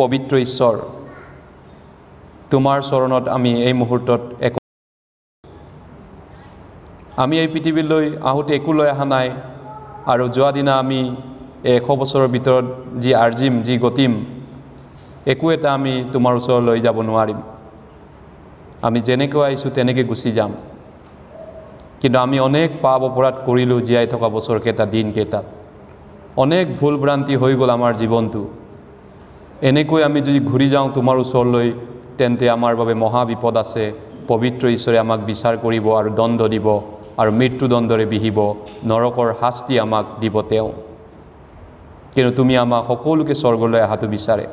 পবিত্ৰ ঈশ্বৰ তোমাৰ চৰণত আমি এই মুহূৰ্তত একো আমি এই পৃথিৱীলৈ আহোঁতে একো লৈ অহা নাই আৰু যোৱা দিনা আমি এই এশ বছৰৰ ভিতৰত যি আৰ্জিম যি গতিম একো এটা আমি তোমাৰ ওচৰলৈ যাব নোৱাৰিম আমি যেনেকৈ আহিছোঁ তেনেকৈ গুচি যাম কিন্তু আমি অনেক পাপ অপৰাধ কৰিলোঁ জীয়াই থকা বছৰকেইটা দিনকেইটাত অনেক ভুল ভ্ৰান্তি হৈ গ'ল আমাৰ জীৱনটো এনেকৈ আমি যদি ঘূৰি যাওঁ তোমাৰ ওচৰলৈ তেন্তে আমাৰ বাবে মহাবিপদ আছে পবিত্ৰ ঈশ্বৰে আমাক বিচাৰ কৰিব আৰু দণ্ড দিব আৰু মৃত্যুদণ্ডৰে বিহিব নৰকৰ শাস্তি আমাক দিব তেওঁ কিন্তু তুমি আমাক সকলোকে স্বৰ্গলৈ অহাটো বিচাৰে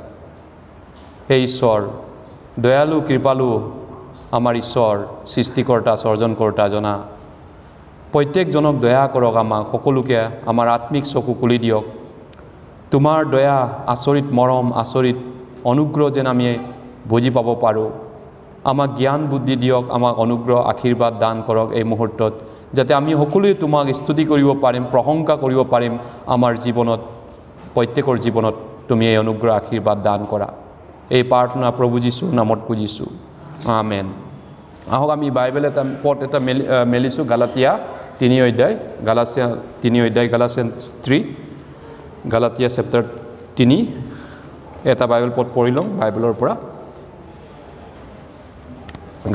হে ঈশ্বৰ দয়ালু কৃপালু আমাৰ ঈশ্বৰ সৃষ্টিকৰ্তা স্বৰ্জনকৰ্তা জনা প্ৰত্যেকজনক দয়া কৰক আমাক সকলোকে আমাৰ আত্মিক চকু খুলি দিয়ক তোমাৰ দয়া আচৰিত মৰম আচৰিত অনুগ্ৰহ যেন আমি বুজি পাব পাৰোঁ আমাক জ্ঞান বুদ্ধি দিয়ক আমাক অনুগ্ৰহ আশীৰ্বাদ দান কৰক এই মুহূৰ্তত যাতে আমি সকলোৱে তোমাক স্তুতি কৰিব পাৰিম প্ৰশংসা কৰিব পাৰিম আমাৰ জীৱনত প্ৰত্যেকৰ জীৱনত তুমি এই অনুগ্ৰহ আশীৰ্বাদ দান কৰা এই প্ৰাৰ্থনা প্ৰভু যীশুৰ নামত খুজিছোঁ আমেন আহক আমি বাইবেল এটা পদ এটা মেলি মেলিছোঁ গালাতিয়া তিনি অধ্যায় গালাচিয়া তিনি অধ্যায় গালাচিয়ান থ্ৰী গালাতিয়া চেপ্টাৰ তিনি এটা বাইবেল পদ পঢ়ি ল'ম বাইবেলৰ পৰা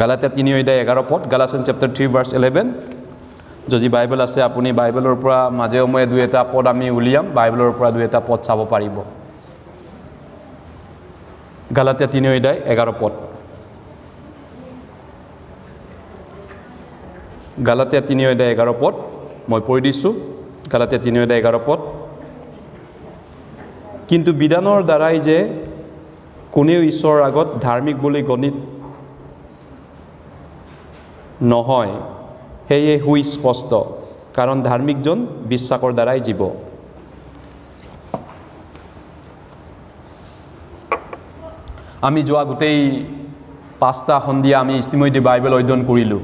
গালাতিয়া তিনি অধ্যায় এঘাৰ পদ Galatians chapter three verse eleven যদি বাইবেল আছে আপুনি বাইবেলৰ পৰা মাজে সময়ে দুই এটা পদ আমি উলিয়াম বাইবেলৰ পৰা দুই এটা পদ চাব পাৰিব গালাটিয়া তিনি অধ্যায় এঘাৰ পদ গালাতে তিনি অধ্যায় এঘাৰ পদ মই পঢ়ি দিছোঁ গালাতীয়া তিনি অধ্যায় এঘাৰ পদ কিন্তু বিধানৰ দ্বাৰাই যে কোনেও ঈশ্বৰৰ আগত ধাৰ্মিক বুলি গণিত নহয় সেয়ে সুস্পষ্ট কাৰণ ধাৰ্মিকজন বিশ্বাসৰ দ্বাৰাই জীৱ আমি যোৱা গোটেই পাঁচটা সন্ধিয়া আমি ইতিমধ্যে বাইবেল অধ্যয়ন কৰিলোঁ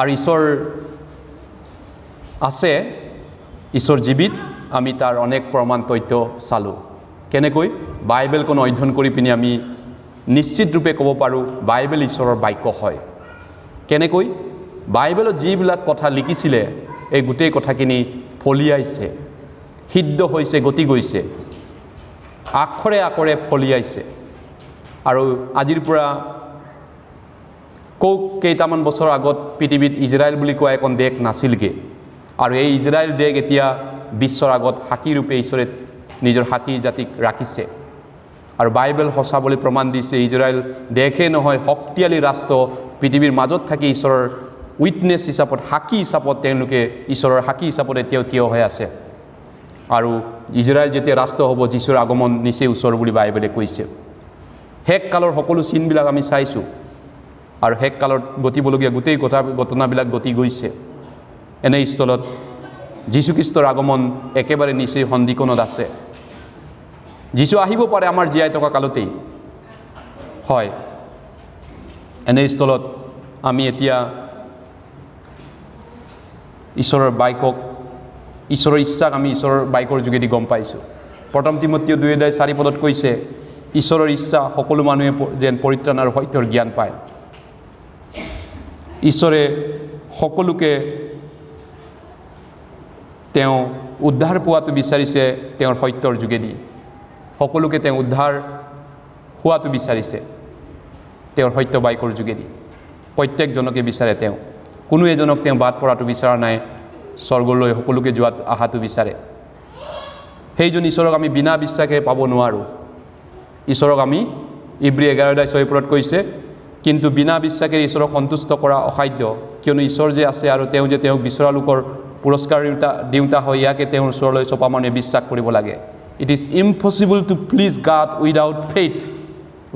আৰু ঈশ্বৰ আছে ঈশ্বৰ জীৱিত আমি তাৰ অনেক প্ৰমাণ তথ্য চালোঁ কেনেকৈ বাইবেলখন অধ্যয়ন কৰি পিনি আমি নিশ্চিতৰূপে ক'ব পাৰোঁ বাইবেল ঈশ্বৰৰ বাক্য হয় কেনেকৈ বাইবেলত যিবিলাক কথা লিখিছিলে এই গোটেই কথাখিনি ফলিয়াইছে সিদ্ধ হৈছে গতি গৈছে আখৰে আখৰে ফলিয়াইছে আৰু আজিৰ পৰা কৌ কেইটামান বছৰ আগত পৃথিৱীত ইজৰাইল বুলি কোৱা এখন দেশ নাছিলগৈ আৰু এই ইজৰাইল দেশ এতিয়া বিশ্বৰ আগত সাক্ষীৰূপে ঈশ্বৰে নিজৰ সাক্ষী জাতিক ৰাখিছে আৰু বাইবেল সঁচা বুলি প্ৰমাণ দিছে ইজৰাইল দেশে নহয় শক্তিশালী ৰাষ্ট্ৰ পৃথিৱীৰ মাজত থাকি ঈশ্বৰৰ উইটনেছ হিচাপত সাক্ষী হিচাপত তেওঁলোকে ঈশ্বৰৰ সাক্ষী হিচাপত এতিয়াও থিয় হৈ আছে আৰু ইজৰাইল যেতিয়া ৰাষ্ট্ৰ হ'ব যীশুৰ আগমন নিচেই ওচৰ বুলি বাইবেলে কৈছে শেষ কালৰ সকলো চিনবিলাক আমি চাইছোঁ আৰু শেষ কালত গতিবলগীয়া গোটেই কথা ঘটনাবিলাক গতি গৈছে এনেস্থলত যীশুখ্ৰীষ্টৰ আগমন একেবাৰে নিচেই সন্দিকণত আছে যীশু আহিব পাৰে আমাৰ জীয়াই থকা কালতেই হয় এনেস্থলত আমি এতিয়া ঈশ্বৰৰ বাইকক ঈশ্বৰৰ ইচ্ছাক আমি ঈশ্বৰৰ বাইকৰ যোগেদি গম পাইছোঁ প্ৰথম তিমতীয় দুই হাজাৰ চাৰি পদত কৈছে ঈশ্বৰৰ ইচ্ছা সকলো মানুহে যেন পৰিত্ৰাণ আৰু সত্যৰ জ্ঞান পায় ঈশ্বৰে সকলোকে তেওঁ উদ্ধাৰ পোৱাটো বিচাৰিছে তেওঁৰ সত্যৰ যোগেদি সকলোকে তেওঁ উদ্ধাৰ হোৱাটো বিচাৰিছে তেওঁৰ সত্য বাইকৰ যোগেদি প্ৰত্যেকজনকে বিচাৰে তেওঁ কোনো এজনক তেওঁ বাট পৰাটো বিচৰা নাই স্বৰ্গলৈ সকলোকে যোৱাত অহাটো বিচাৰে সেইজন ঈশ্বৰক আমি বিনা বিশ্বাসে পাব নোৱাৰোঁ ঈশ্বৰক আমি ইব্ৰি এঘাৰ ছয় ওপৰত কৈছে কিন্তু বিনা বিশ্বাসেৰে ঈশ্বৰক সন্তুষ্ট কৰা অসাধ্য কিয়নো ঈশ্বৰ যে আছে আৰু তেওঁ যে তেওঁক বিচৰা লোকৰ পুৰস্কাৰ দিওঁতা দিওঁতা হয় ইয়াকে তেওঁৰ ওচৰলৈ চপা মানুহে বিশ্বাস কৰিব লাগে it is impossible to please God without faith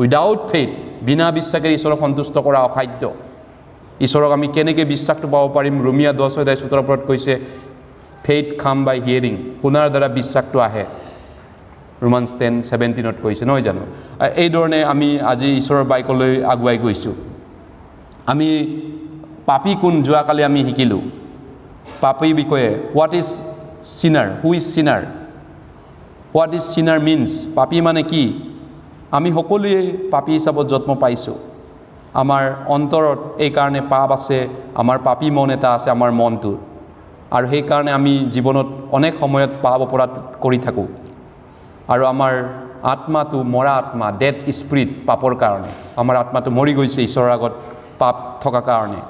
without faith বিনা বিশ্বাসেৰে ঈশ্বৰক সন্তুষ্ট কৰা অসাধ্য ঈশ্বৰক আমি কেনেকৈ বিশ্বাসটো পাব পাৰিম ৰুমিয়া দহ হৈ তাই সোতৰ ওপৰত কৈছে ফেইথ খাম বাই হিয়েৰিং শুনাৰ দ্বাৰা বিশ্বাসটো আহে ৰোমান্স টেন ছেভেণ্টিনত কৈছে নহয় জানো এইধৰণে আমি আজি ঈশ্বৰৰ বাইকলৈ আগুৱাই গৈছোঁ আমি পাপী কোন যোৱাকালি আমি শিকিলোঁ পাপীৰ বিষয়ে what is sinner who is sinner what is sinner means পাপী মানে কি আমি সকলোৱে পাপী হিচাপত যত্ন পাইছোঁ আমাৰ অন্তৰত এইকাৰণে পাপ আছে আমাৰ পাপী মন এটা আছে আমাৰ মনটো আৰু সেইকাৰণে আমি জীৱনত অনেক সময়ত পাপ অপৰাধ কৰি থাকোঁ আৰু আমাৰ আত্মাটো মৰা আত্মা ডেড স্পিৰিট পাপৰ কাৰণে আমাৰ আত্মাটো মৰি গৈছে ঈশ্বৰৰ আগত পাপ থকা কাৰণে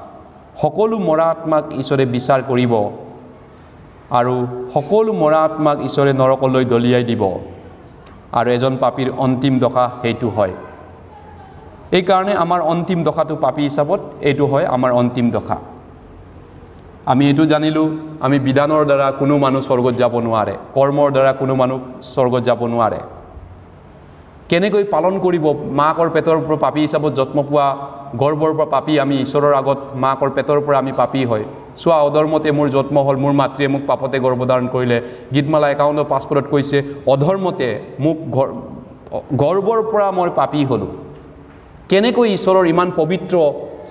সকলো মৰা আত্মাক ঈশ্বৰে বিচাৰ কৰিব আৰু সকলো মৰা আত্মাক ঈশ্বৰে নৰকলৈ দলিয়াই দিব আৰু এজন পাপীৰ অন্তিম দশা সেইটো হয় এইকাৰণে আমাৰ অন্তিম দশাটো পাপী হিচাপত এইটো হয় আমাৰ অন্তিম দশা আমি এইটো জানিলোঁ আমি বিধানৰ দ্বাৰা কোনো মানুহ স্বৰ্গত যাব নোৱাৰে কৰ্মৰ দ্বাৰা কোনো মানুহ স্বৰ্গত যাব নোৱাৰে কেনেকৈ পালন কৰিব মাকৰ পেটৰ পৰা পাপী হিচাপত যত্ন পোৱা গৰ্বৰ পৰা পাপী আমি ঈশ্বৰৰ আগত মাকৰ পেটৰ পৰা আমি পাপী হয় চোৱা অধৰ্মতে মোৰ যত্ন হ'ল মোৰ মাতৃয়ে মোক পাপতে গৰ্ভধাৰণ কৰিলে গীতমালা একাউণ্টৰ পাছপৰ্টত কৈছে অধৰ্মতে মোক গৰ্বৰ পৰা মই পাপী হ'লোঁ কেনেকৈ ঈশ্বৰৰ ইমান পবিত্ৰ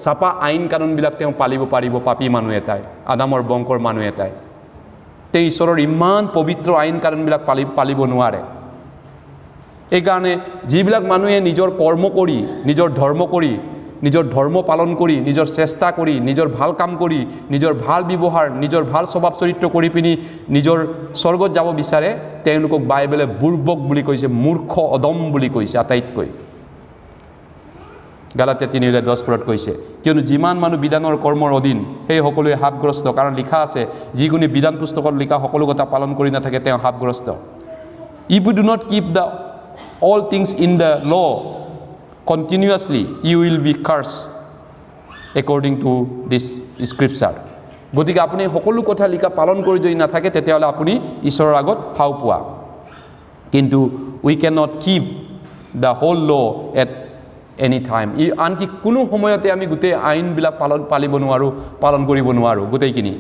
চাপা আইন কানুনবিলাক তেওঁ পালিব পাৰিব পাপী মানুহ এটাই আদামৰ বংশৰ মানুহ এটাই তেওঁ ঈশ্বৰৰ ইমান পবিত্ৰ আইন কানুনবিলাক পালি পালিব নোৱাৰে সেইকাৰণে যিবিলাক মানুহে নিজৰ কৰ্ম কৰি নিজৰ ধৰ্ম কৰি নিজৰ ধৰ্ম পালন কৰি নিজৰ চেষ্টা কৰি নিজৰ ভাল কাম কৰি নিজৰ ভাল ব্যৱহাৰ নিজৰ ভাল স্বভাৱ চৰিত্ৰ কৰি পিনি নিজৰ স্বৰ্গত যাব বিচাৰে তেওঁলোকক বাইবেলে বুৰ্বক বুলি কৈছে মূৰ্খ অদম বুলি কৈছে আটাইতকৈ গালাতে তিনি হাজাৰ দহ পৰত কৈছে কিয়নো যিমান মানুহ বিধানৰ কৰ্মৰ অধীন সেই সকলোৱে হাপগ্ৰস্ত কাৰণ লিখা আছে যিকোনো বিধান পুস্তকত লিখা সকলো কথা পালন কৰি নাথাকে তেওঁ হাপগ্ৰস্ত if you do not keep the all things in the law continuously you will be curse according to this scripture গতিকে আপুনি সকলো কথা লিখা পালন কৰি যদি নাথাকে তেতিয়াহ'লে আপুনি ঈশ্বৰৰ আগত হাও পোৱা কিন্তু we can not keep the whole law at any time ই আনকি কোনো সময়তে আমি গোটেই আইনবিলাক পালন পালিব নোৱাৰোঁ পালন কৰিব নোৱাৰোঁ গোটেইখিনি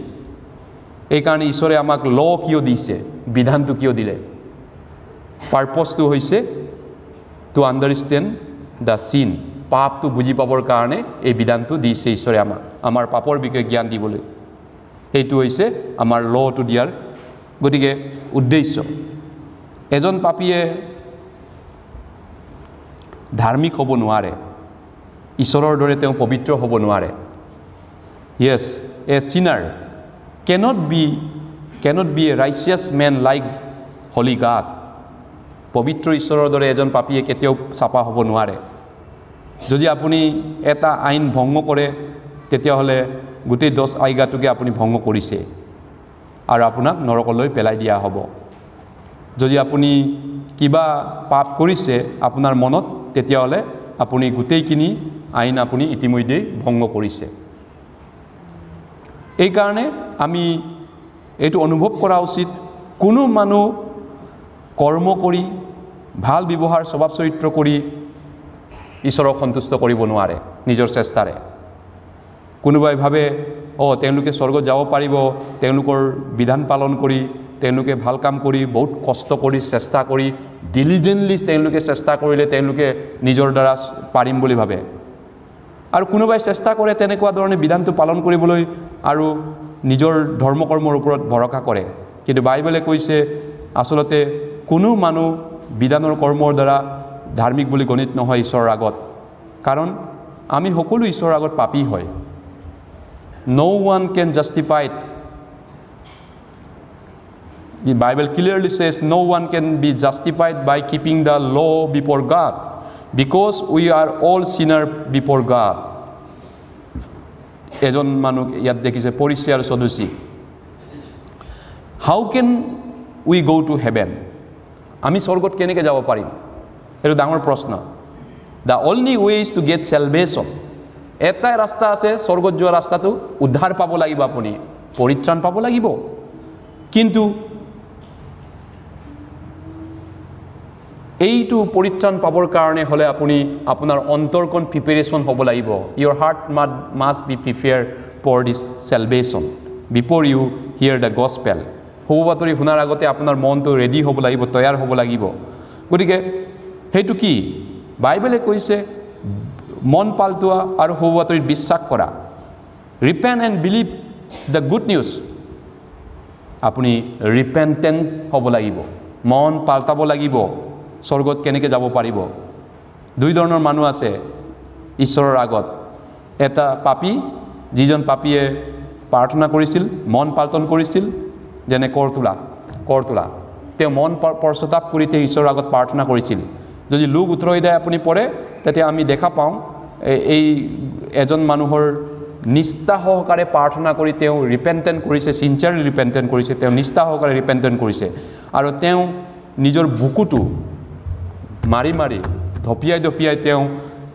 এইকাৰণে ঈশ্বৰে আমাক ল কিয় দিছে বিধানটো কিয় দিলে পাৰ্পজটো হৈছে টু আণ্ডাৰষ্টেণ্ড দ্য চিন পাপটো বুজি পাবৰ কাৰণে এই বিধানটো দিছে ঈশ্বৰে আমাক আমাৰ পাপৰ বিষয়ে জ্ঞান দিবলৈ সেইটো হৈছে আমাৰ লটো দিয়াৰ গতিকে উদ্দেশ্য এজন পাপীয়ে ধাৰ্মিক হ'ব নোৱাৰে ঈশ্বৰৰ দৰে তেওঁ পবিত্ৰ হ'ব নোৱাৰে yes a sinner cannot be cannot be a righteous man like holy God পবিত্ৰ ঈশ্বৰৰ দৰে এজন পাপীয়ে কেতিয়াও চাফা হ'ব নোৱাৰে যদি আপুনি এটা আইন ভংগ কৰে তেতিয়াহ'লে গোটেই দহ আজ্ঞাটোকে আপুনি ভংগ কৰিছে আৰু আপোনাক নৰকলৈ পেলাই দিয়া হ'ব যদি আপুনি কিবা পাপ কৰিছে আপোনাৰ মনত তেতিয়াহ'লে আপুনি গোটেইখিনি আইন আপুনি ইতিমধ্যেই ভংগ কৰিছে এইকাৰণে আমি এইটো অনুভৱ কৰা উচিত কোনো মানুহ কৰ্ম কৰি ভাল ব্যৱহাৰ স্বভাৱ চৰিত্ৰ কৰি ঈশ্বৰক সন্তুষ্ট কৰিব নোৱাৰে নিজৰ চেষ্টাৰে কোনোবাই ভাবে অঁ তেওঁলোকে স্বৰ্গত যাব পাৰিব তেওঁলোকৰ বিধান পালন কৰি তেওঁলোকে ভাল কাম কৰি বহুত কষ্ট কৰি চেষ্টা কৰি ডিলিজেণ্টলি তেওঁলোকে চেষ্টা কৰিলে তেওঁলোকে নিজৰ দ্বাৰা পাৰিম বুলি ভাবে আৰু কোনোবাই চেষ্টা কৰে তেনেকুৱা ধৰণে বিধানটো পালন কৰিবলৈ আৰু নিজৰ ধৰ্ম কৰ্মৰ ওপৰত ভৰসা কৰে কিন্তু বাইবেলে কৈছে আচলতে কোনো মানুহ বিধানৰ কৰ্মৰ দ্বাৰা ধাৰ্মিক বুলি গণিত নহয় ঈশ্বৰৰ আগত কাৰণ আমি সকলো ঈশ্বৰৰ আগত পাপী হয় no' one can justified The Bible clearly says no one can be justified by keeping the law before God because we are all sinners before God. এজন মানুহ ইয়াত দেখিছে পৰিচয় আৰু চদুচি হাউ কেন উই গ' টু হেভেন আমি স্বৰ্গত কেনেকৈ যাব পাৰিম সেইটো ডাঙৰ প্ৰশ্ন the only way is to get salvation এটাই ৰাস্তা আছে স্বৰ্গত যোৱা ৰাস্তাটো উদ্ধাৰ পাব লাগিব আপুনি পৰিত্ৰাণ পাব লাগিব কিন্তু এইটো পৰিত্ৰাণ পাবৰ কাৰণে হ'লে আপুনি আপোনাৰ অন্তৰকণ প্ৰিপেৰেশ্যন হ'ব লাগিব your heart must must be prepare for this celebration before you hear the gospel শুভ বাতৰি শুনাৰ আগতে আপোনাৰ মনটো ৰেডি হ'ব লাগিব তৈয়াৰ হ'ব লাগিব গতিকে সেইটো কি বাইবেলে কৈছে মন পাল্টোৱা আৰু শুভ বাতৰিত বিশ্বাস কৰা repent and believe the good news আপুনি ৰিপেণ্টেণ্ট হ'ব লাগিব মন পাল্টাব লাগিব স্বৰ্গত কেনেকৈ যাব পাৰিব দুই ধৰণৰ মানুহ আছে ঈশ্বৰৰ আগত এটা পাপী যিজন পাপীয়ে প্ৰাৰ্থনা কৰিছিল মন পালন কৰিছিল যেনে কৰ তোলা কৰ তোলা তেওঁ মন পৰশতাপ কৰি তেওঁ ঈশ্বৰৰ আগত প্ৰাৰ্থনা কৰিছিল যদি লোক উত্তৰহিদায় আপুনি পৰে তেতিয়া আমি দেখা পাওঁ এই এজন মানুহৰ নিষ্ঠা সহকাৰে প্ৰাৰ্থনা কৰি তেওঁ ৰিপেণ্টেন কৰিছে চিনচিয়াৰলি ৰিপেণ্টেন কৰিছে তেওঁ নিষ্ঠা সহকাৰে ৰিপেণ্টেন কৰিছে আৰু তেওঁ নিজৰ বুকুটো মাৰি মাৰি ধপিয়াই ধপিয়াই তেওঁ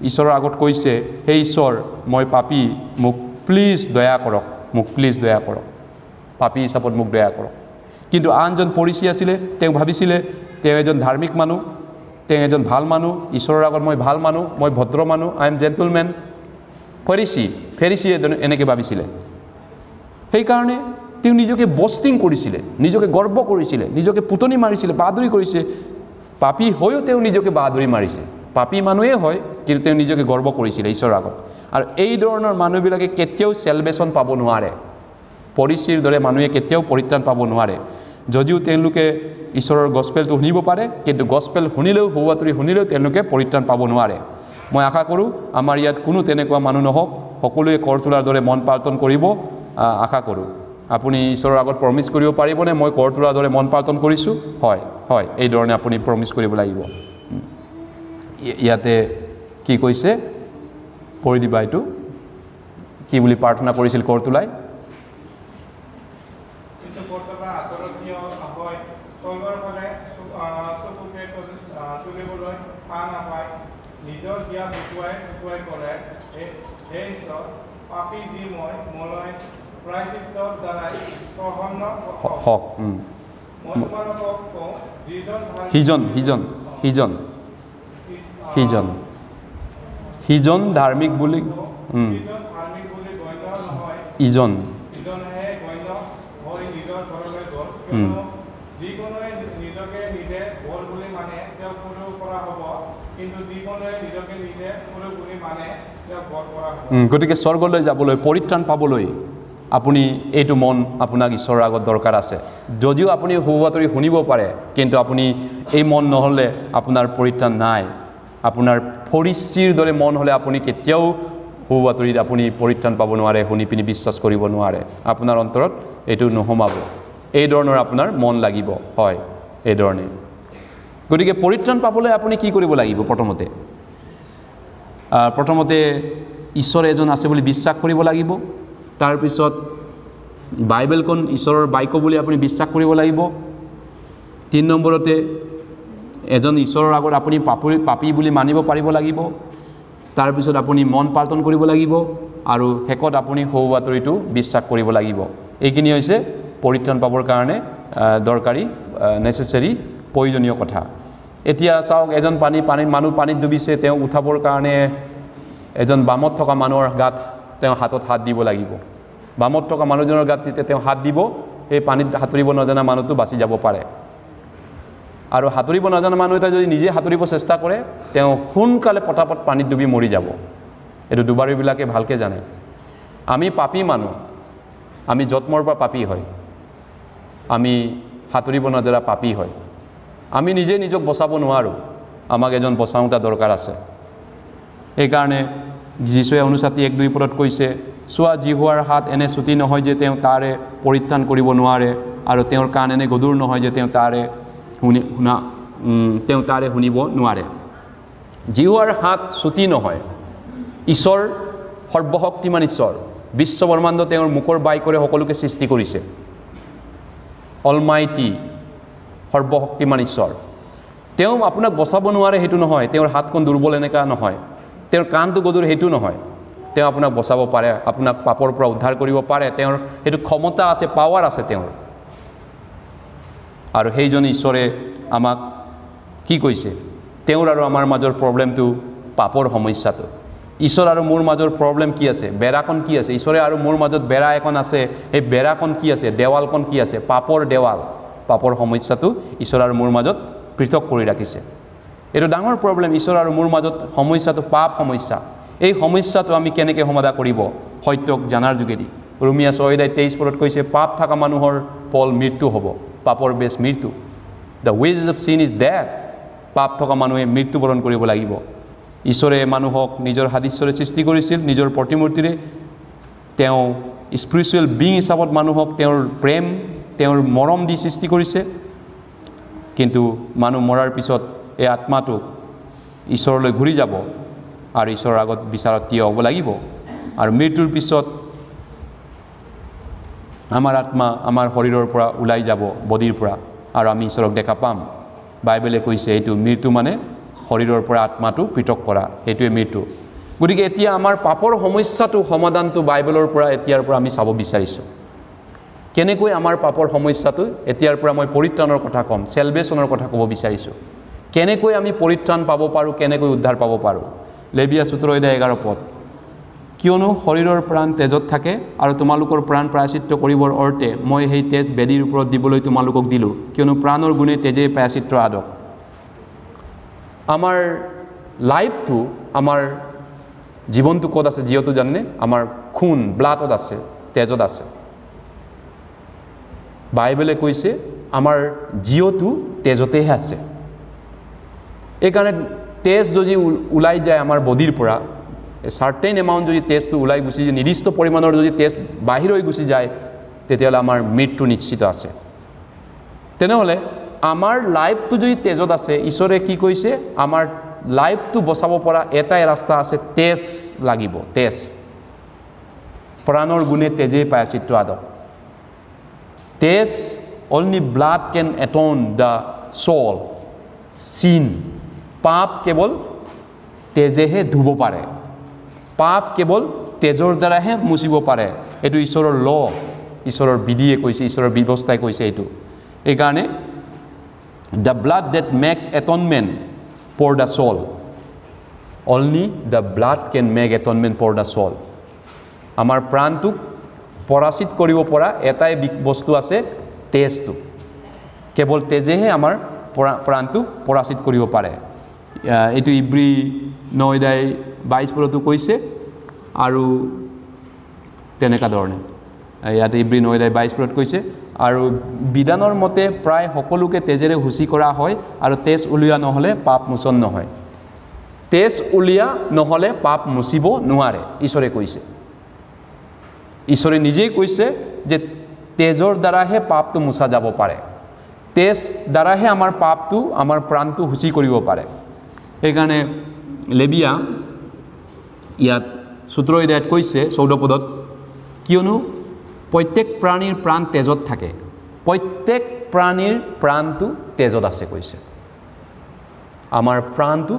ঈশ্বৰৰ আগত কৈছে হে ঈশ্বৰ মই পাপী মোক প্লিজ দয়া কৰক মোক প্লিজ দয়া কৰক পাপী হিচাপত মোক দয়া কৰক কিন্তু আনজন পৰিচি আছিলে তেওঁ ভাবিছিলে তেওঁ এজন ধাৰ্মিক মানুহ তেওঁ এজন ভাল মানুহ ঈশ্বৰৰ আগত মই ভাল মানুহ মই ভদ্ৰ মানুহ আই এম জেণ্টলমেন ফেৰিচি ফেৰিচি এজন এনেকৈ ভাবিছিলে সেইকাৰণে তেওঁ নিজকে বষ্টিং কৰিছিলে নিজকে গৰ্ব কৰিছিলে নিজকে পুতনি মাৰিছিলে বাদৰি কৰিছে পাপী হৈও তেওঁ নিজকে বাহাদুৰি মাৰিছে পাপী মানুহেই হয় কিন্তু তেওঁ নিজকে গৰ্ব কৰিছিলে ঈশ্বৰৰ আগত আৰু এই ধৰণৰ মানুহবিলাকে কেতিয়াও চেলিব্ৰেশ্যন পাব নোৱাৰে পৰিচিৰ দৰে মানুহে কেতিয়াও পৰিত্ৰাণ পাব নোৱাৰে যদিও তেওঁলোকে ঈশ্বৰৰ গছপেলটো শুনিব পাৰে কিন্তু গছপেল শুনিলেও সৌবাতৰি শুনিলেও তেওঁলোকে পৰিত্ৰাণ পাব নোৱাৰে মই আশা কৰোঁ আমাৰ ইয়াত কোনো তেনেকুৱা মানুহ নহওক সকলোৱে কৰ তোলাৰ দৰে মন পাৰ্তন কৰিব আশা কৰোঁ আপুনি ঈশ্বৰৰ আগত প্ৰমিছ কৰিব পাৰিবনে মই কৰ তোলাৰ দৰে মন পাৰ্তন কৰিছোঁ হয় হয় এইধৰণে আপুনি প্ৰমিছ কৰিব লাগিব ইয়াতে কি কৈছে দিবা এইটো কি বুলি প্ৰাৰ্থনা কৰিছিল কৰ তোলাই হওক সিজন সিজন সিজন সিজন সিজন ধাৰ্মিক বুলি ইজন গতিকে স্বৰ্গলৈ যাবলৈ পৰিত্ৰাণ পাবলৈ আপুনি এইটো মন আপোনাক ঈশ্বৰৰ আগত দৰকাৰ আছে যদিও আপুনি শুভ বাতৰি শুনিব পাৰে কিন্তু আপুনি এই মন নহ'লে আপোনাৰ পৰিত্ৰাণ নাই আপোনাৰ ফৰিচিৰ দৰে মন হ'লে আপুনি কেতিয়াও শুভ বাতৰিত আপুনি পৰিত্ৰাণ পাব নোৱাৰে শুনি পিনি বিশ্বাস কৰিব নোৱাৰে আপোনাৰ অন্তৰত এইটো নোসোমাব এই ধৰণৰ আপোনাৰ মন লাগিব হয় এইধৰণে গতিকে পৰিত্ৰাণ পাবলৈ আপুনি কি কৰিব লাগিব প্ৰথমতে প্ৰথমতে ঈশ্বৰ এজন আছে বুলি বিশ্বাস কৰিব লাগিব তাৰপিছত বাইবেলখন ঈশ্বৰৰ বাক্য বুলি আপুনি বিশ্বাস কৰিব লাগিব তিনি নম্বৰতে এজন ঈশ্বৰৰ আগত আপুনি পাপৰি পাপী বুলি মানিব পাৰিব লাগিব তাৰপিছত আপুনি মন পাৰ্তন কৰিব লাগিব আৰু শেষত আপুনি সৌ বাতৰিটো বিশ্বাস কৰিব লাগিব এইখিনি হৈছে পৰিত্ৰাণ পাবৰ কাৰণে দৰকাৰী নেচেচেৰী প্ৰয়োজনীয় কথা এতিয়া চাওক এজন পানী পানী মানুহ পানীত ডুবিছে তেওঁ উঠাবৰ কাৰণে এজন বামত থকা মানুহৰ গাত তেওঁ হাতত হাত দিব লাগিব বামত থকা মানুহজনৰ গাত তেতিয়া তেওঁ হাত দিব সেই পানীত সাঁতুৰিব নজনা মানুহটো বাচি যাব পাৰে আৰু সাঁতুৰিব নজনা মানুহ এটা যদি নিজে সাঁতুৰিব চেষ্টা কৰে তেওঁ সোনকালে পটাপট পানীত ডুবি মৰি যাব এইটো ডুবাৰীবিলাকে ভালকৈ জানে আমি পাপী মানুহ আমি জন্মৰ পৰা পাপী হয় আমি সাঁতুৰিব নজৰা পাপী হয় আমি নিজে নিজক বচাব নোৱাৰোঁ আমাক এজন বচাওঁতে দৰকাৰ আছে সেইকাৰণে যীশুৱে অনুচাতি এক দুই পদত কৈছে চোৱা যি হোৱাৰ হাত এনে চুটি নহয় যে তেওঁ তাৰে পৰিত্ৰাণ কৰিব নোৱাৰে আৰু তেওঁৰ কাণ এনে গধুৰ নহয় যে তেওঁ তাৰে শুনি শুনা তেওঁ তাৰে শুনিব নোৱাৰে হোৱাৰ হাত চুটি নহয় ঈশ্বৰ সৰ্বশক্তিমান ঈশ্বৰ বিশ্ব ব্ৰহ্মাণ্ড তেওঁৰ মুখৰ বাইকৰে সকলোকে সৃষ্টি কৰিছে অলমাইটি সৰ্বশক্তিমান ঈশ্বৰ তেওঁ আপোনাক বচাব নোৱাৰে সেইটো নহয় তেওঁৰ হাতখন দুৰ্বল এনেকুৱা নহয় তেওঁৰ কাণটো গধুৰ সেইটো নহয় তেওঁ আপোনাক বচাব পাৰে আপোনাক পাপৰ পৰা উদ্ধাৰ কৰিব পাৰে তেওঁৰ সেইটো ক্ষমতা আছে পাৱাৰ আছে তেওঁৰ আৰু সেইজন ঈশ্বৰে আমাক কি কৈছে তেওঁৰ আৰু আমাৰ মাজৰ প্ৰব্লেমটো পাপৰ সমস্যাটো ঈশ্বৰ আৰু মোৰ মাজৰ প্ৰব্লেম কি আছে বেৰাকণ কি আছে ঈশ্বৰে আৰু মোৰ মাজত বেৰা এখন আছে সেই বেৰাকণ কি আছে দেৱালকণ কি আছে পাপৰ দেৱাল পাপৰ সমস্যাটো ঈশ্বৰ আৰু মোৰ মাজত পৃথক কৰি ৰাখিছে এইটো ডাঙৰ প্ৰব্লেম ঈশ্বৰ আৰু মোৰ মাজত সমস্যাটো পাপ সমস্যা এই সমস্যাটো আমি কেনেকৈ সমাধা কৰিব সত্যক জানাৰ যোগেদি ৰুমিয়া ছয়দাই তেইছ পৰত কৈছে পাপ থকা মানুহৰ পল মৃত্যু হ'ব পাপৰ বেছ মৃত্যু the ways of sin is death পাপ থকা মানুহে মৃত্যুবৰণ কৰিব লাগিব ঈশ্বৰে মানুহক নিজৰ সাদৃশ্যৰে সৃষ্টি কৰিছিল নিজৰ প্ৰতিমূৰ্তিৰে তেওঁ স্পিৰিচুৱেল বিং হিচাপত মানুহক তেওঁৰ প্ৰেম তেওঁৰ মৰম দি সৃষ্টি কৰিছে কিন্তু মানুহ মৰাৰ পিছত এই আত্মাটো ঈশ্বৰলৈ ঘূৰি যাব আৰু ঈশ্বৰৰ আগত বিচাৰত তিয় হ'ব লাগিব আৰু মৃত্যুৰ পিছত আমাৰ আত্মা আমাৰ শৰীৰৰ পৰা ওলাই যাব বডীৰ পৰা আৰু আমি ঈশ্বৰক দেখা পাম বাইবেলে কৈছে এইটো মৃত্যু মানে শৰীৰৰ পৰা আত্মাটো পৃথক কৰা সেইটোৱে মৃত্যু গতিকে এতিয়া আমাৰ পাপৰ সমস্যাটো সমাধানটো বাইবেলৰ পৰা এতিয়াৰ পৰা আমি চাব বিচাৰিছোঁ কেনেকৈ আমাৰ পাপৰ সমস্যাটো এতিয়াৰ পৰা মই পৰিত্ৰাণৰ কথা ক'ম ছেলব্ৰেশ্যনৰ কথা ক'ব বিচাৰিছোঁ কেনেকৈ আমি পৰিত্ৰাণ পাব পাৰোঁ কেনেকৈ উদ্ধাৰ পাব পাৰোঁ লেবিয়া চুত্ৰ এতিয়া এঘাৰ পদ কিয়নো শৰীৰৰ প্ৰাণ তেজত থাকে আৰু তোমালোকৰ প্ৰাণ প্ৰায়চিত্ৰ কৰিবৰ অৰ্থে মই সেই তেজ বেদীৰ ওপৰত দিবলৈ তোমালোকক দিলোঁ কিয়নো প্ৰাণৰ গুণে তেজেই প্ৰায়চিত্ৰ আদক আমাৰ লাইফটো আমাৰ জীৱনটো ক'ত আছে যিহেতু জানেনে আমাৰ খুন ব্লাডত আছে তেজত আছে বাইবেলে কৈছে আমাৰ জিঅ'টো তেজতেহে আছে এইকাৰণে তেজ যদি ওলাই যায় আমাৰ বডীৰ পৰা চাৰ্টেইন এমাউণ্ট যদি তেজটো ওলাই গুচি যায় নিৰ্দিষ্ট পৰিমাণৰ যদি তেজ বাহিৰ হৈ গুচি যায় তেতিয়াহ'লে আমাৰ মৃত্যু নিশ্চিত আছে তেনেহ'লে আমাৰ লাইফটো যদি তেজত আছে ঈশ্বৰে কি কৈছে আমাৰ লাইফটো বচাব পৰা এটাই ৰাস্তা আছে তেজ লাগিব তেজ প্ৰাণৰ গুণে তেজেই পায় চিত্ৰ আদক তেজ only blood can atone the soul sin পাপ কেৱল তেজেহে ধুব পাৰে পাপ কেৱল তেজৰ দ্বাৰাহে মুচিব পাৰে এইটো ঈশ্বৰৰ ল ঈশ্বৰৰ বিধিয়ে কৈছে ঈশ্বৰৰ ব্যৱস্থাই কৈছে এইটো এইকাৰণে the blood that makes atonement for the soul only the blood can make atonement for the soul আমাৰ প্ৰাণটোক পৰাচিত কৰিব পৰা এটাই বস্তু আছে তেজটো কেৱল তেজেহে আমাৰ প্ৰাণটো পৰাচিত কৰিব পাৰে এইটো ইব্ৰী নয়দাই বাইছ পদতো কৈছে আৰু তেনেকুৱা ধৰণে ইয়াত ইব্ৰী নয়দাই বাইছ পদত কৈছে আৰু বিধানৰ মতে প্ৰায় সকলোকে তেজেৰে শুচি কৰা হয় আৰু তেজ উলিওৱা নহ'লে পাপ মোচন নহয় তেজ উলিয়া নহ'লে পাপ মুচিব নোৱাৰে ঈশ্বৰে কৈছে ঈশ্বৰে নিজেই কৈছে যে তেজৰ দ্বাৰাহে পাপটো মোচা যাব পাৰে তেজ দ্বাৰাহে আমাৰ পাপটো আমাৰ প্ৰাণটো শুচি কৰিব পাৰে সেইকাৰণে লেবিয়া ইয়াত সূত্ৰ ইয়াত কৈছে চৌদ্যপদত কিয়নো প্ৰত্যেক প্ৰাণীৰ প্ৰাণ তেজত থাকে প্ৰত্যেক প্ৰাণীৰ প্ৰাণটো তেজত আছে কৈছে আমাৰ প্ৰাণটো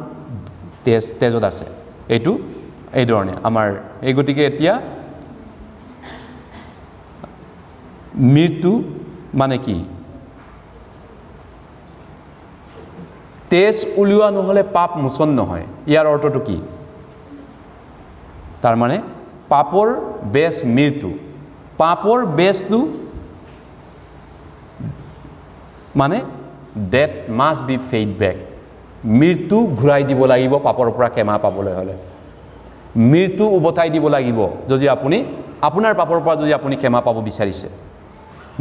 তেজ তেজত আছে এইটো এইধৰণে আমাৰ এই গতিকে এতিয়া মৃত্যু মানে কি তেজ উলিওৱা নহ'লে পাপ মোচন নহয় ইয়াৰ অৰ্থটো কি তাৰমানে পাপৰ বেচ মৃত্যু পাপৰ বেচটো মানে ডেট মাষ্ট বি ফেডবেক মৃত্যু ঘূৰাই দিব লাগিব পাপৰ পৰা ক্ষমা পাবলৈ হ'লে মৃত্যু উভতাই দিব লাগিব যদি আপুনি আপোনাৰ পাপৰ পৰা যদি আপুনি ক্ষমা পাব বিচাৰিছে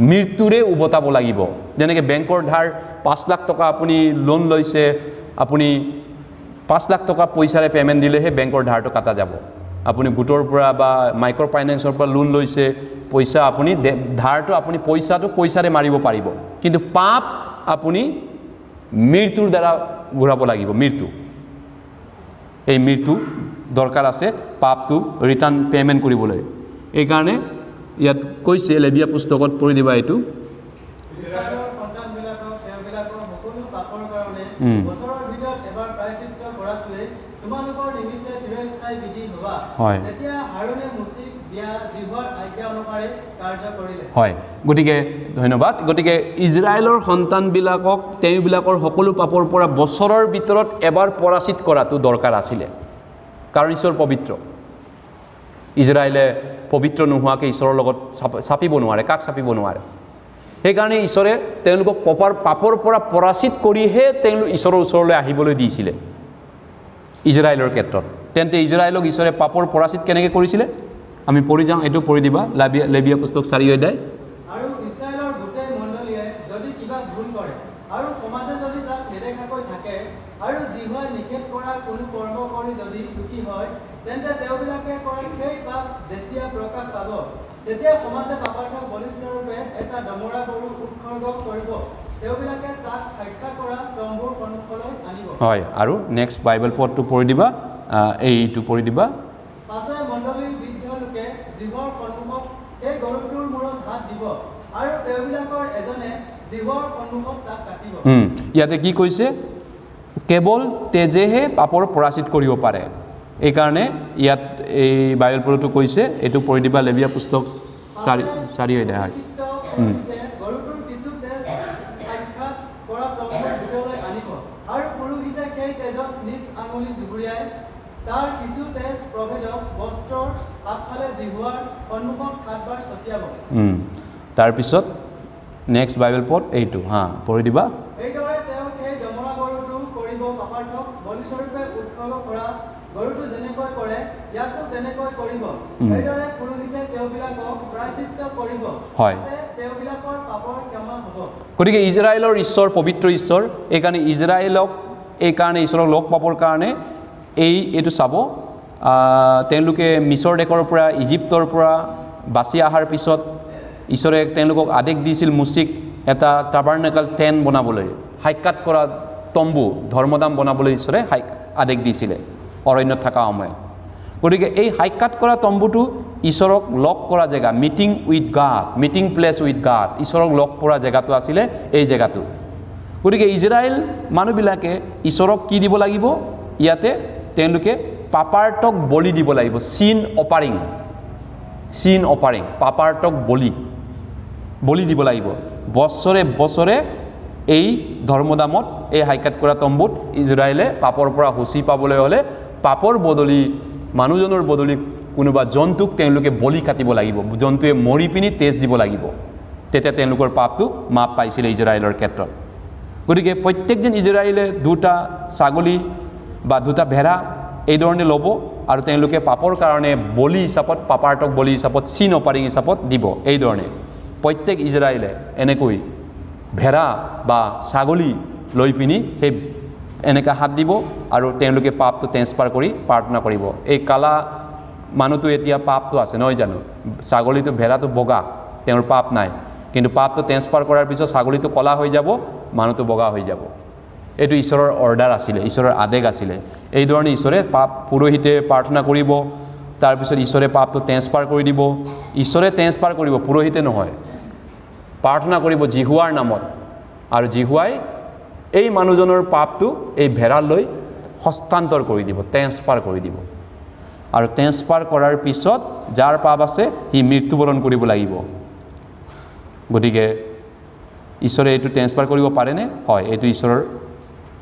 মৃত্যুৰে উভতাব লাগিব যেনেকৈ বেংকৰ ধাৰ পাঁচ লাখ টকা আপুনি লোন লৈছে আপুনি পাঁচ লাখ টকা পইচাৰে পে'মেণ্ট দিলেহে বেংকৰ ধাৰটো কটা যাব আপুনি গোটৰ পৰা বা মাইক্ৰ' ফাইনেন্সৰ পৰা লোন লৈছে পইচা আপুনি ধাৰটো আপুনি পইচাটো পইচাৰে মাৰিব পাৰিব কিন্তু পাপ আপুনি মৃত্যুৰ দ্বাৰা ঘূৰাব লাগিব মৃত্যু এই মৃত্যু দৰকাৰ আছে পাপটো ৰিটাৰ্ণ পে'মেণ্ট কৰিবলৈ এইকাৰণে ইয়াত কৈছে লেবিয়া পুস্তকত পঢ়ি দিবা এইটো হয় গতিকে ধন্যবাদ গতিকে ইজৰাইলৰ সন্তানবিলাকক তেওঁবিলাকৰ সকলো পাপৰ পৰা বছৰৰ ভিতৰত এবাৰ পৰাচিত কৰাটো দৰকাৰ আছিলে কাৰণ ঈশ্বৰ পবিত্ৰ ইজৰাইলে পবিত্ৰ নোহোৱাকৈ ঈশ্বৰৰ লগত চাপিব নোৱাৰে কাক চাপিব নোৱাৰে সেইকাৰণে ঈশ্বৰে তেওঁলোকক পপাৰ পাপৰ পৰা পৰাচিত কৰিহে তেওঁলোক ঈশ্বৰৰ ওচৰলৈ আহিবলৈ দিছিলে ইজৰাইলৰ ক্ষেত্ৰত তেন্তে ইজৰাইলক ঈশ্বৰে পাপৰ পৰাচিত কেনেকৈ কৰিছিলে আমি পৰি যাওঁ এইটো পৰি দিবা লাবিয়া লেবিয়া পুস্তক চাৰি অধ্যায় যে সমাজে বাবাৰ্থক বলিস্বৰূপে এটা ডামৰা গৰু উৎসৰ্গ কৰিব তেওঁবিলাকে তাক সাক্ষাৎ কৰা ৰংবোৰ সন্মুখলৈ আনিব হয় আৰু নেক্সট বাইবেল পদটো পঢ়ি দিবা এইটো পঢ়ি দিবা পাছে মণ্ডলীৰ বৃদ্ধ লোকে জীৱৰ সন্মুখত সেই গৰুটোৰ মূৰত হাত দিব আৰু তেওঁবিলাকৰ এজনে জীৱৰ সন্মুখত তাক কাটিব ইয়াতে কি কৈছে কেৱল তেজেহে পাপৰ পৰাচিত কৰিব পাৰে এইকাৰণে ইয়াত এই বাইবেল পদতো কৈছে এইটো পৰি দিবা লেবিয়া পুস্তক চাৰি চাৰি হৈ দেখায় তাৰপিছত নেক্সট বাইবেল পদ এইটো হা পঢ়ি দিবা সেইদৰে হয় গতিকে ইজৰাইলৰ ঈশ্বৰ পবিত্ৰ ঈশ্বৰ এইকাৰণে ইজৰাইলক এইকাৰণে ঈশ্বৰক লগ পাবৰ কাৰণে এই এইটো চাব তেওঁলোকে মিছৰ দেশৰ পৰা ইজিপ্তৰ পৰা বাচি অহাৰ পিছত ঈশ্বৰে তেওঁলোকক আদেশ দিছিল মুচিক এটা টাবাৰ্নেকাল টেন বনাবলৈ সাক্ষাৎ কৰা তম্বু ধৰ্মদাম বনাবলৈ ঈশ্বৰে আদেশ দিছিলে অৰণ্যত থকা সময়ত গতিকে এই সাক্ষাৎ কৰা তম্বুটো ঈশ্বৰক লগ কৰা জেগা meeting with God meeting place with God ঈশ্বৰক লগ কৰা জেগাটো আছিলে এই জেগাটো গতিকে ইজৰাইল মানুহবিলাকে ঈশ্বৰক কি দিব লাগিব ইয়াতে তেওঁলোকে পাপাৰ্টক বলি দিব লাগিব চিন অপাৰিং চিন অপাৰিং পাপাৰ্টক বলি বলি দিব লাগিব বছৰে বছৰে এই ধৰ্মদামত এই সাক্ষাৎ কৰা তম্বুত ইজৰাইলে পাপৰ পৰা সুচি পাবলৈ হ'লে পাপৰ বদলি মানুহজনৰ বদলি কোনোবা জন্তুক তেওঁলোকে বলি কাটিব লাগিব জন্তুৱে মৰি পিনি তেজ দিব লাগিব তেতিয়া তেওঁলোকৰ পাপটো মাপ পাইছিলে ইজৰাইলৰ ক্ষেত্ৰত গতিকে প্ৰত্যেকজন ইজৰাইলে দুটা ছাগলী বা দুটা ভেড়া এইধৰণে ল'ব আৰু তেওঁলোকে পাপৰ কাৰণে বলি হিচাপত পাপাৰ্টক বলি হিচাপত চিন অপাৰিং হিচাপত দিব এইধৰণে প্ৰত্যেক ইজৰাইলে এনেকৈ ভেড়া বা ছাগলী লৈ পিনি সেই এনেকৈ হাত দিব আৰু তেওঁলোকে পাপটো ট্ৰেঞ্চফাৰ কৰি প্ৰাৰ্থনা কৰিব এই কালা মানুহটো এতিয়া পাপটো আছে নহয় জানো ছাগলীটো ভেড়াটো বগা তেওঁৰ পাপ নাই কিন্তু পাপটো ট্ৰেঞ্চফাৰ কৰাৰ পিছত ছাগলীটো কলা হৈ যাব মানুহটো বগা হৈ যাব এইটো ঈশ্বৰৰ অৰ্ডাৰ আছিলে ঈশ্বৰৰ আদেশ আছিলে এইধৰণে ঈশ্বৰে পাপ পুৰোহিতে প্ৰাৰ্থনা কৰিব তাৰপিছত ঈশ্বৰে পাপটো ট্ৰেঞ্চফাৰ কৰি দিব ঈশ্বৰে ট্ৰেঞ্চফাৰ কৰিব পুৰোহিতে নহয় প্ৰাৰ্থনা কৰিব জিহুৱাৰ নামত আৰু জিহুৱাই এই মানুহজনৰ পাপটো এই ভেড়ালৈ হস্তান্তৰ কৰি দিব ট্ৰেন্সফাৰ কৰি দিব আৰু ট্ৰেন্সফাৰ কৰাৰ পিছত যাৰ পাপ আছে সি মৃত্যুবৰণ কৰিব লাগিব গতিকে ঈশ্বৰে এইটো ট্ৰেন্সফাৰ কৰিব পাৰেনে হয় এইটো ঈশ্বৰৰ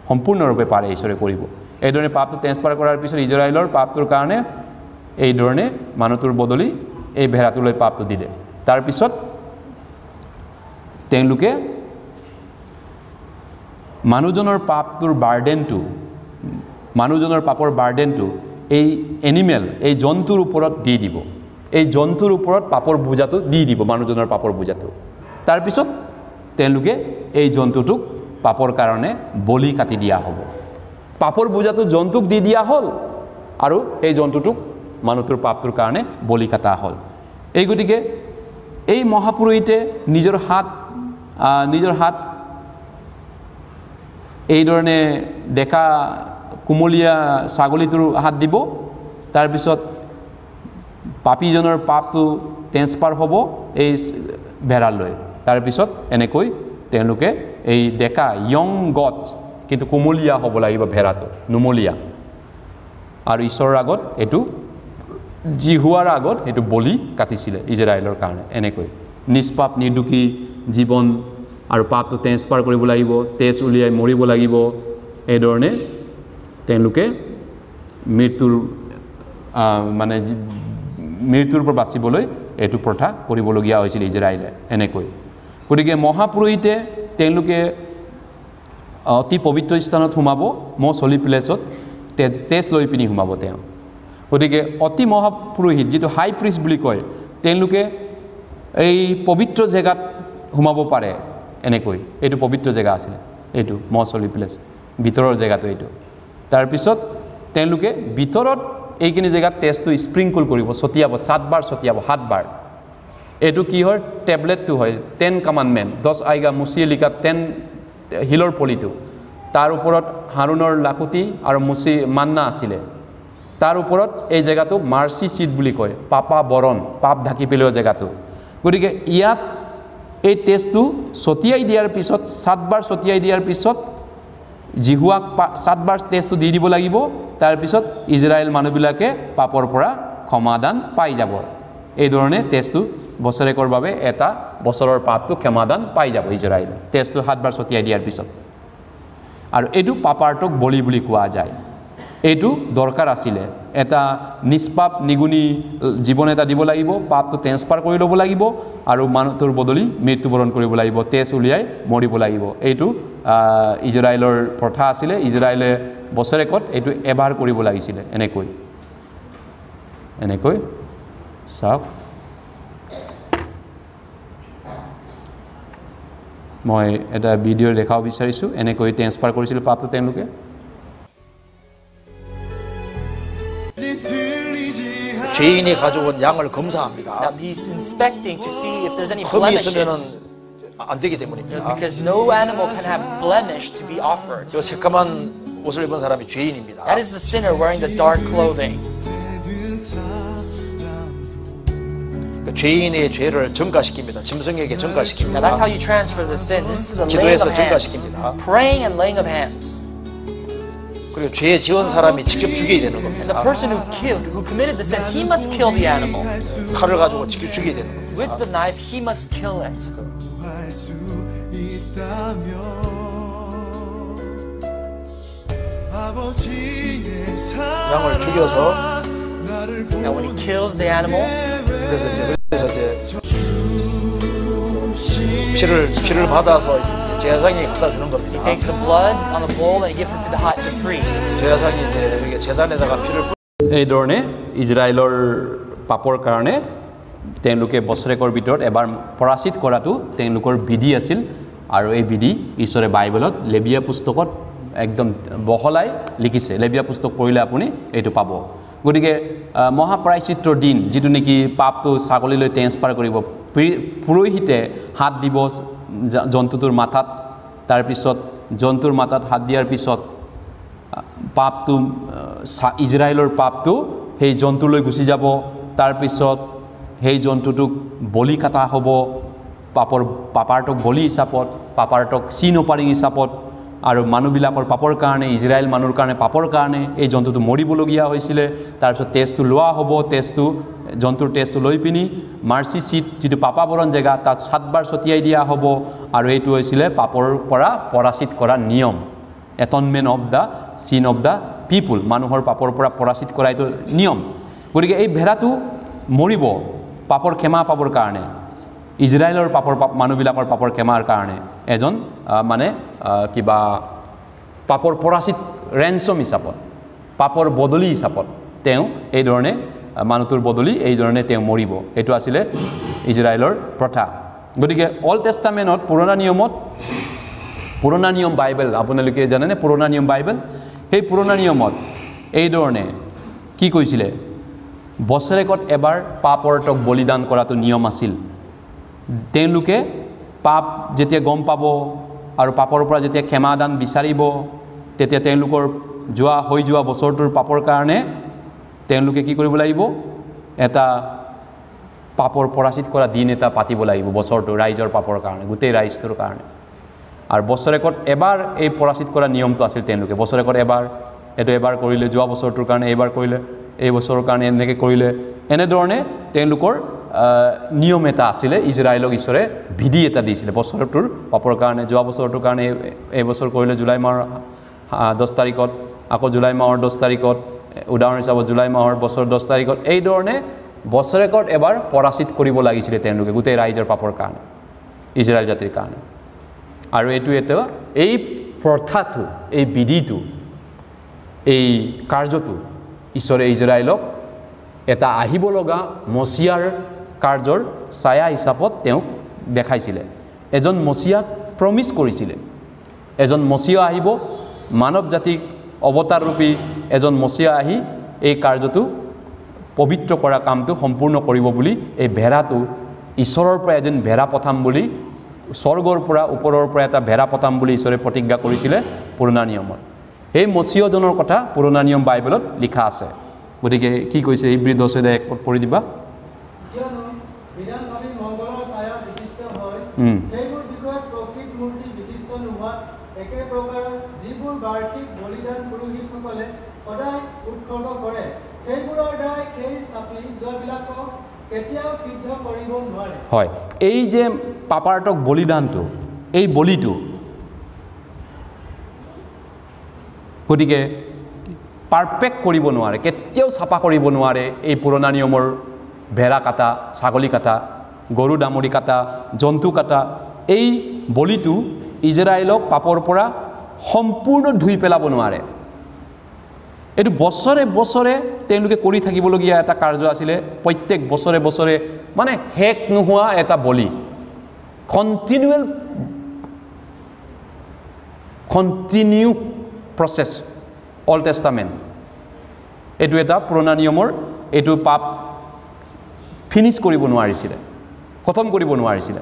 সম্পূৰ্ণৰূপে পাৰে ঈশ্বৰে কৰিব এইদৰে পাপটো ট্ৰেন্সফাৰ কৰাৰ পিছত ইজৰাইলৰ পাপটোৰ কাৰণে এইধৰণে মানুহটোৰ বদলি এই ভেড়াটোলৈ পাপটো দিলে তাৰপিছত তেওঁলোকে মানুহজনৰ পাপটোৰ বাৰ্ডেনটো মানুহজনৰ পাপৰ বাৰ্ডেনটো এই এনিমেল এই জন্তুৰ ওপৰত দি দিব এই জন্তুৰ ওপৰত পাপৰ বোজাটো দি দিব মানুহজনৰ পাপৰ বোজাটো তাৰপিছত তেওঁলোকে এই জন্তুটোক পাপৰ কাৰণে বলি কাটি দিয়া হ'ব পাপৰ বোজাটো জন্তুক দি দিয়া হ'ল আৰু এই জন্তুটোক মানুহটোৰ পাপটোৰ কাৰণে বলি কাটা হ'ল এই গতিকে এই মহাপুৰোহিতে নিজৰ হাত নিজৰ হাত এই ধৰণে ডেকা কুমলীয়া ছাগলীটোৰ হাত দিব তাৰপিছত পাপীজনৰ পাপটো ট্ৰেন্সফাৰ হ'ব এই ভেড়ালৈ তাৰপিছত এনেকৈ তেওঁলোকে এই ডেকা য়ং গছ কিন্তু কুমলীয়া হ'ব লাগিব ভেড়াটো নুমলীয়া আৰু ঈশ্বৰৰ আগত এইটো যি হোৱাৰ আগত সেইটো বলি কাটিছিলে ইজৰাইলৰ কাৰণে এনেকৈ নিষ্পাপ নিৰ্দোষী জীৱন আৰু পাপটো তেজ পাৰ কৰিব লাগিব তেজ উলিয়াই মৰিব লাগিব এইধৰণে তেওঁলোকে মৃত্যুৰ মানে মৃত্যুৰ পৰা বাচিবলৈ এইটো প্ৰথা কৰিবলগীয়া হৈছিল ইজৰাইলে এনেকৈ গতিকে মহাপুৰোহিতে তেওঁলোকে অতি পবিত্ৰ স্থানত সোমাব মোৰ চলি প্লেচত তেজ তেজ লৈ পিনি সোমাব তেওঁ গতিকে অতি মহাপুৰোহিত যিটো হাই প্ৰিষ্ট বুলি কয় তেওঁলোকে এই পবিত্ৰ জেগাত সোমাব পাৰে এনেকৈ এইটো পবিত্ৰ জেগা আছিলে এইটো মচলি প্লেচ ভিতৰৰ জেগাটো এইটো তাৰপিছত তেওঁলোকে ভিতৰত এইখিনি জেগাত তেজটো স্প্ৰিংকুল কৰিব ছটিয়াব সাতবাৰ ছটিয়াব সাতবাৰ এইটো কি হয় টেবলেটটো হয় টেন কামাণ্ডমেণ্ট দহ আইগা মুচি এলিকা টেন শিলৰ পলিটো তাৰ ওপৰত হাৰুণৰ লাকুটি আৰু মুচি মান্না আছিলে তাৰ ওপৰত এই জেগাটো মাৰ্চি চিট বুলি কয় পাপা বৰণ পাপ ঢাকি পেলোৱা জেগাটো গতিকে ইয়াত এই টেষ্টটো ছটিয়াই দিয়াৰ পিছত সাতবাৰ ছটিয়াই দিয়াৰ পিছত জিহুৱাক সাতবাৰ টেষ্টটো দি দিব লাগিব তাৰপিছত ইজৰাইল মানুহবিলাকে পাপৰ পৰা ক্ষমাদান পাই যাব এইধৰণে টেষ্টটো বছৰেকৰ বাবে এটা বছৰৰ পাপটো ক্ষমাদান পাই যাব ইজৰাইল টেষ্টটো সাতবাৰ ছটিয়াই দিয়াৰ পিছত আৰু এইটো পাপাৰটোক বলি বুলি কোৱা যায় এইটো দৰকাৰ আছিলে এটা নিষ্পাপ নিগুণী জীৱন এটা দিব লাগিব পাপটো ট্ৰেঞ্চফাৰ কৰি ল'ব লাগিব আৰু মানুহটোৰ বদলি মৃত্যুবৰণ কৰিব লাগিব তেজ উলিয়াই মৰিব লাগিব এইটো ইজৰাইলৰ প্ৰথা আছিলে ইজৰাইলে বছৰেকত এইটো এবাৰ কৰিব লাগিছিলে এনেকৈ এনেকৈ চাওক মই এটা ভিডিঅ' দেখাব বিচাৰিছোঁ এনেকৈ ট্ৰেঞ্চফাৰ কৰিছিলোঁ পাপটো তেওঁলোকে 죄인이 가져온 양을 검사합니다. Now he's inspecting to see if there's any 흠이 있으면은 blemishes. 안 되기 때문입니다. Because no animal can have blemish to be offered. 저 새까만 옷을 입은 사람이 죄인입니다. That is the sinner wearing the dark clothing. 그 죄인의 죄를 전가시킵니다. 짐승에게 Now that's how 전가시킵니다. you transfer the sins. This is the laying of 기도해서 hands. 전가시킵니다. Praying and laying of hands. 그리고 죄 지은 사람이 직접 죽여야 되는 겁니다. The person who killed, who committed the sin, he must kill the animal. 칼을 가지고 직접 죽여야 되는 겁니다. With the knife, he must kill it. 양을 죽여서 Now when he kills the animal, 그래서 이제 그래서 이제 피를 피를 받아서 제사장이 갖다 주는 겁니다. He takes the blood on the bull and he gives it to the high এইধৰণে ইজৰাইলৰ পাপৰ কাৰণে তেওঁলোকে বছৰেকৰ ভিতৰত এবাৰ পৰাচিত কৰাটো তেওঁলোকৰ বিধি আছিল আৰু এই বিধি ঈশ্বৰে বাইবেলত লেবিয়া পুস্তকত একদম বহলাই লিখিছে লেবিয়া পুস্তক পঢ়িলে আপুনি এইটো পাব গতিকে মহাপ্ৰায়চিত্ৰৰ দিন যিটো নেকি পাপটো ছাগলীলৈ ট্ৰেঞ্চফাৰ কৰিব পুৰোহিতে হাত দিব জন্তুটোৰ মাথাত তাৰপিছত জন্তুৰ মাথাত হাত দিয়াৰ পিছত পাপটো ইজৰাইলৰ পাপটো সেই জন্তুলৈ গুচি যাব তাৰপিছত সেই জন্তুটোক বলি কাটা হ'ব পাপৰ পাপাৰটোক বলি হিচাপত পাপাৰটোক চিন অপাৰিং হিচাপত আৰু মানুহবিলাকৰ পাপৰ কাৰণে ইজৰাইল মানুহৰ কাৰণে পাপৰ কাৰণে এই জন্তুটো মৰিবলগীয়া হৈছিলে তাৰপিছত টেষ্টটো লোৱা হ'ব টেষ্টটো জন্তুৰ টেষ্টটো লৈ পিনি মাৰ্চি চিট যিটো পাপাবৰণ জেগা তাত সাতবাৰ ছটিয়াই দিয়া হ'ব আৰু এইটো হৈছিলে পাপৰ পৰা পৰাচিত কৰা নিয়ম atonement of the sin of the people মানুহৰ পাপৰ পৰা পৰাচিত কৰা এইটো নিয়ম গতিকে এই ভেড়াটো মৰিব পাপৰ ক্ষেমা পাবৰ কাৰণে ইজৰাইলৰ পাপৰ পাপ মানুহবিলাকৰ পাপৰ ক্ষেমাৰ কাৰণে এজন মানে কিবা পাপৰ পৰাচিত ৰেঞ্চম হিচাপত পাপৰ বদলি হিচাপত তেওঁ এইধৰণে মানুহটোৰ বদলি এইধৰণে তেওঁ মৰিব এইটো আছিলে ইজৰাইলৰ প্ৰথা গতিকে অল্ড টেষ্টামেনত পুৰণা নিয়মত পুৰণা নিয়ম বাইবেল আপোনালোকে জানেনে পুৰণা নিয়ম বাইবেল সেই পুৰণা নিয়মত এইধৰণে কি কৈছিলে বছৰেকত এবাৰ পাপৰতক বলিদান কৰাটো নিয়ম আছিল তেওঁলোকে পাপ যেতিয়া গম পাব আৰু পাপৰ পৰা যেতিয়া দান বিচাৰিব তেতিয়া তেওঁলোকৰ যোৱা হৈ যোৱা বছৰটোৰ পাপৰ কাৰণে তেওঁলোকে কি কৰিব লাগিব এটা পাপৰ পৰাচিত কৰা দিন এটা পাতিব লাগিব বছৰটো ৰাইজৰ পাপৰ কাৰণে গোটেই ৰাইজটোৰ কাৰণে আৰু বছৰেকত এবাৰ এই পৰাচিত কৰা নিয়মটো আছিল তেওঁলোকে বছৰেকত এবাৰ এইটো এবাৰ কৰিলে যোৱা বছৰটোৰ কাৰণে এইবাৰ কৰিলে এই বছৰৰ কাৰণে এনেকৈ কৰিলে এনেধৰণে তেওঁলোকৰ নিয়ম এটা আছিলে ইজৰাইলক ঈশ্বৰে ভিধি এটা দিছিলে বছৰটোৰ পাপৰ কাৰণে যোৱা বছৰটোৰ কাৰণে এই এইবছৰ কৰিলে জুলাই মাহৰ দহ তাৰিখত আকৌ জুলাই মাহৰ দহ তাৰিখত উদাহৰণ হিচাপত জুলাই মাহৰ বছৰ দহ তাৰিখত এইধৰণে বছৰেকত এবাৰ পৰাচিত কৰিব লাগিছিলে তেওঁলোকে গোটেই ৰাইজৰ পাপৰ কাৰণে ইজৰাইল জাতিৰ কাৰণে আৰু এইটো এটা এই প্ৰথাটো এই বিধিটো এই কাৰ্যটো ঈশ্বৰে ইজৰাইলক এটা আহিব লগা মচিয়াৰ কাৰ্যৰ ছায়া হিচাপত তেওঁক দেখাইছিলে এজন মচিয়াক প্ৰমিছ কৰিছিলে এজন মচিয়া আহিব মানৱ জাতিক অৱতাৰৰূপী এজন মচিয়া আহি এই কাৰ্যটো পবিত্ৰ কৰা কামটো সম্পূৰ্ণ কৰিব বুলি এই ভেড়াটো ঈশ্বৰৰ পৰা এজন ভেড়া পঠাম বুলি স্বৰ্গৰ পৰা ওপৰৰ পৰা এটা ভেড়া পতাম বুলি ঈশ্বৰে প্ৰতিজ্ঞা কৰিছিলে পুৰণা নিয়মত সেই মৎস্যজনৰ কথা পুৰণা নিয়ম বাইবেলত লিখা আছে গতিকে কি কৈছে এই বৃদ্ধ চৈদে এক পদ পঢ়ি দিবা সেইবোৰৰ দ্বাৰাই সেই চাপি যোৱাবিলাকক হয় এই যে পাপাৰ্টক বলিদানটো এই বলিটো গতিকে পাৰফেক্ট কৰিব নোৱাৰে কেতিয়াও চাফা কৰিব নোৱাৰে এই পুৰণা নিয়মৰ ভেড়া কাটা ছাগলী কাটা গৰু দামৰি কাটা জন্তু কাটা এই বলিটো ইজৰাইলক পাপৰ পৰা সম্পূৰ্ণ ধুই পেলাব নোৱাৰে এইটো বছৰে বছৰে তেওঁলোকে কৰি থাকিবলগীয়া এটা কাৰ্য আছিলে প্ৰত্যেক বছৰে বছৰে মানে শেষ নোহোৱা এটা বলি continual continue process old testament এইটো এটা পুৰণা নিয়মৰ এইটো পাপ ফিনিছ কৰিব নোৱাৰিছিলে খতম কৰিব নোৱাৰিছিলে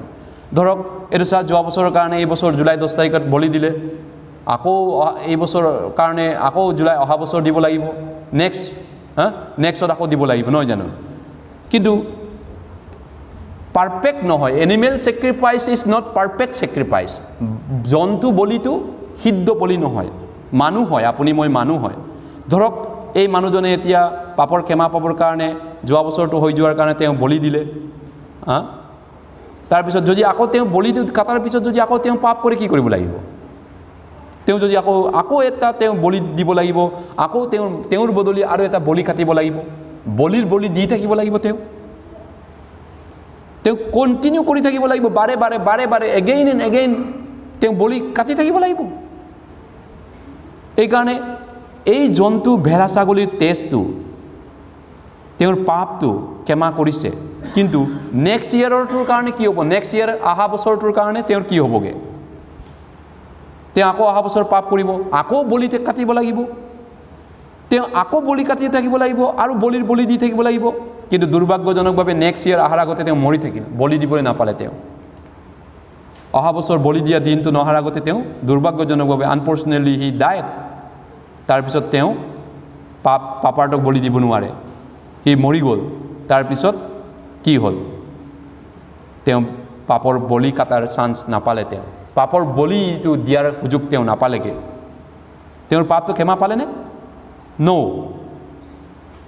ধৰক এইটো চা যোৱা বছৰৰ কাৰণে এই বছৰ জুলাই দহ তাৰিখত বলি দিলে আকৌ এই বছৰৰ কাৰণে আকৌ জুলাই অহা বছৰ দিব লাগিব নেক্সট হা নেক্সট আকৌ দিব লাগিব নহয় জানো কিন্তু পাৰফেক্ট নহয় animal sacrifice is not perfect sacrifice জন্তু বলিটো সিদ্ধ বলি নহয় মানুহ হয় আপুনি মই মানুহ হয় ধৰক এই মানুহজনে এতিয়া পাপৰ ক্ষমা পাবৰ কাৰণে যোৱা বছৰটো হৈ যোৱাৰ কাৰণে তেওঁ বলি দিলে হা তাৰপিছত যদি আকৌ তেওঁ বলি কাটাৰ পিছত যদি আকৌ তেওঁ পাপ কৰি কি কৰিব লাগিব তেওঁ যদি আকৌ আকৌ এটা তেওঁ বলি দিব লাগিব আকৌ তেওঁ তেওঁৰ বদলি আৰু এটা বলি কাটিব লাগিব বলিৰ বলি দি থাকিব লাগিব তেওঁ তেওঁ কণ্টিনিউ কৰি থাকিব লাগিব বাৰে বাৰে বাৰে বাৰে এগেইন এণ্ড এগেইন তেওঁ বলি কাটি থাকিব লাগিব এইকাৰণে এই জন্তু ভেড়া ছাগলীৰ টেষ্টটো তেওঁৰ পাপটো ক্ষমা কৰিছে কিন্তু নেক্সট ইয়াৰৰটোৰ কাৰণে কি হ'ব নেক্সট ইয়াৰ অহা বছৰটোৰ কাৰণে তেওঁৰ কি হ'বগৈ তেওঁ আকৌ অহা বছৰ পাপ কৰিব আকৌ বলি কাটিব লাগিব তেওঁ আকৌ বলি কাটি থাকিব লাগিব আৰু বলিৰ বলি দি থাকিব লাগিব কিন্তু দুৰ্ভাগ্যজনকভাৱে নেক্সট ইয়েৰ অহাৰ আগতে তেওঁ মৰি থাকিল বলি দিবলৈ নাপালে তেওঁ অহা বছৰ বলি দিয়া দিনটো নহাৰ আগতে তেওঁ দুৰ্ভাগ্যজনকভাৱে আনফৰ্চুনেটলি সি ডায়েট তাৰপিছত তেওঁ পাপ পাপাৰটোক বলি দিব নোৱাৰে সি মৰি গ'ল তাৰপিছত কি হ'ল তেওঁ পাপৰ বলি কাটাৰ চান্স নাপালে তেওঁ পাপৰ বলিটো দিয়াৰ সুযোগ তেওঁ নাপালেগৈ তেওঁৰ পাপটো ক্ষমা পালেনে ন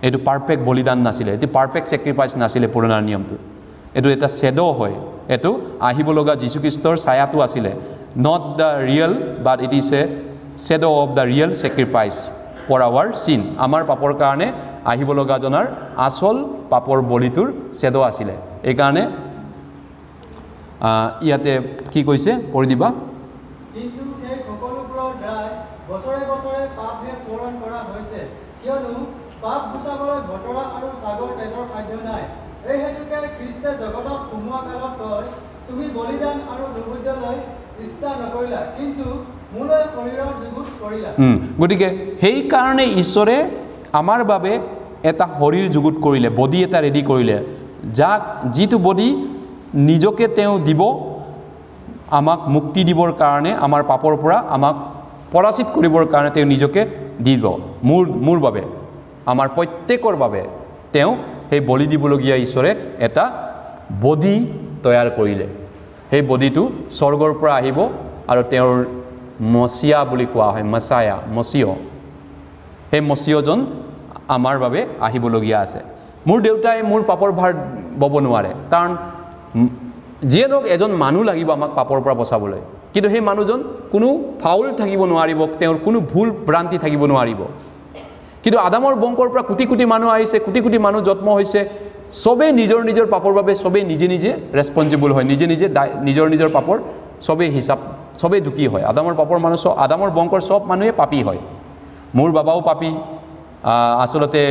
এইটো পাৰফেক্ট বলিদান নাছিলে এইটো পাৰফেক্ট ছেক্ৰিফাইচ নাছিলে পুৰণা নিয়মটো এইটো এটা চেদ হয় এইটো আহিব লগা যীশুখ্ৰীষ্টৰ ছায়াটো আছিলে not the real but it is a shade of the real sacrifice for our sin আমাৰ পাপৰ কাৰণে আহিব আহিবলগাজনাৰ আচল পাপৰ বলিটোৰ চেদ আছিলে এইকাৰণে ইয়াতে কি কৈছে কৰি দিবা গতিকে সেইকাৰণে ঈশ্বৰে আমাৰ বাবে এটা শৰীৰ যুগুত কৰিলে বডি এটা ৰেডি কৰিলে যাক যিটো বডি নিজকে তেওঁ দিব আমাক মুক্তি দিবৰ কাৰণে আমাৰ পাপৰ পৰা আমাক পৰাচিত কৰিবৰ কাৰণে তেওঁ নিজকে দিব মোৰ মোৰ বাবে আমাৰ প্ৰত্যেকৰ বাবে তেওঁ সেই বলি দিবলগীয়া ঈশ্বৰে এটা বডি তৈয়াৰ কৰিলে সেই বডিটো স্বৰ্গৰ পৰা আহিব আৰু তেওঁৰ মচিয়া বুলি কোৱা হয় মচায়া মচিয় সেই মচিয়জন আমাৰ বাবে আহিবলগীয়া আছে মোৰ দেউতাই মোৰ পাপৰ ভাৰ বব নোৱাৰে কাৰণ যিয়ে ধৰক এজন মানুহ লাগিব আমাক পাপৰ পৰা বচাবলৈ কিন্তু সেই মানুহজন কোনো ফাউল থাকিব নোৱাৰিব তেওঁৰ কোনো ভুল ভ্ৰান্তি থাকিব নোৱাৰিব কিন্তু আদামৰ বংশৰ পৰা কোটি কোটি মানুহ আহিছে কোটি কোটি মানুহ জন্ম হৈছে চবেই নিজৰ নিজৰ পাপৰ বাবে চবেই নিজে নিজে ৰেছপনচিবল হয় নিজে নিজে নিজৰ নিজৰ পাপৰ চবেই হিচাপ চবেই দুখী হয় আদামৰ পাপৰ মানুহ চব আদামৰ বংশৰ চব মানুহে পাপী হয় মোৰ বাবাও পাপী আচলতে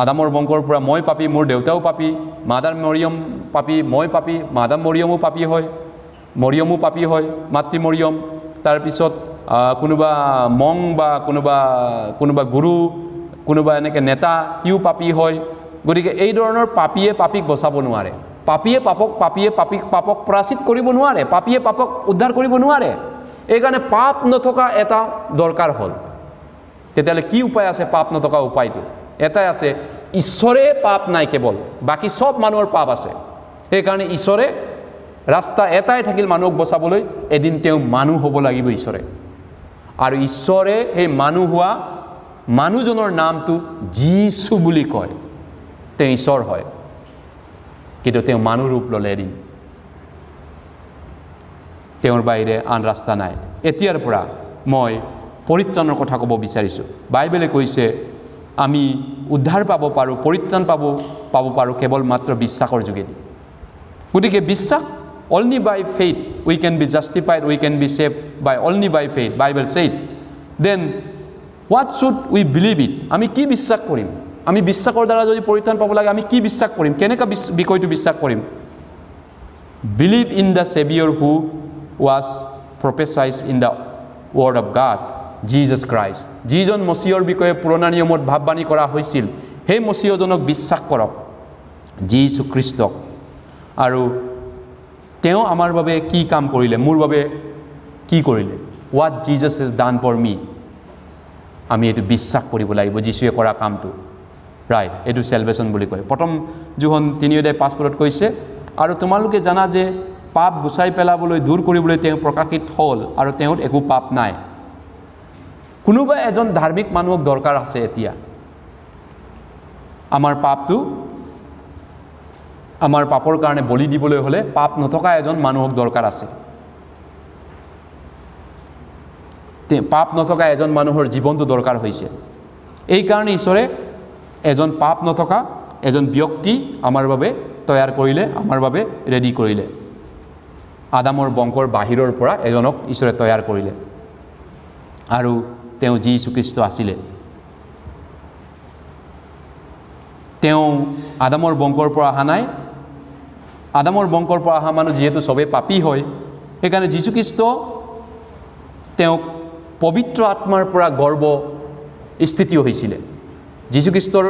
আদামৰ বংশৰ পৰা মই পাপি মোৰ দেউতাও পাপী মাদাৰ মৰিয়ম পাপী মই পাপি মাদাম মৰিয়মো পাপী হয় মৰিয়মো পাপি হয় মাতৃ মৰিয়ম তাৰপিছত কোনোবা মং বা কোনোবা কোনোবা গুৰু কোনোবা এনেকৈ নেতা সিও পাপী হয় গতিকে এই ধৰণৰ পাপীয়ে পাপীক বচাব নোৱাৰে পাপীয়ে পাপক পাপীয়ে পাপীক পাপক প্ৰাচিত কৰিব নোৱাৰে পাপীয়ে পাপক উদ্ধাৰ কৰিব নোৱাৰে এইকাৰণে পাপ নথকা এটা দৰকাৰ হ'ল তেতিয়াহ'লে কি উপায় আছে পাপ নথকা উপায়টো এটাই আছে ঈশ্বৰে পাপ নাই কেৱল বাকী চব মানুহৰ পাপ আছে সেইকাৰণে ঈশ্বৰে ৰাস্তা এটাই থাকিল মানুহক বচাবলৈ এদিন তেওঁ মানুহ হ'ব লাগিব ঈশ্বৰে আৰু ঈশ্বৰে সেই মানুহ হোৱা মানুহজনৰ নামটো যিচু বুলি কয় তেওঁ ঈশ্বৰ হয় কিন্তু তেওঁ মানুহ ৰূপ ল'লে এদিন তেওঁৰ বাহিৰে আন ৰাস্তা নাই এতিয়াৰ পৰা মই পৰিত্ৰাণৰ কথা ক'ব বিচাৰিছোঁ বাইবেলে কৈছে আমি উদ্ধাৰ পাব পাৰোঁ পৰিত্ৰাণ পাব পাব পাৰোঁ কেৱল মাত্ৰ বিশ্বাসৰ যোগেদি গতিকে বিশ্বাস only by faith we can be justified we can be save by only by faith Bible said then what should we believe it আমি কি বিশ্বাস কৰিম আমি বিশ্বাসৰ দ্বাৰা যদি পৰিত্ৰাণ পাব লাগে আমি কি বিশ্বাস কৰিম কেনেকুৱা বিশ্ব বিষয়টো বিশ্বাস কৰিম believe in the saviour who was prophesied in the word of God Jesus Christ যিজন মচিয়ৰ বিষয়ে পুৰণা নিয়মত ভাৱবাণী কৰা হৈছিল সেই মচিয়জনক বিশ্বাস কৰক যিশু খ্ৰীষ্টক আৰু তেওঁ আমাৰ বাবে কি কাম কৰিলে মোৰ বাবে কি কৰিলে what Jesus is done for me আমি এইটো বিশ্বাস কৰিব লাগিব যীশুৱে কৰা কামটো ৰাইট এইটো চেলিব্ৰেশ্যন বুলি কয় প্ৰথম যোন তিনিওদায় পাছপৰ্টত কৈছে আৰু তোমালোকে জানা যে পাপ গুচাই পেলাবলৈ দূৰ কৰিবলৈ তেওঁ প্ৰকাশিত হ'ল আৰু তেওঁৰ একো পাপ নাই কোনোবা এজন ধাৰ্মিক মানুহক দৰকাৰ আছে এতিয়া আমাৰ পাপটো আমাৰ পাপৰ কাৰণে বলি দিবলৈ হ'লে পাপ নথকা এজন মানুহক দৰকাৰ আছে পাপ নথকা এজন মানুহৰ জীৱনটো দৰকাৰ হৈছে এইকাৰণে ঈশ্বৰে এজন পাপ নথকা এজন ব্যক্তি আমাৰ বাবে তৈয়াৰ কৰিলে আমাৰ বাবে ৰেডি কৰিলে আদামৰ বংশৰ বাহিৰৰ পৰা এজনক ঈশ্বৰে তৈয়াৰ কৰিলে আৰু তেওঁ যীশুখ্ৰীষ্ট আছিলে তেওঁ আদামৰ বংশৰ পৰা অহা নাই আদামৰ বংশৰ পৰা অহা মানুহ যিহেতু চবেই পাপী হয় সেইকাৰণে যীশুখ্ৰীষ্ট তেওঁক পবিত্ৰ আত্মাৰ পৰা গৰ্ব স্থিতি হৈছিলে যীশুখ্ৰীষ্টৰ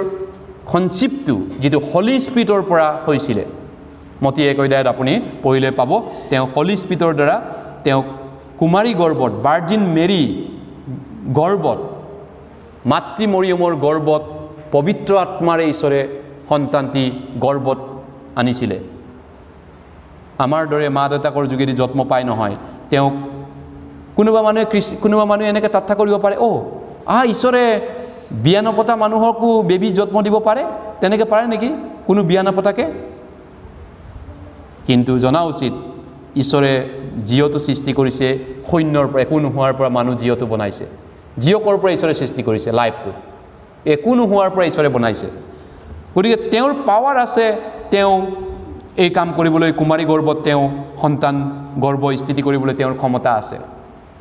কনচেপ্টটো যিটো হলি স্পীডৰ পৰা হৈছিলে মতি একৈ দায়ত আপুনি পঢ়িলে পাব তেওঁ হলি স্পীডৰ দ্বাৰা তেওঁক কুমাৰী গৰ্বত বাৰ্জিন মেৰী গৰ্বত মাতৃ মৰিয়মৰ গৰ্বত পবিত্ৰ আত্মাৰে ঈশ্বৰে সন্তানটি গৰ্বত আনিছিলে আমাৰ দৰে মা দেউতাকৰ যোগেদি জন্ম পায় নহয় তেওঁক কোনোবা মানুহে কৃষি কোনোবা মানুহে এনেকৈ তাত্থা কৰিব পাৰে অ' আহ ঈশ্বৰে বিয়া নপতা মানুহকো বেবী জন্ম দিব পাৰে তেনেকৈ পাৰে নেকি কোনো বিয়া নপতাকে কিন্তু জনা উচিত ঈশ্বৰে জীয়টো সৃষ্টি কৰিছে সৈন্যৰ পৰা একো নোহোৱাৰ পৰা মানুহ জীয়টো বনাইছে জীয়কৰ পৰা ঈশ্বৰে সৃষ্টি কৰিছে লাইফটো একো নোহোৱাৰ পৰা ঈশ্বৰে বনাইছে গতিকে তেওঁৰ পাৱাৰ আছে তেওঁ এই কাম কৰিবলৈ কুমাৰী গৰ্বত তেওঁ সন্তান গৰ্ব স্থিতি কৰিবলৈ তেওঁৰ ক্ষমতা আছে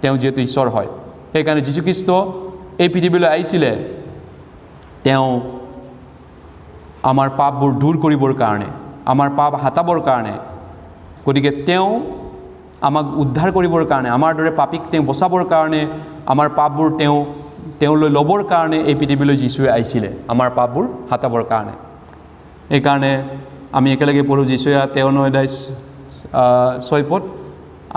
তেওঁ যিহেতু ঈশ্বৰ হয় সেইকাৰণে যীশুখ্ৰীষ্ট এই পৃথিৱীলৈ আহিছিলে তেওঁ আমাৰ পাপবোৰ দূৰ কৰিবৰ কাৰণে আমাৰ পাপ হাতাবৰ কাৰণে গতিকে তেওঁ আমাক উদ্ধাৰ কৰিবৰ কাৰণে আমাৰ দৰে পাপীক তেওঁ বচাবৰ কাৰণে আমাৰ পাপবোৰ তেওঁ তেওঁলৈ ল'বৰ কাৰণে এই পৃথিৱীলৈ যীশুৱে আহিছিলে আমাৰ পাপবোৰ হাতাবৰ কাৰণে সেইকাৰণে আমি একেলগে পঢ়োঁ যীশুৱে তেওঁ নদাই ছয়পদ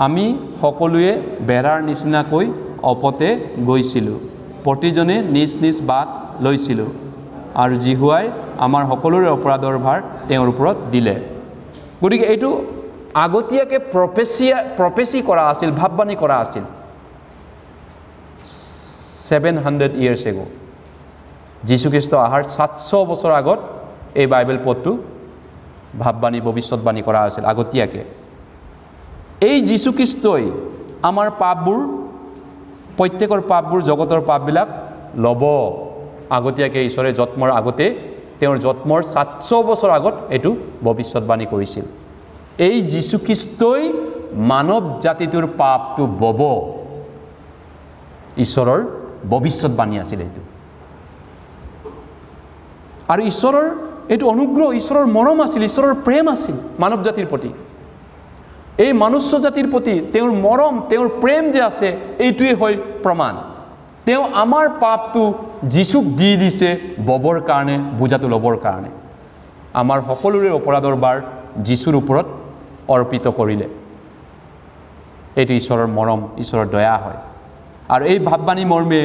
আমি সকলোৱে বেৰাৰ নিচিনাকৈ অপতে গৈছিলোঁ প্ৰতিজনে নিজ নিজ বাট লৈছিলোঁ আৰু জীহুৱাই আমাৰ সকলোৰে অপৰাধৰ ভাৰ তেওঁৰ ওপৰত দিলে গতিকে এইটো আগতীয়াকৈ প্ৰপেচিয়া প্ৰপেচি কৰা আছিল ভাৱবাণী কৰা আছিল ছেভেন হাণ্ড্ৰেড ইয়েৰ্ছ এগ' যীশুখ্ৰীষ্ট অহাৰ সাতশ বছৰ আগত এই বাইবেল পদটো ভাৱবাণী ভৱিষ্যৎবাণী কৰা হৈছিল আগতীয়াকৈ এই যীশুখ্ৰীষ্টই আমাৰ পাপবোৰ প্ৰত্যেকৰ পাপবোৰ জগতৰ পাপবিলাক ল'ব আগতীয়াকৈ ঈশ্বৰে জন্মৰ আগতে তেওঁৰ জন্মৰ সাতশ বছৰ আগত এইটো ভৱিষ্যৎবাণী কৰিছিল এই যীশুখ্ৰীষ্টই মানৱ জাতিটোৰ পাপটো বব ঈশ্বৰৰ ভৱিষ্যতবাণী আছিল এইটো আৰু ঈশ্বৰৰ এইটো অনুগ্ৰহ ঈশ্বৰৰ মৰম আছিল ঈশ্বৰৰ প্ৰেম আছিল মানৱ জাতিৰ প্ৰতি এই মনুষ্য জাতিৰ প্ৰতি তেওঁৰ মৰম তেওঁৰ প্ৰেম যে আছে এইটোৱেই হয় প্ৰমাণ তেওঁ আমাৰ পাপটো যীচুক দি দিছে ববৰ কাৰণে বুজাটো ল'বৰ কাৰণে আমাৰ সকলোৰে অপৰাধৰ বাৰ যীচুৰ ওপৰত অৰ্পিত কৰিলে এইটো ঈশ্বৰৰ মৰম ঈশ্বৰৰ দয়া হয় আৰু এই ভাৱবাণী মৰ্মে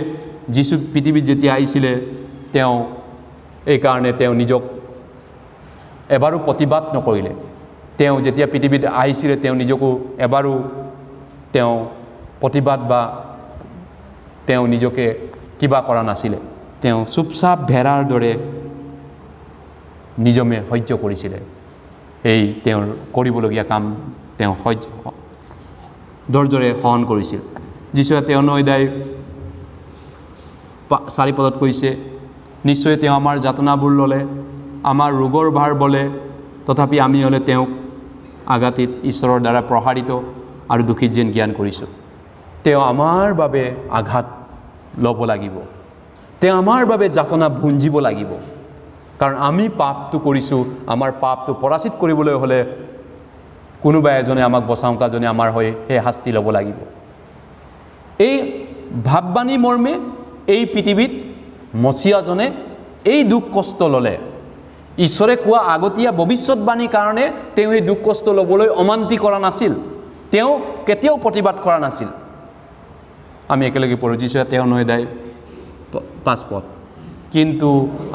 যিচু পৃথিৱীত যেতিয়া আহিছিলে তেওঁ এইকাৰণে তেওঁ নিজক এবাৰো প্ৰতিবাদ নকৰিলে তেওঁ যেতিয়া পৃথিৱীত আহিছিলে তেওঁ নিজকো এবাৰো তেওঁ প্ৰতিবাদ বা তেওঁ নিজকে কিবা কৰা নাছিলে তেওঁ চুপচাপ ভেড়াৰ দৰে নিজমে সহ্য কৰিছিলে এই তেওঁৰ কৰিবলগীয়া কাম তেওঁ সহ্য দৰ্জৰে সহন কৰিছিল যিচুৱে তেওঁ নৈ দাই চাৰি পদত কৈছে নিশ্চয় তেওঁ আমাৰ যাতনাবোৰ ল'লে আমাৰ ৰোগৰ ভাৰ বলে তথাপি আমি হ'লে তেওঁক আঘাতীত ঈশ্বৰৰ দ্বাৰা প্ৰসাৰিত আৰু দুখীত যেন জ্ঞান কৰিছোঁ তেওঁ আমাৰ বাবে আঘাত ল'ব লাগিব তেওঁ আমাৰ বাবে যাতনা ভুঞ্জিব লাগিব কাৰণ আমি পাপটো কৰিছোঁ আমাৰ পাপটো পৰাচিত কৰিবলৈ হ'লে কোনোবা এজনে আমাক বচাওঁতাজনে আমাৰ হৈ সেই শাস্তি ল'ব লাগিব এই ভাববাণী মৰ্মে এই পৃথিৱীত মচিয়াজনে এই দুখ কষ্ট ল'লে ঈশ্বৰে কোৱা আগতীয়া ভৱিষ্যতবাণীৰ কাৰণে তেওঁ এই দুখ কষ্ট ল'বলৈ অমান্তি কৰা নাছিল তেওঁ কেতিয়াও প্ৰতিবাদ কৰা নাছিল আমি একেলগে পৰিচিছোঁ তেওঁ নহয় পাছপথ কিন্তু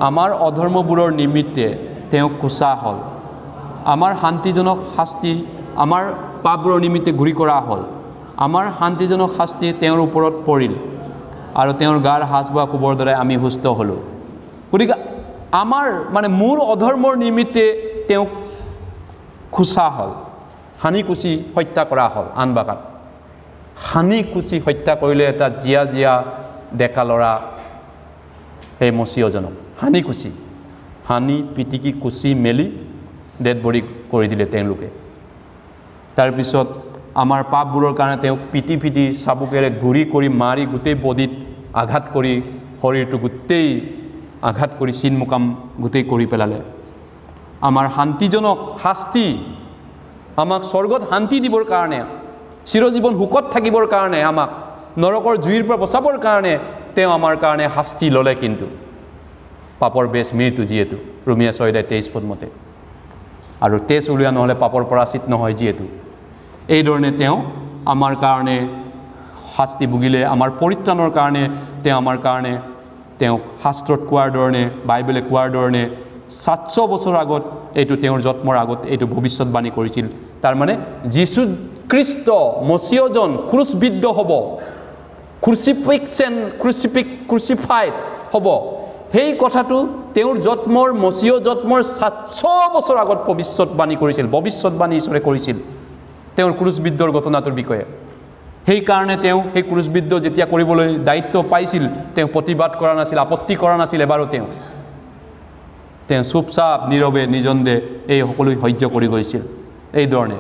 আমাৰ অধৰ্মবোৰৰ নিমিত্তে তেওঁ কোচা হ'ল আমাৰ শান্তিজনক শাস্তি আমাৰ পাপবোৰৰ নিমিত্তে ঘূৰি কৰা হ'ল আমাৰ শান্তিজনক শাস্তি তেওঁৰ ওপৰত পৰিল আৰু তেওঁৰ গাৰ সাজ বোৱা কোবৰ দ্বাৰাই আমি সুস্থ হ'লোঁ গতিকে আমাৰ মানে মোৰ অধৰ্মৰ নিমিত্তে তেওঁক খোচা হ'ল কুচি হত্যা কৰা হ'ল আন বাগান কুচি হত্যা কৰিলে এটা জীয়া জীয়া ডেকা ল'ৰা সেই মচিয়জনক কুচি সানি পিটিকি কুচি মেলি ডেড বডি কৰি দিলে তেওঁলোকে তাৰপিছত আমাৰ পাপবোৰৰ কাৰণে তেওঁক পিটি পিটি চাবুকেৰে ঘূৰি কৰি মাৰি গোটেই বডিত আঘাত কৰি শৰীৰটো গোটেই আঘাত কৰি চিন মুকাম গোটেই কৰি পেলালে আমাৰ শান্তিজনক শাস্তি আমাক স্বৰ্গত শান্তি দিবৰ কাৰণে চিৰজীৱন সুখত থাকিবৰ কাৰণে আমাক নৰকৰ জুইৰ পৰা বচাবৰ কাৰণে তেওঁ আমাৰ কাৰণে শাস্তি ল'লে কিন্তু পাপৰ বেচ মৃত্যু যিহেতু ৰুমিয়া ছয়দাই তেইছ পদমতে আৰু তেজ উলিওৱা নহ'লে পাপৰ পৰা পৰাচিত নহয় যিহেতু এইধৰণে তেওঁ আমাৰ কাৰণে শাস্তি ভুগিলে আমাৰ পৰিত্ৰাণৰ কাৰণে তেওঁ আমাৰ কাৰণে তেওঁক শাস্ত্ৰত কোৱাৰ ধৰণে বাইবেলে কোৱাৰ ধৰণে সাতশ বছৰ আগত এইটো তেওঁৰ জন্মৰ আগত এইটো ভৱিষ্যতবাণী কৰিছিল তাৰমানে যীশুখ্ৰীষ্ট মচিয়জন ক্ৰুচবিদ্ধ হ'ব ক্ৰুচিফিকচেন ক্ৰুচিপিক ক্ৰুচিফাইড হ'ব সেই কথাটো তেওঁৰ জন্মৰ মচিয় জন্মৰ সাতশ বছৰ আগত ভৱিষ্যতবাণী কৰিছিল ভৱিষ্যতবাণী ঈশ্বৰে কৰিছিল তেওঁৰ কুৰুচবিদ্যৰ ঘটনাটোৰ বিষয়ে সেইকাৰণে তেওঁ সেই কুৰুচবিদ্য় যেতিয়া কৰিবলৈ দায়িত্ব পাইছিল তেওঁ প্ৰতিবাদ কৰা নাছিল আপত্তি কৰা নাছিল এবাৰো তেওঁ তেওঁ চুপচাপ নীৰৱে নিজন্দে এই সকলো সহ্য কৰি গৈছিল এইধৰণে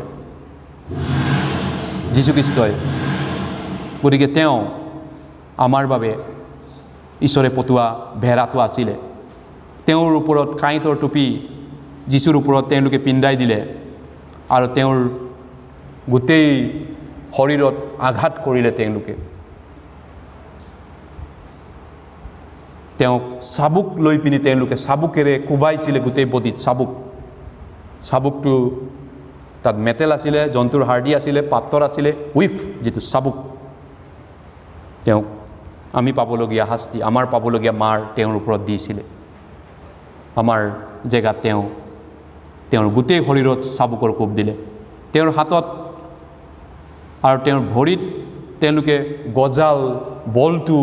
যীশুখ্ৰীষ্টই গতিকে তেওঁ আমাৰ বাবে ঈশ্বৰে পতোৱা ভেড়াটো আছিলে তেওঁৰ ওপৰত কাঁইটৰ টুপি যীশুৰ ওপৰত তেওঁলোকে পিন্ধাই দিলে আৰু তেওঁৰ গোটেই শৰীৰত আঘাত কৰিলে তেওঁলোকে তেওঁক চাবুক লৈ পিনি তেওঁলোকে চাবুকেৰে কোবাইছিলে গোটেই বডিত চাবুক চাবুকটো তাত মেটেল আছিলে জন্তুৰ হাৰ্ডি আছিলে পাত্ৰ আছিলে উইফ যিটো চাবুক তেওঁক আমি পাবলগীয়া শাস্তি আমাৰ পাবলগীয়া মাৰ তেওঁৰ ওপৰত দিছিলে আমাৰ জেগাত তেওঁ তেওঁৰ গোটেই শৰীৰত চাবুকৰ কোব দিলে তেওঁৰ হাতত আৰু তেওঁৰ ভৰিত তেওঁলোকে গজাল বলটো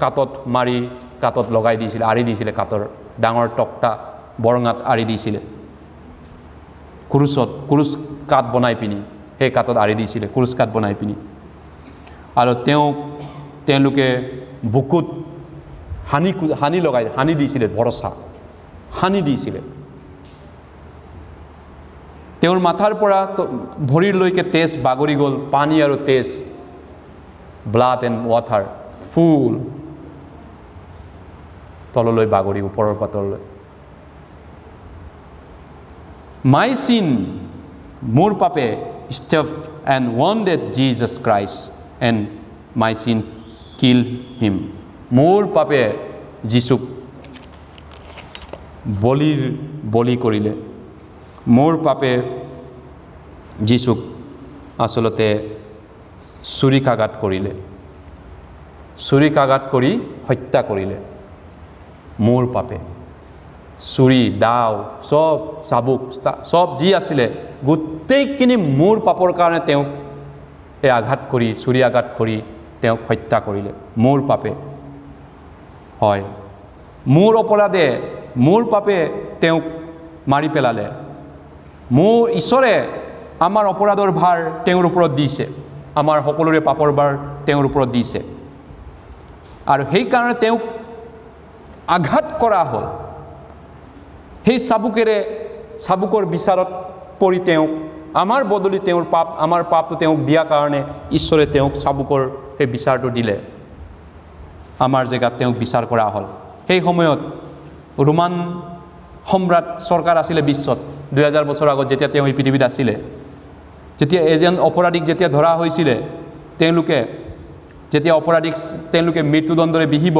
কাটত মাৰি কাটত লগাই দিছিলে আঁৰি দিছিলে কাটৰ ডাঙৰ টকটা বৰঙাত আঁৰি দিছিলে কুৰুচত কুৰুচ কাঠ বনাই পিনি সেই কাটত আৰি দিছিলে ক্ৰুচ কাঠ বনাই পিনি আৰু তেওঁক তেওঁলোকে বুকুত সানি সানি লগাই সানি দিছিলে ভৰচা সানি দিছিলে তেওঁৰ মাথাৰ পৰা ভৰিলৈকে তেজ বাগৰি গ'ল পানী আৰু তেজ ব্লাড এণ্ড ৱাটাৰ ফুল তললৈ বাগৰি ওপৰৰ পাতললৈ মাই চিন মোৰ পাপে stab and wounded Jesus Christ and my sin kill হিম মোৰ পাপে যীচুক বলিৰ বলি কৰিলে মোৰ পাপে যীচুক আচলতে চুৰিকাঘাত কৰিলে চুৰিকাঘাত কৰি হত্যা কৰিলে মোৰ পাপে চুৰি দাও চব চাবুক চব যি আছিলে গোটেইখিনি মোৰ পাপৰ কাৰণে তেওঁক এই আঘাত কৰি চুৰি আঘাত কৰি তেওঁক হত্যা কৰিলে মোৰ পাপে হয় মোৰ অপৰাধে মোৰ পাপে তেওঁক মাৰি পেলালে মোৰ ঈশ্বৰে আমাৰ অপৰাধৰ ভাৰ তেওঁৰ ওপৰত দিছে আমাৰ সকলোৰে পাপৰ ভাৰ তেওঁৰ ওপৰত দিছে আৰু সেইকাৰণে তেওঁক আঘাত কৰা হ'ল সেই চাবুকেৰে চাবুকৰ বিচাৰত পৰি তেওঁক আমাৰ বদলি তেওঁৰ পাপ আমাৰ পাপটো তেওঁক দিয়াৰ কাৰণে ঈশ্বৰে তেওঁক চাবুকৰ সেই বিচাৰটো দিলে আমাৰ জেগাত তেওঁক বিচাৰ কৰা হ'ল সেই সময়ত ৰোমান সম্ৰাট চৰকাৰ আছিলে বিশ্বত দুই হাজাৰ বছৰ আগত যেতিয়া তেওঁ এই পৃথিৱীত আছিলে যেতিয়া এজন অপৰাধীক যেতিয়া ধৰা হৈছিলে তেওঁলোকে যেতিয়া অপৰাধীক তেওঁলোকে মৃত্যুদণ্ডৰে বিহিব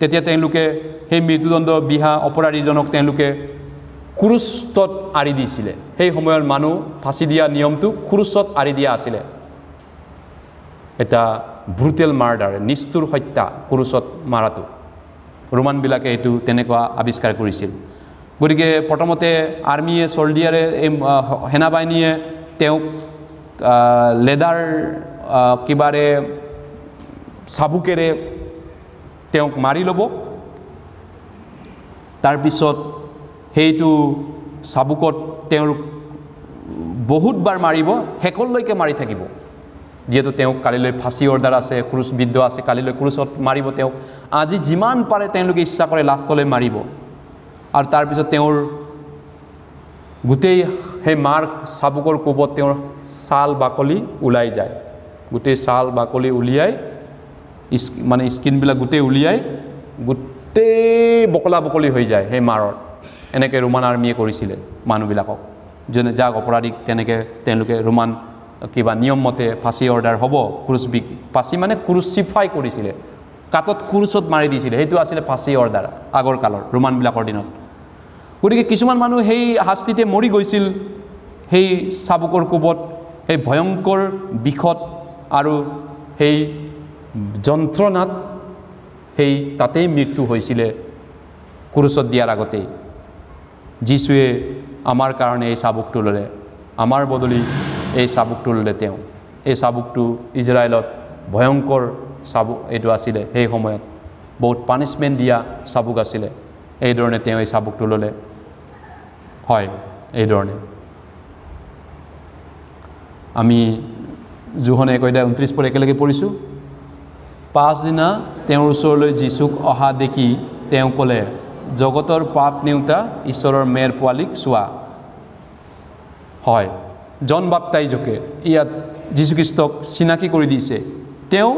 তেতিয়া তেওঁলোকে সেই মৃত্যুদণ্ড বিহা অপৰাধীজনক তেওঁলোকে কুৰুচত আঁৰি দিছিলে সেই সময়ৰ মানুহ ফাঁচি দিয়া নিয়মটো কুৰুচত আঁৰি দিয়া আছিলে এটা ব্ৰুটেল মাৰ্ডাৰ নিষ্ঠুৰ হত্যা কুৰুচত মাৰাটো ৰোমানবিলাকে এইটো তেনেকুৱা আৱিষ্কাৰ কৰিছিল গতিকে প্ৰথমতে আৰ্মীয়ে চৰ্দিয়াৰে এই সেনাবাহিনীয়ে তেওঁক লেডাৰ কিবাৰে চাবুকেৰে তেওঁক মাৰি ল'ব তাৰপিছত সেইটো চাবুকত তেওঁৰ বহুতবাৰ মাৰিব শেষলৈকে মাৰি থাকিব যিহেতু তেওঁক কালিলৈ ফাঁচি অৰ্ডাৰ আছে ক্ৰুচবিদ্ধ আছে কালিলৈ ক্ৰুচত মাৰিব তেওঁক আজি যিমান পাৰে তেওঁলোকে ইচ্ছা কৰে লাষ্টলৈ মাৰিব আৰু তাৰপিছত তেওঁৰ গোটেই সেই মাৰ চাবুকৰ কোবত তেওঁৰ ছাল বাকলি ওলাই যায় গোটেই ছাল বাকলি উলিয়াই মানে স্কিনবিলাক গোটেই উলিয়াই গোটেই বকলা বকলি হৈ যায় সেই মাৰত এনেকৈ ৰোমান আৰ্মীয়ে কৰিছিলে মানুহবিলাকক যোনে যাক অপৰাধীক তেনেকৈ তেওঁলোকে ৰোমান কিবা নিয়ম মতে ফাঁচি অৰ্ডাৰ হ'ব ক্ৰুচ বি ফাঁচি মানে ক্ৰুচিফাই কৰিছিলে কাটত ক্ৰুচত মাৰি দিছিলে সেইটো আছিলে ফাঁচি অৰ্ডাৰ আগৰ কালৰ ৰোমানবিলাকৰ দিনত গতিকে কিছুমান মানুহ সেই শাস্তিতে মৰি গৈছিল সেই চাবুকৰ কোবত সেই ভয়ংকৰ বিষত আৰু সেই যন্ত্ৰণাত সেই তাতেই মৃত্যু হৈছিলে কুৰুচত দিয়াৰ আগতেই যীশুৱে আমাৰ কাৰণে এই চাবুকটো ল'লে আমাৰ বদলি এই চাবুকটো ল'লে তেওঁ এই চাবুকটো ইজৰাইলত ভয়ংকৰ চাবুক এইটো আছিলে সেই সময়ত বহুত পানিচমেণ্ট দিয়া চাবুক আছিলে এইধৰণে তেওঁ এই চাবুকটো ল'লে হয় এইধৰণে আমি জোহনে একৈদা ঊনত্ৰিছ পৰ একেলগে পঢ়িছোঁ পাছদিনা তেওঁৰ ওচৰলৈ যীচুক অহা দেখি তেওঁ ক'লে জগতৰ পাপ নেওতা ঈশ্বৰৰ মেৰ পোৱালীক চোৱা হয় জন বাপ বাপ্তাইজকে ইয়াত যীশুখ্ৰীষ্টক চিনাকি কৰি দিছে তেওঁ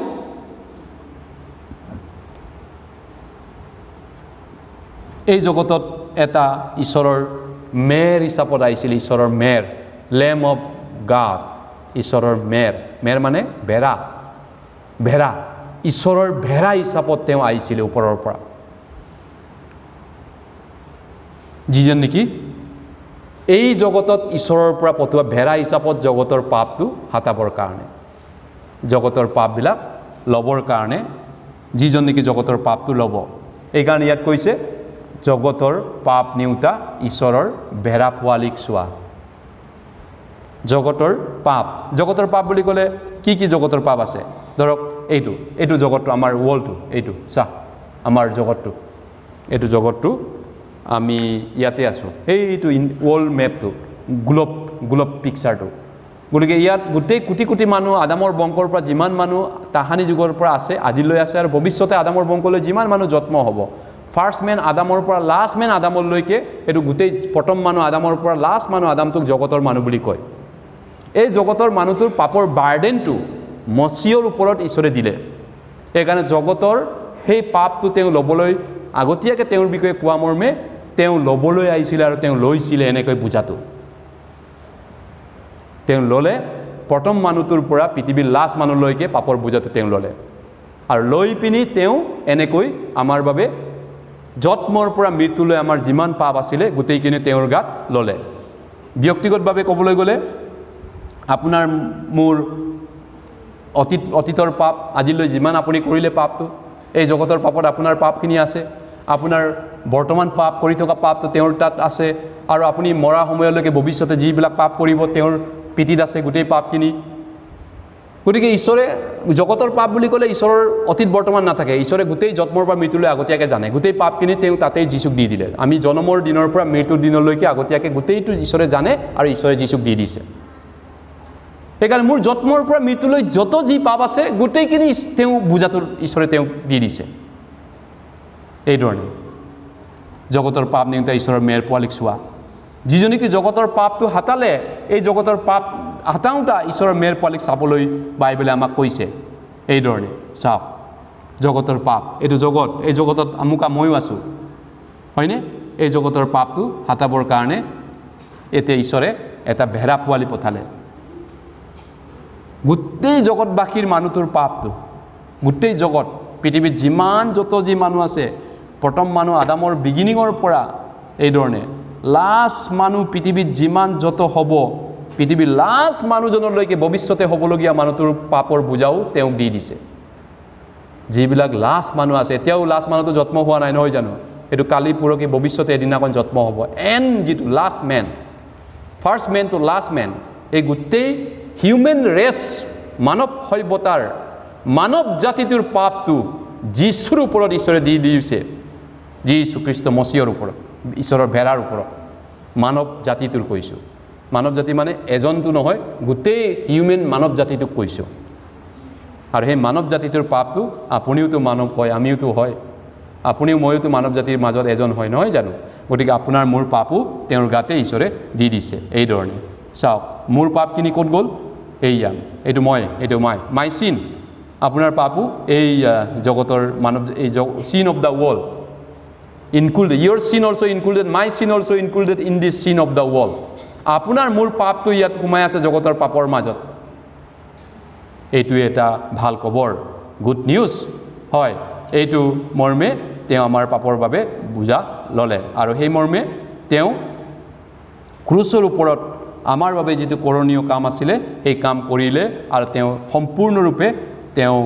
এই জগতত এটা ঈশ্বৰৰ মেৰ হিচাপত আহিছিল ঈশ্বৰৰ মেৰ লেম অফ গাড ঈশ্বৰৰ মেৰ মেৰ মানে ভেড়া ভেৰা ঈশ্বৰৰ ভেৰা হিচাপত তেওঁ আহিছিলে ওপৰৰ পৰা যিজন নেকি এই জগতত ঈশ্বৰৰ পৰা পঠোৱা ভেৰা হিচাপত জগতৰ পাপটো হাতাবৰ কাৰণে জগতৰ পাপবিলাক ল'বৰ কাৰণে যিজন নেকি জগতৰ পাপটো ল'ব এইকাৰণে ইয়াত কৈছে জগতৰ পাপ নেওতা ঈশ্বৰৰ বেৰা পোৱালীক চোৱা জগতৰ পাপ জগতৰ পাপ বুলি ক'লে কি কি জগতৰ পাপ আছে ধৰক এইটো এইটো জগতটো আমাৰ ৱৰ্ল্ডটো এইটো চাহ আমাৰ জগতটো এইটো জগতটো আমি ইয়াতে আছোঁ সেইটো ৱৰ্ল্ড মেপটো গ্ল'ব গ্ল'ব পিকচাৰটো গতিকে ইয়াত গোটেই কোটি কোটি মানুহ আদামৰ বংশৰ পৰা যিমান মানুহ তাহানি যুগৰ পৰা আছে আজিলৈ আছে আৰু ভৱিষ্যতে আদামৰ বংশলৈ যিমান মানুহ জন্ম হ'ব ফাৰ্ষ্ট মেন আদামৰ পৰা লাষ্ট মেন আদামলৈকে এইটো গোটেই প্ৰথম মানুহ আদামৰ পৰা লাষ্ট মানুহ আদামটোক জগতৰ মানুহ বুলি কয় এই জগতৰ মানুহটোৰ পাপৰ বাৰ্ডেনটো মচিঅৰ ওপৰত ঈশ্বৰে দিলে সেইকাৰণে জগতৰ সেই পাপটো তেওঁ ল'বলৈ আগতীয়াকৈ তেওঁৰ বিষয়ে কোৱা মৰ্মে তেওঁ ল'বলৈ আহিছিলে আৰু তেওঁ লৈছিলে এনেকৈ বুজাটো তেওঁ ল'লে প্ৰথম মানুহটোৰ পৰা পৃথিৱীৰ লাষ্ট মানুহলৈকে পাপৰ বোজাটো তেওঁ ল'লে আৰু লৈ পিনি তেওঁ এনেকৈ আমাৰ বাবে জন্মৰ পৰা মৃত্যুলৈ আমাৰ যিমান পাপ আছিলে গোটেইখিনি তেওঁৰ গাত ল'লে ব্যক্তিগতভাৱে ক'বলৈ গ'লে আপোনাৰ মোৰ অতীত অতীতৰ পাপ আজিলৈ যিমান আপুনি কৰিলে পাপটো এই জগতৰ পাপত আপোনাৰ পাপখিনি আছে আপোনাৰ বৰ্তমান পাপ কৰি থকা পাপটো তেওঁৰ তাত আছে আৰু আপুনি মৰা সময়লৈকে ভৱিষ্যতে যিবিলাক পাপ কৰিব তেওঁৰ পিটিত আছে গোটেই পাপখিনি গতিকে ঈশ্বৰে জগতৰ পাপ বুলি ক'লে ঈশ্বৰৰ অতীত বৰ্তমান নাথাকে ঈশ্বৰে গোটেই জন্মৰ পৰা মৃত্যুলৈ আগতীয়াকৈ জানে গোটেই পাপখিনি তেওঁ তাতেই যীচুক দি দিলে আমি জন্মৰ দিনৰ পৰা মৃত্যুৰ দিনলৈকে আগতীয়াকৈ গোটেইটো ঈশ্বৰে জানে আৰু ঈশ্বৰে যীচুক দি দিছে সেইকাৰণে মোৰ জন্মৰ পৰা মৃত্যুলৈ যত যি পাপ আছে গোটেইখিনি তেওঁ বুজাটো ঈশ্বৰে তেওঁক দি দিছে এইধৰণে জগতৰ পাপ নেওঁতে ঈশ্বৰৰ মেৰ পোৱালিক চোৱা যিজনে জগতৰ পাপটো হাতালে এই জগতৰ পাপ আটাওটা ঈশ্বৰৰ মেৰ পোৱালিক চাবলৈ বাইবেলে আমাক কৈছে এইধৰণে চাওক জগতৰ পাপ এইটো জগত এই জগতত আমুকা ময়ো আছোঁ হয়নে এই জগতৰ পাপটো হাতাবৰ কাৰণে এতিয়া ঈশ্বৰে এটা ভেড়া পোৱালি পঠালে গোটেই জগতবাসীৰ মানুহটোৰ পাপটো গোটেই জগত পৃথিৱীত যিমান য'ত যি মানুহ আছে প্ৰথম মানুহ আদামৰ বিগিনিঙৰ পৰা এইধৰণে লাষ্ট মানুহ পৃথিৱীত যিমান য'ত হ'ব পৃথিৱীৰ লাষ্ট মানুহজনলৈকে ভৱিষ্যতে হ'বলগীয়া মানুহটোৰ পাপৰ বুজাও তেওঁক দি দিছে যিবিলাক লাষ্ট মানুহ আছে এতিয়াও লাষ্ট মানুহটো জন্ম হোৱা নাই নহয় জানো সেইটো কালি পৰহি ভৱিষ্যতে এদিনাখন জন্ম হ'ব এন যিটো last man first man to last man এই গোটেই হিউমেন ৰেচ মানৱ সভ্যতাৰ মানৱ জাতিটোৰ পাপটো যীশুৰ ওপৰত ঈশ্বৰে দি দিছে যি যীশুখ্ৰীষ্ট মচিয়ৰ ওপৰত ঈশ্বৰৰ ভেড়াৰ ওপৰত মানৱ জাতিটোৰ কৈছোঁ মানৱ জাতি মানে এজনটো নহয় গোটেই হিউমেন মানৱ জাতিটোক কৈছোঁ আৰু সেই মানৱ জাতিটোৰ পাপটো আপুনিওতো মানৱ হয় আমিওতো হয় আপুনিও ময়োতো মানৱ জাতিৰ মাজত এজন হয় নহয় জানো গতিকে আপোনাৰ মোৰ পাপো তেওঁৰ গাতে ঈশ্বৰে দি দিছে এইধৰণে চাওক মোৰ পাপখিনি ক'ত গ'ল এইয়া এইটো মই এইটো মাই মাই চিন আপোনাৰ পাপো এই জগতৰ মানৱ এই জগ sin of the world included your sin also' included my sin also' included in this চিন অফ দ্য ৱৰ্ল্ড আপোনাৰ মোৰ পাপটো ইয়াত সোমাই আছে জগতৰ পাপৰ মাজত এইটোৱে এটা ভাল খবৰ গুড নিউজ হয় এইটো মৰ্মে তেওঁ আমাৰ পাপৰ বাবে বুজা ল'লে আৰু সেই মৰ্মে তেওঁ ক্ৰুচৰ ওপৰত আমাৰ বাবে যিটো কৰণীয় কাম আছিলে সেই কাম কৰিলে আৰু তেওঁ সম্পূৰ্ণৰূপে তেওঁ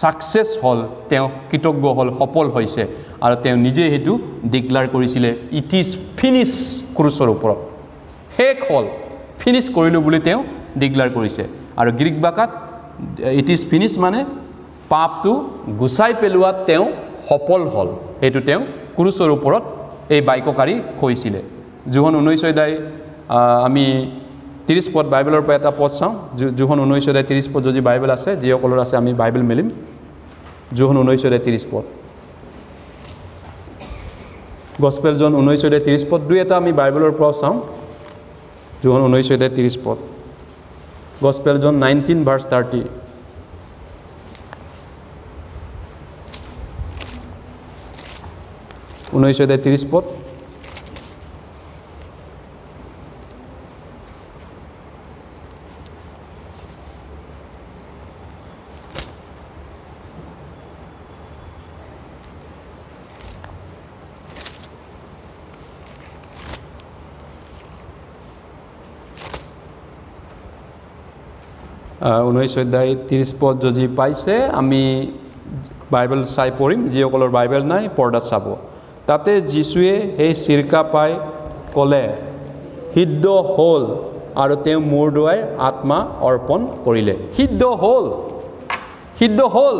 ছাকচেছ হ'ল তেওঁ কৃতজ্ঞ হ'ল সফল হৈছে আৰু তেওঁ নিজে সেইটো ডিক্লেয়াৰ কৰিছিলে ইট ইজ ফিনিছ ক্ৰুচৰ ওপৰত শেষ হ'ল ফিনিছ কৰিলোঁ বুলি তেওঁ ডিক্লেয়াৰ কৰিছে আৰু গ্ৰীক বাকাত ইট ইজ ফিনিছ মানে পাপটো গুচাই পেলোৱাত তেওঁ সফল হ'ল সেইটো তেওঁ কুৰুচৰ ওপৰত এই বাইককাৰী কৈছিলে জোহন ঊনৈছশ অধ্যায় আমি ত্ৰিছ পদ বাইবেলৰ পৰা এটা পদ চাওঁ জোহন ঊনৈছ অধ্যায় ত্ৰিছ পদ যদি বাইবেল আছে যিসকলৰ আছে আমি বাইবেল মেলিম জোহন ঊনৈছ অধ্যায় ত্ৰিছ পদ গছপেলজন ঊনৈছ অধ্যায় ত্ৰিছ পদ দুই এটা আমি বাইবেলৰ পৰাও চাওঁ জোহন উনৈশ অধ্যায় তিরিশ পদ gospel John nineteen verse thirty উনৈশ অধ্যায় তিরিশ পদ ঊনৈছ অধ্যায় ত্ৰিছ পদ যদি পাইছে আমি বাইবেল চাই পঢ়িম যিসকলৰ বাইবেল নাই পৰ্দাত চাব তাতে যীশুৱে সেই চিৰিকা পাই ক'লে সিদ্ধ হ'ল আৰু তেওঁ মূৰ দুৱাই আত্মা অৰ্পণ কৰিলে সিদ্ধ হ'ল সিদ্ধ হ'ল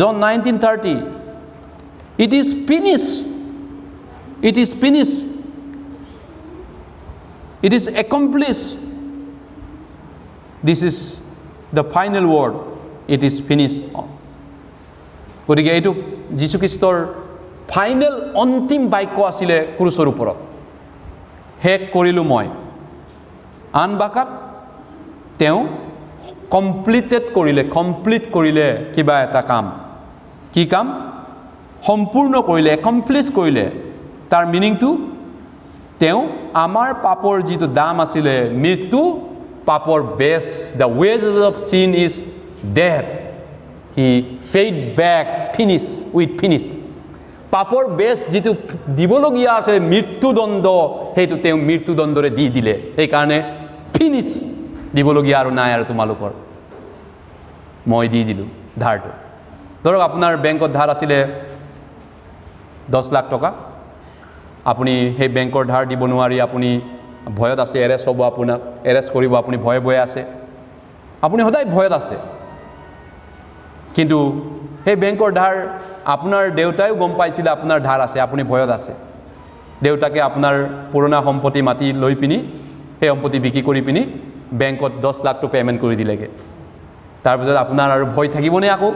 John nineteen thirty it is finish it is finish it is accomplish this is the final word it is finish গতিকে এইটো যীশুখ্ৰীষ্টৰ ফাইনেল অন্তিম বাক্য আছিলে ক্ৰুচৰ ওপৰত শেষ কৰিলোঁ মই আন বাকাত তেওঁ কমপ্লিটেড কৰিলে কমপ্লিট কৰিলে কিবা এটা কাম কি কাম সম্পূৰ্ণ কৰিলে একমপ্লিছ কৰিলে তাৰ মিনিংটো তেওঁ আমাৰ পাপৰ যিটো দাম আছিলে মৃত্যু power base, the wages of sin is death. He fade back, finish, with finish. Papor base jitu divologia se mirtu dondo, he to tell mirtu dondore di dile, ekane, finish divologia runayar to malukor. Moi di dilu, dharto. Dorog apunar bank of dharasile dos lak toka. Apuni he bank of dhar di bonuari apuni ভয়ত আছে arrest হ'ব আপোনাক arrest কৰিব আপুনি ভয়ে ভয়ে আছে আপুনি সদায় ভয়ত আছে কিন্তু সেই বেংকৰ ধাৰ আপোনাৰ দেউতাইও গম পাইছিলে আপোনাৰ ধাৰ আছে আপুনি ভয়ত আছে দেউতাকে আপোনাৰ পুৰণা সম্পত্তি মাতি লৈ পিনি সেই সম্পত্তি বিক্ৰী কৰি পিনি বেংকত দহ লাখটো পে'মেণ্ট কৰি দিলেগৈ তাৰপিছত আপোনাৰ আৰু ভয় থাকিবনে আকৌ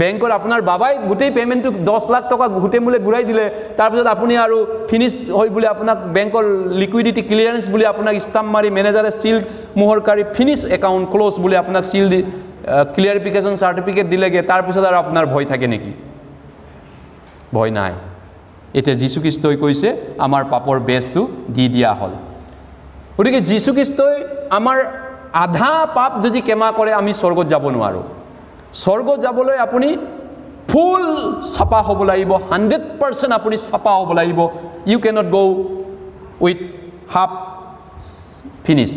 বেংকৰ আপোনাৰ বাবাই গোটেই পে'মেণ্টটো দহ লাখ টকা গোটেই মোলৈ ঘূৰাই দিলে তাৰপিছত আপুনি আৰু ফিনিছ হয় বুলি আপোনাক বেংকৰ লিকুইডিটি ক্লিয়াৰেঞ্চ বুলি আপোনাক ষ্টাম্প মাৰি মেনেজাৰে চিল মোহৰ কাঢ়ি ফিনিছ একাউণ্ট ক্ল'জ বুলি আপোনাক চিল দি ক্লিয়াৰিফিকেশ্যন চাৰ্টিফিকেট দিলেগৈ তাৰপিছত আৰু আপোনাৰ ভয় থাকে নেকি ভয় নাই এতিয়া যীশুখ্ৰীষ্টই কৈছে আমাৰ পাপৰ বেজটো দি দিয়া হ'ল গতিকে যীশুখ্ৰীষ্টই আমাৰ আধা পাপ যদি কেমা কৰে আমি স্বৰ্গত যাব নোৱাৰোঁ স্বৰ্গ যাবলৈ আপুনি ফুল চাফা হ'ব লাগিব হাণ্ড্ৰেড পাৰ্চেণ্ট আপুনি চাফা হ'ব লাগিব you cannot go' with half finish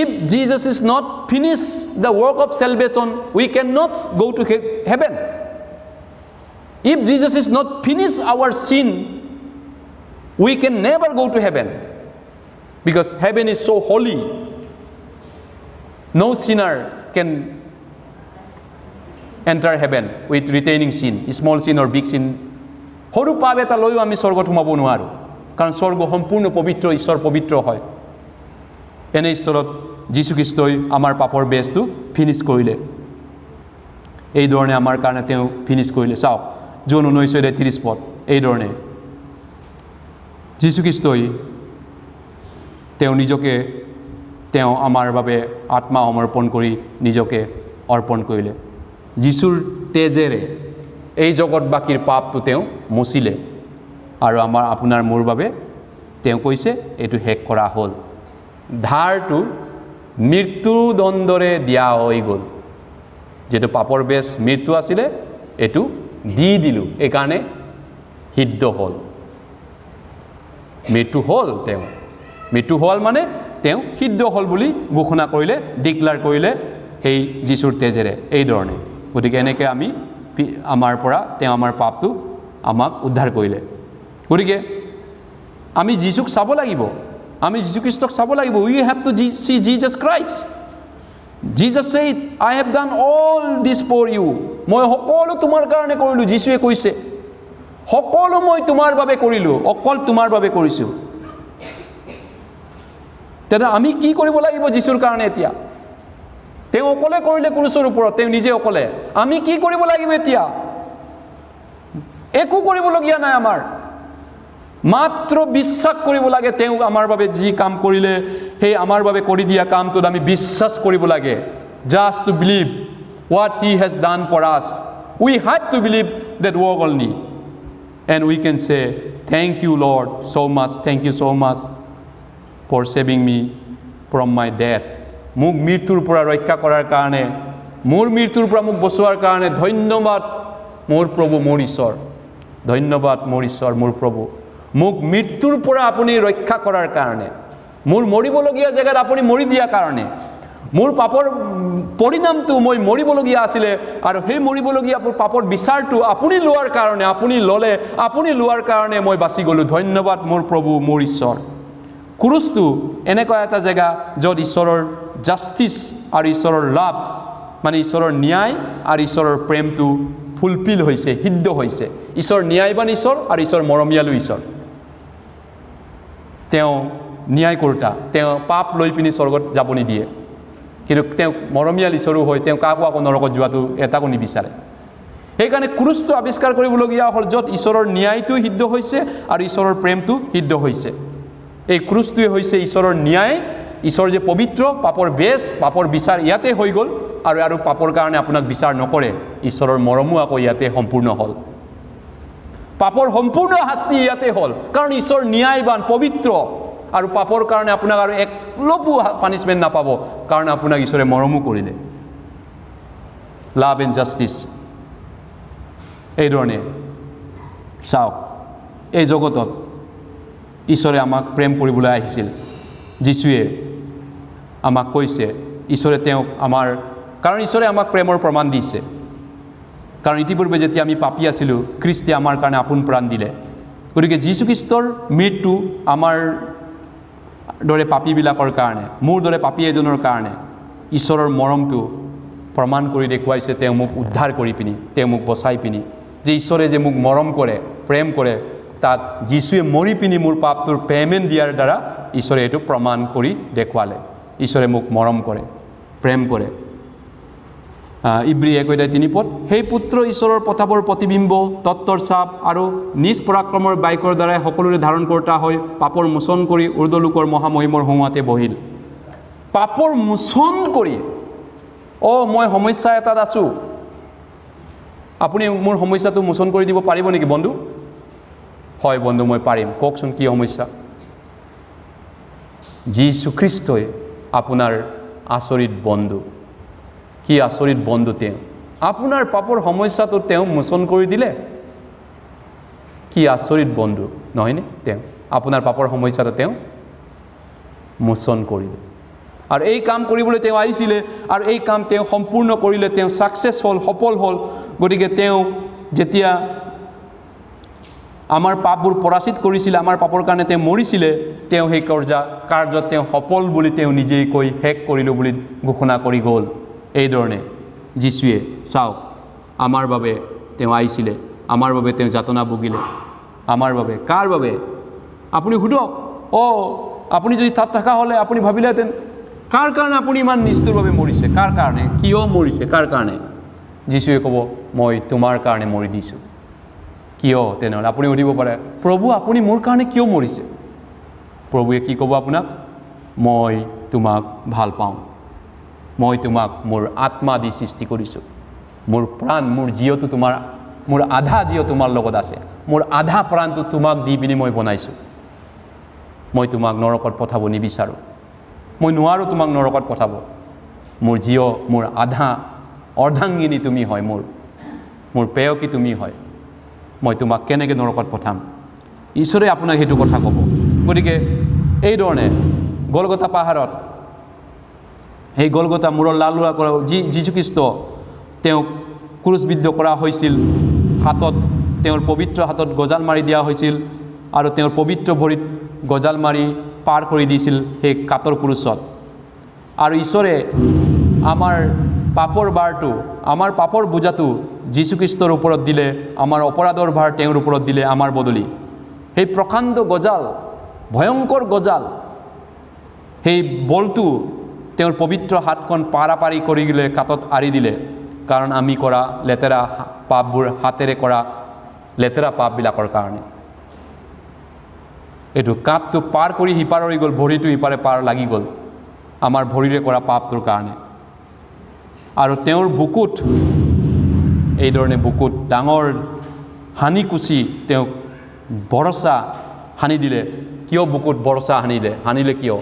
if Jesus is not finish the work of salvation we can not go' to heaven if Jesus is not finish our sin we can never go' to heaven because heaven is so' holy no sinner can enter heaven with retaining sin small sin or big চিন সৰু পাপ এটা লৈও আমি স্বৰ্গত সোমাব নোৱাৰোঁ কাৰণ স্বৰ্গ সম্পূৰ্ণ পবিত্ৰ ঈশ্বৰ পবিত্ৰ হয় এনে স্তৰত যীশুখ্ৰীষ্টই আমাৰ পাপৰ বেচটো ফিনিছ কৰিলে এইধৰণে আমাৰ কাৰণে তেওঁ ফিনিছ কৰিলে চাওক জুন ঊনৈছশ তেত্ৰিছ পদ এইধৰণে যীশুখ্ৰীষ্টই তেওঁ নিজকে তেওঁ আমাৰ বাবে আত্মা সমৰ্পণ কৰি নিজকে অৰ্পণ কৰিলে যীশুৰ তেজেৰে এই জগতবাসীৰ পাপটো তেওঁ মচিলে আৰু আমাৰ আপোনাৰ মোৰ বাবে তেওঁ কৈছে এইটো শেষ কৰা হ'ল ধাৰটো মৃত্যুদণ্ডৰে দিয়া হৈ গ'ল যিহেতু পাপৰ বেচ মৃত্যু আছিলে এইটো দি দিলোঁ এইকাৰণে সিদ্ধ হ'ল মৃত্যু হ'ল তেওঁ মৃত্যু হ'ল মানে তেওঁ সিদ্ধ হ'ল বুলি ঘোষণা কৰিলে ডিক্লাৰ কৰিলে সেই যীশুৰ তেজেৰে এইধৰণে গতিকে এনেকৈ আমি আমাৰ পৰা তেওঁ আমাৰ পাপটো আমাক উদ্ধাৰ কৰিলে গতিকে আমি যীচুক চাব লাগিব আমি যীশুখ্ৰীষ্টক চাব লাগিব উই হেভ টু জি see Jesus Christ Jesus it I have done all this for you মই সকলো তোমাৰ কাৰণে কৰিলোঁ যীশুৱে কৈছে সকলো মই তোমাৰ বাবে কৰিলোঁ অকল তোমাৰ বাবে কৰিছোঁ তেতিয়া আমি কি কৰিব লাগিব যীশুৰ কাৰণে এতিয়া তেওঁ অকলে কৰিলে কুৰুচৰ ওপৰত তেওঁ নিজে অকলে আমি কি কৰিব লাগিব এতিয়া একো কৰিবলগীয়া নাই আমাৰ মাত্ৰ বিশ্বাস কৰিব লাগে তেওঁ আমাৰ বাবে যি কাম কৰিলে সেই আমাৰ বাবে কৰি দিয়া কামটোত আমি বিশ্বাস কৰিব লাগে just to believe what he has done for us we have to believe that work all and we can say thank you Lord so' much thank you so' much for saving me from my death মোক মৃত্যুৰ পৰা ৰক্ষা কৰাৰ কাৰণে মোৰ মৃত্যুৰ পৰা মোক বচোৱাৰ কাৰণে ধন্যবাদ মোৰ প্ৰভু মোৰ ঈশ্বৰ ধন্যবাদ মোৰ ঈশ্বৰ মোৰ প্ৰভু মোক মৃত্যুৰ পৰা আপুনি ৰক্ষা কৰাৰ কাৰণে মোৰ মৰিবলগীয়া জেগাত আপুনি মৰি দিয়াৰ কাৰণে মোৰ পাপৰ পৰিণামটো মই মৰিবলগীয়া আছিলে আৰু সেই মৰিবলগীয়া পাপৰ বিচাৰটো আপুনি লোৱাৰ কাৰণে আপুনি ল'লে আপুনি লোৱাৰ কাৰণে মই বাচি গ'লোঁ ধন্যবাদ মোৰ প্ৰভু মোৰ ঈশ্বৰ ক্ৰুচটো এনেকুৱা এটা জেগা য'ত ঈশ্বৰৰ জাষ্টিচ আৰু ঈশ্বৰৰ লাভ মানে ঈশ্বৰৰ ন্যায় আৰু ঈশ্বৰৰ প্ৰেমটো ফুলফিল হৈছে সিদ্ধ হৈছে ঈশ্বৰ ন্যায়বান ঈশ্বৰ আৰু ঈশ্বৰ মৰমীয়ালো ঈশ্বৰ তেওঁ ন্যায় কৰোতা তেওঁ পাপ লৈ পিনি স্বৰ্গত যাব নিদিয়ে কিন্তু তেওঁক মৰমীয়াল ঈশ্বৰো হয় তেওঁ কাকো আকৌ নৰকত যোৱাটো এটাকো নিবিচাৰে সেইকাৰণে ক্ৰুচটো আৱিষ্কাৰ কৰিবলগীয়া হ'ল য'ত ঈশ্বৰৰ ন্যায়টো সিদ্ধ হৈছে আৰু ঈশ্বৰৰ প্ৰেমটো সিদ্ধ হৈছে এই ক্ৰুচটোৱে হৈছে ঈশ্বৰৰ ন্যায় ঈশ্বৰ যে পবিত্ৰ পাপৰ বেচ পাপৰ বিচাৰ ইয়াতে হৈ গ'ল আৰু আৰু পাপৰ কাৰণে আপোনাক বিচাৰ নকৰে ঈশ্বৰৰ মৰমো আকৌ ইয়াতে সম্পূৰ্ণ হ'ল পাপৰ সম্পূৰ্ণ শাস্তি ইয়াতে হ'ল কাৰণ ঈশ্বৰ ন্যায়বান পবিত্ৰ আৰু পাপৰ কাৰণে আপোনাক আৰু এক লপো পানিছমেণ্ট নাপাব কাৰণ আপোনাক ঈশ্বৰে মৰমো কৰিলে লাভ এণ্ড জাষ্টিছ এইধৰণে চাওক এই জগতত ঈশ্বৰে আমাক প্ৰেম কৰিবলৈ আহিছিল যীশুৱে আমাক কৈছে ঈশ্বৰে তেওঁক আমাৰ কাৰণ ঈশ্বৰে আমাক প্ৰেমৰ প্ৰমাণ দিছে কাৰণ ইতিপূৰ্বে যেতিয়া আমি পাপি আছিলোঁ খ্ৰীষ্টে আমাৰ কাৰণে আপোন প্ৰাণ দিলে গতিকে যীশুখ্ৰীষ্টৰ মৃত্যু আমাৰ দৰে পাপীবিলাকৰ কাৰণে মোৰ দৰে পাপী এজনৰ কাৰণে ঈশ্বৰৰ মৰমটো প্ৰমাণ কৰি দেখুৱাইছে তেওঁ মোক উদ্ধাৰ কৰি পিনি তেওঁ মোক বচাই পিনি যে ঈশ্বৰে যে মোক মৰম কৰে প্ৰেম কৰে তাত যীশুৱে মৰি পিনি মোৰ পাপটোৰ পে'মেণ্ট দিয়াৰ দ্বাৰা ঈশ্বৰে এইটো প্ৰমাণ কৰি দেখুৱালে ঈশ্বৰে মোক মৰম কৰে প্ৰেম কৰে ইব্ৰী একৈদাই পথ সেই পুত্ৰ ঈশ্বৰৰ প্ৰতাপৰ প্ৰতিবিম্ব তত্বৰ চাপ আৰু নিজ পৰাক্ৰমৰ বাইকৰ দ্বাৰাই সকলোৰে ধাৰণ কৰ্তা হৈ পাপৰ মোচন কৰি উৰ্দলোকৰ মহামহিমৰ সোঁৱাতে বহিল পাপৰ মোচন কৰি অ' মই সমস্যা এটাত আছোঁ আপুনি মোৰ সমস্যাটো মোচন কৰি দিব পাৰিব নেকি বন্ধু হয় বন্ধু মই পাৰিম কওকচোন কি সমস্যা যি সুখ্ৰীষ্টই আপোনাৰ আচৰিত বন্ধু কি আচৰিত বন্ধু তেওঁ আপোনাৰ পাপৰ সমস্যাটো তেওঁ মোচন কৰি দিলে কি আচৰিত বন্ধু নহয়নে তেওঁ আপোনাৰ পাপৰ সমস্যাটো তেওঁ মোচন কৰিলে আৰু এই কাম কৰিবলৈ তেওঁ আহিছিলে আৰু এই কাম তেওঁ সম্পূৰ্ণ কৰিলে তেওঁ ছাকচেছ হ'ল সফল হ'ল গতিকে তেওঁ যেতিয়া আমাৰ পাপবোৰ পৰাচিত কৰিছিলে আমাৰ পাপৰ কাৰণে তেওঁ মৰিছিলে তেওঁ সেই কৰ্যা কাৰ্যত তেওঁ সফল বুলি তেওঁ নিজেই কৈ শেষ কৰিলোঁ বুলি ঘোষণা কৰি গ'ল এইধৰণে যীশুৱে চাওক আমাৰ বাবে তেওঁ আহিছিলে আমাৰ বাবে তেওঁ যাতনা ভুগিলে আমাৰ বাবে কাৰ বাবে আপুনি সোধক অ আপুনি যদি তাত থকা হ'লে আপুনি ভাবিলেহেঁতেন কাৰ কাৰণে আপুনি ইমান নিষ্ঠুৰভাৱে মৰিছে কাৰ কাৰণে কিয় মৰিছে কাৰ কাৰণে যীশুৱে ক'ব মই তোমাৰ কাৰণে মৰি দিছোঁ কিয় তেনেহ'লে আপুনি সুধিব পাৰে প্ৰভু আপুনি মোৰ কাৰণে কিয় মৰিছে প্ৰভুৱে কি ক'ব আপোনাক মই তোমাক ভাল পাওঁ মই তোমাক মোৰ আত্মা দি সৃষ্টি কৰিছোঁ মোৰ প্ৰাণ মোৰ জীয়টো তোমাৰ মোৰ আধা জীয় তোমাৰ লগত আছে মোৰ আধা প্ৰাণটো তোমাক দি পিনি মই বনাইছোঁ মই তোমাক নৰকত পঠাব নিবিচাৰোঁ মই নোৱাৰোঁ তোমাক নৰকত পঠাব মোৰ জীয় মোৰ আধা অৰ্ধাংগিনী তুমি হয় মোৰ মোৰ পেয়কী তুমি হয় মই তোমাক কেনেকৈ নৰকত পঠাম ঈশ্বৰে আপোনাক সেইটো কথা ক'ব গতিকে এইধৰণে গলগতা পাহাৰত সেই গলগতা মূৰৰ লালুৱা কৰা যি যীশুখ্ৰীষ্ট তেওঁক ক্ৰুচবিদ্ধ কৰা হৈছিল হাতত তেওঁৰ পবিত্ৰ হাতত গজাল মাৰি দিয়া হৈছিল আৰু তেওঁৰ পবিত্ৰ ভৰিত গজাল মাৰি পাৰ কৰি দিছিল সেই কাতৰ ক্ৰুচত আৰু ঈশ্বৰে আমাৰ পাপৰ বাৰটো আমাৰ পাপৰ বোজাটো যীশুখ্ৰীষ্টৰ ওপৰত দিলে আমাৰ অপৰাধৰ ভাৰ তেওঁৰ ওপৰত দিলে আমাৰ বদলি সেই প্ৰকাণ্ড গজাল ভয়ংকৰ গজাল সেই বলটো তেওঁৰ পবিত্ৰ হাতখন পাৰা পাৰি কৰি দিলে কাতত আঁৰি দিলে কাৰণ আমি কৰা লেতেৰা পাপবোৰ হাতেৰে কৰা লেতেৰা পাপবিলাকৰ কাৰণে এইটো কাঠটো পাৰ কৰি সিপাৰ হৈ গ'ল ভৰিটো সিপাৰে পাৰ লাগি গ'ল আমাৰ ভৰিৰে কৰা পাপটোৰ কাৰণে আৰু তেওঁৰ বুকুত এইধৰণে বুকুত ডাঙৰ সানি কুচি তেওঁক বৰচা সানি দিলে কিয় বুকুত বৰচা সানিলে সানিলে কিয়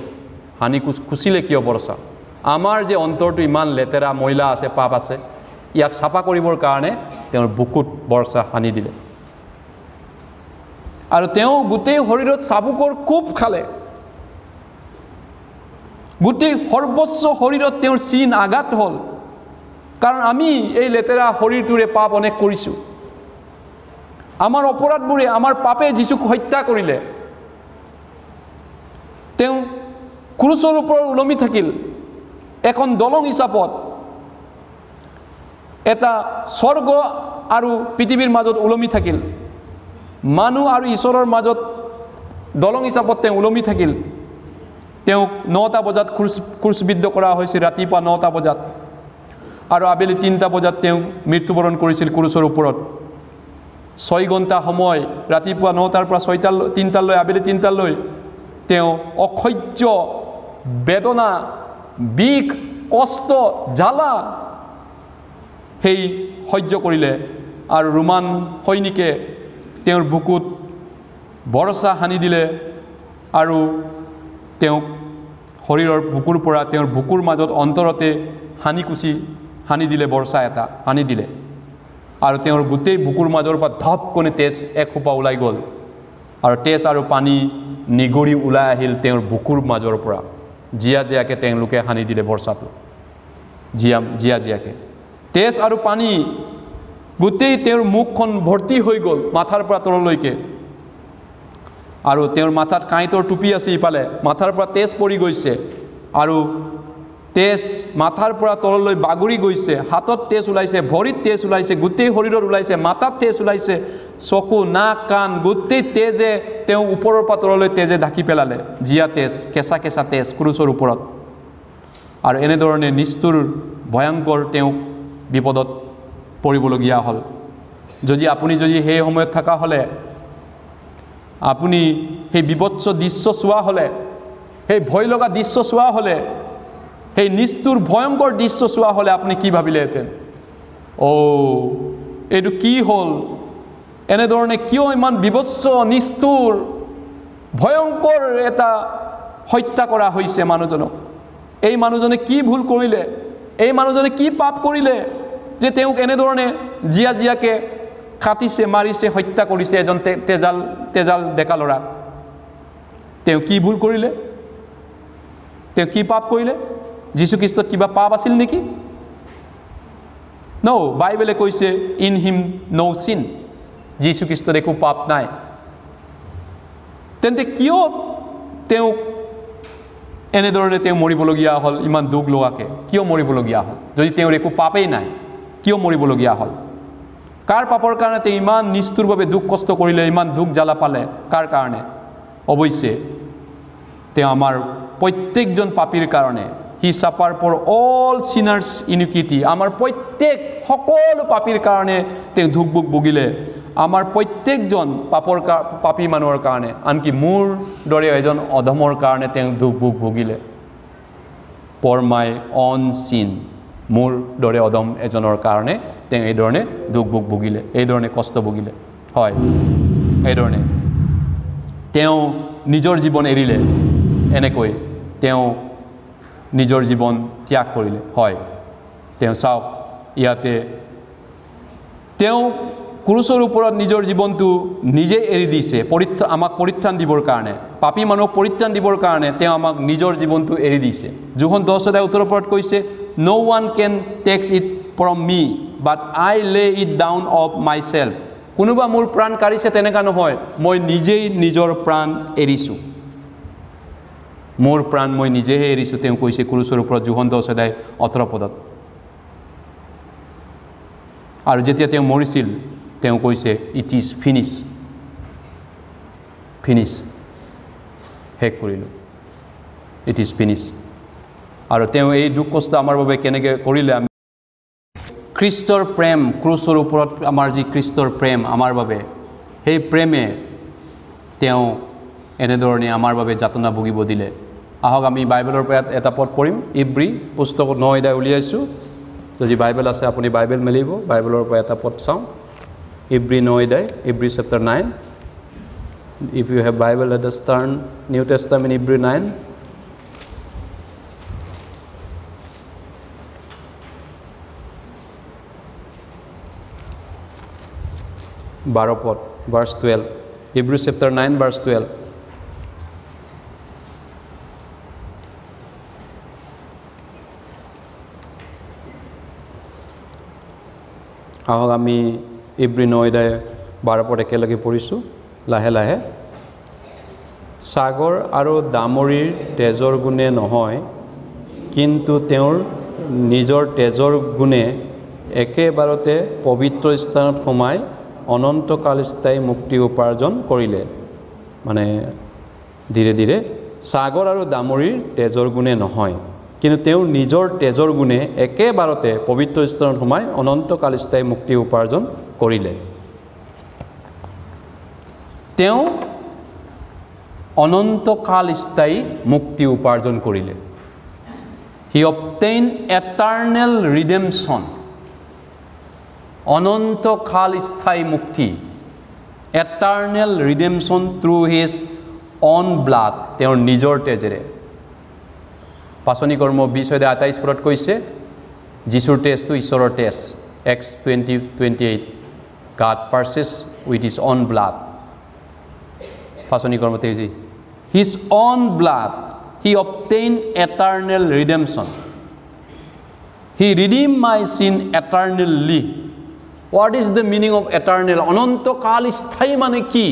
সানি কুচ কুচিলে কিয় বৰচা আমাৰ যে অন্তৰটো ইমান লেতেৰা মৈলা আছে পাপ আছে ইয়াক চাফা কৰিবৰ কাৰণে তেওঁৰ বুকুত বৰচা সানি দিলে আৰু তেওঁ গোটেই শৰীৰত চাবুকৰ কোব খালে গোটেই সৰ্বস্ব শৰীৰত তেওঁৰ চিন আঘাত হ'ল কাৰণ আমি এই লেতেৰা শৰীৰটোৰে পাপ অনেক কৰিছোঁ আমাৰ অপৰাধবোৰে আমাৰ পাপে যীচুক হত্যা কৰিলে তেওঁ ক্ৰুচৰ ওপৰত ওলমি থাকিল এখন দলং হিচাপত এটা স্বৰ্গ আৰু পৃথিৱীৰ মাজত ওলমি থাকিল মানুহ আৰু ঈশ্বৰৰ মাজত দলং হিচাপত তেওঁ ওলমি থাকিল তেওঁক নটা বজাত ক্ৰুচ ক্ৰুচবিদ্ধ কৰা হৈছিল ৰাতিপুৱা নটা বজাত আৰু আবেলি তিনিটা বজাত তেওঁ মৃত্যুবৰণ কৰিছিল কুৰুচৰ ওপৰত ছয় ঘণ্টা সময় ৰাতিপুৱা নটাৰ পৰা ছয়টা তিনিটালৈ আবেলি তিনিটালৈ তেওঁ অসহ্য বেদনা বিষ কষ্ট জ্বালা সেই সহ্য কৰিলে আৰু ৰোমান সৈনিকে তেওঁৰ বুকুত বৰচা সানি দিলে আৰু তেওঁক শৰীৰৰ বুকুৰ পৰা তেওঁৰ বুকুৰ মাজত অন্তৰতে সানি কুচি সানি দিলে বৰ্ষা এটা সানি দিলে আৰু তেওঁৰ গোটেই বুকুৰ মাজৰ পৰা ধপ কণে তেজ এসোপা ওলাই গ'ল আৰু তেজ আৰু পানী নিগৰি ওলাই আহিল তেওঁৰ বুকুৰ মাজৰ পৰা জীয়া জীয়াকৈ তেওঁলোকে সানি দিলে বৰ্ষাটো জীয়া জীয়া জীয়াকৈ তেজ আৰু পানী গোটেই তেওঁৰ মুখখন ভৰ্তি হৈ গ'ল মাথাৰ পৰা তললৈকে আৰু তেওঁৰ মাথাত কাঁইটৰ টুপি আছে ইফালে মাথাৰ পৰা তেজ পৰি গৈছে আৰু তেজ মাথাৰ পৰা তললৈ বাগৰি গৈছে হাতত তেজ ওলাইছে ভৰিত তেজ ওলাইছে গোটেই শৰীৰত ওলাইছে মাথাত তেজ ওলাইছে চকু নাক কাণ গোটেই তেজে তেওঁ ওপৰৰ পৰা তললৈ তেজে ঢাকি পেলালে জীয়া তেজ কেঁচা কেঁচা তেজ ক্ৰুচৰ ওপৰত আৰু এনেধৰণে নিষ্ঠুৰ ভয়ংকৰ তেওঁক বিপদত পৰিবলগীয়া হ'ল যদি আপুনি যদি সেই সময়ত থকা হ'লে আপুনি সেই বিপৎস দৃশ্য চোৱা হ'লে সেই ভয় লগা দৃশ্য চোৱা হ'লে সেই নিষ্ঠুৰ ভয়ংকৰ দৃশ্য চোৱা হ'লে আপুনি কি ভাবিলেহেঁতেন অ' এইটো কি হ'ল এনেধৰণে কিয় ইমান বিভৎস নিষ্ঠুৰ ভয়ংকৰ এটা হত্যা কৰা হৈছে মানুহজনক এই মানুহজনে কি ভুল কৰিলে এই মানুহজনে কি পাপ কৰিলে যে তেওঁক এনেধৰণে জীয়া জীয়াকৈ কাটিছে মাৰিছে হত্যা কৰিছে এজন তে তেজাল তেজাল ডেকা ল'ৰাক তেওঁ কি ভুল কৰিলে তেওঁ কি পাপ কৰিলে যীশুখ্ৰীষ্টত কিবা পাপ আছিল নেকি নৌ বাইবেলে কৈছে ইন হিম নৌ চিন যীশুখ্ৰীষ্টত একো পাপ নাই তেন্তে কিয় তেওঁক এনেদৰে তেওঁ মৰিবলগীয়া হ'ল ইমান দুখ লোৱাকৈ কিয় মৰিবলগীয়া হ'ল যদি তেওঁৰ একো পাপেই নাই কিয় মৰিবলগীয়া হ'ল কাৰ পাপৰ কাৰণে তেওঁ ইমান নিষ্ঠুৰভাৱে দুখ কষ্ট কৰিলে ইমান দুখ জ্বালা পালে কাৰ কাৰণে অৱশ্যে তেওঁ আমাৰ প্ৰত্যেকজন পাপীৰ কাৰণে হি চাপাৰ ফৰ অল চিনাৰ্ছ ইনিকুইটি আমাৰ প্ৰত্যেক সকলো পাপীৰ কাৰণে তেওঁ ধুক বুক ভুগিলে আমাৰ প্ৰত্যেকজন পাপৰ কা পাপী মানুহৰ কাৰণে আনকি মোৰ দৰে এজন অধমৰ কাৰণে তেওঁ ধুক বুক ভুগিলে পৰ মাই অন চিন মোৰ দৰে অদম এজনৰ কাৰণে তেওঁ এইধৰণে দুখ বুক ভুগিলে এইধৰণে কষ্ট ভুগিলে হয় এইধৰণে তেওঁ নিজৰ জীৱন এৰিলে এনেকৈ তেওঁ নিজৰ জীৱন ত্যাগ কৰিলে হয় তেওঁ চাওক ইয়াতে তেওঁ কুৰুচৰ ওপৰত নিজৰ জীৱনটো নিজে এৰি দিছে পৰিত্ৰা আমাক পৰিত্ৰাণ দিবৰ কাৰণে পাপী মানুহক পৰিত্ৰাণ দিবৰ কাৰণে তেওঁ আমাক নিজৰ জীৱনটো এৰি দিছে যোখন দহ দহদায় উত্তৰৰ ওপৰত কৈছে no' one can takes it from me but I lay it down of myself কোনোবা মোৰ প্ৰাণ কাঢ়িছে তেনেকুৱা নহয় মই নিজেই নিজৰ প্ৰাণ এৰিছোঁ মোৰ প্ৰাণ মই নিজেহে এৰিছোঁ তেওঁ কৈছে কুৰুচৰ ওপৰত জোহন দহ অথৰ পদত আৰু যেতিয়া তেওঁ মৰিছিল তেওঁ কৈছে ইট ইজ ফিনিছ ফিনিছ শেষ কৰিলোঁ ইট ইজ ফিনিছ আৰু তেওঁ এই দুখ কষ্ট আমাৰ বাবে কেনেকৈ কৰিলে আমি খ্ৰীষ্টৰ প্ৰেম ক্ৰুচৰ ওপৰত আমাৰ যি খ্ৰীষ্টৰ প্ৰেম আমাৰ বাবে সেই প্ৰেমে তেওঁ এনেধৰণে আমাৰ বাবে যাতনা ভুগিব দিলে আহক আমি বাইবেলৰ পৰা এটা পদ পঢ়িম ইব্ৰি পুস্তক ন এদাই উলিয়াইছোঁ যদি বাইবেল আছে আপুনি বাইবেল মেলিব বাইবেলৰ পৰা এটা পদ চাওঁ ইব্ৰি ন এদাই ইব্ৰী chapter nine if you have Bible at the start new Testament in ইব্ৰী নাইন বাৰ পদ বাৰ্ছ টুৱেল্ভ ইব্ৰী চেপ্টাৰ নাইন বাৰ্ছ টুৱেল্ভ আহক আমি ইব্ৰী নয়দাই বাৰপত একেলগে পৰিছোঁ লাহে লাহে সাগৰ আৰু দামৰিৰ তেজৰ গুণে নহয় কিন্তু তেওঁৰ নিজৰ তেজৰ গুণে একেবাৰতে পবিত্ৰ স্থানত সোমাই অনন্তকাল স্থায়ী মুক্তি উপাৰ্জন কৰিলে মানে ধীৰে ধীৰে সাগৰ আৰু দামৰিৰ তেজৰ গুণে নহয় কিন্তু তেওঁৰ নিজৰ তেজৰ গুণে একেবাৰতে পবিত্ৰ স্থানত সোমাই অনন্তকাল স্থায়ী মুক্তি উপাৰ্জন কৰিলে তেওঁ অনন্তকাল স্থায়ী মুক্তি উপাৰ্জন কৰিলে হি অপটেইন এটাৰ্নেল ৰিডেমশ্যন অনন্তকাল স্থায়ী মুক্তি eternal redemption through his own blood তেওঁৰ নিজৰ তেজেৰে পাচনি কৰ্ম বিছ হৈ আটাইছ পৰত কৈছে যিচুৰ টেষ্টটো ঈশ্বৰৰ text Acts twenty twenty eight God purchase with his own blood পাচনি কৰ্ম তেজী his own blood he obtain eternal redemption he redeem my sin eternally what is the meaning of eternal অনন্ত কাল স্থায়ী মানে কি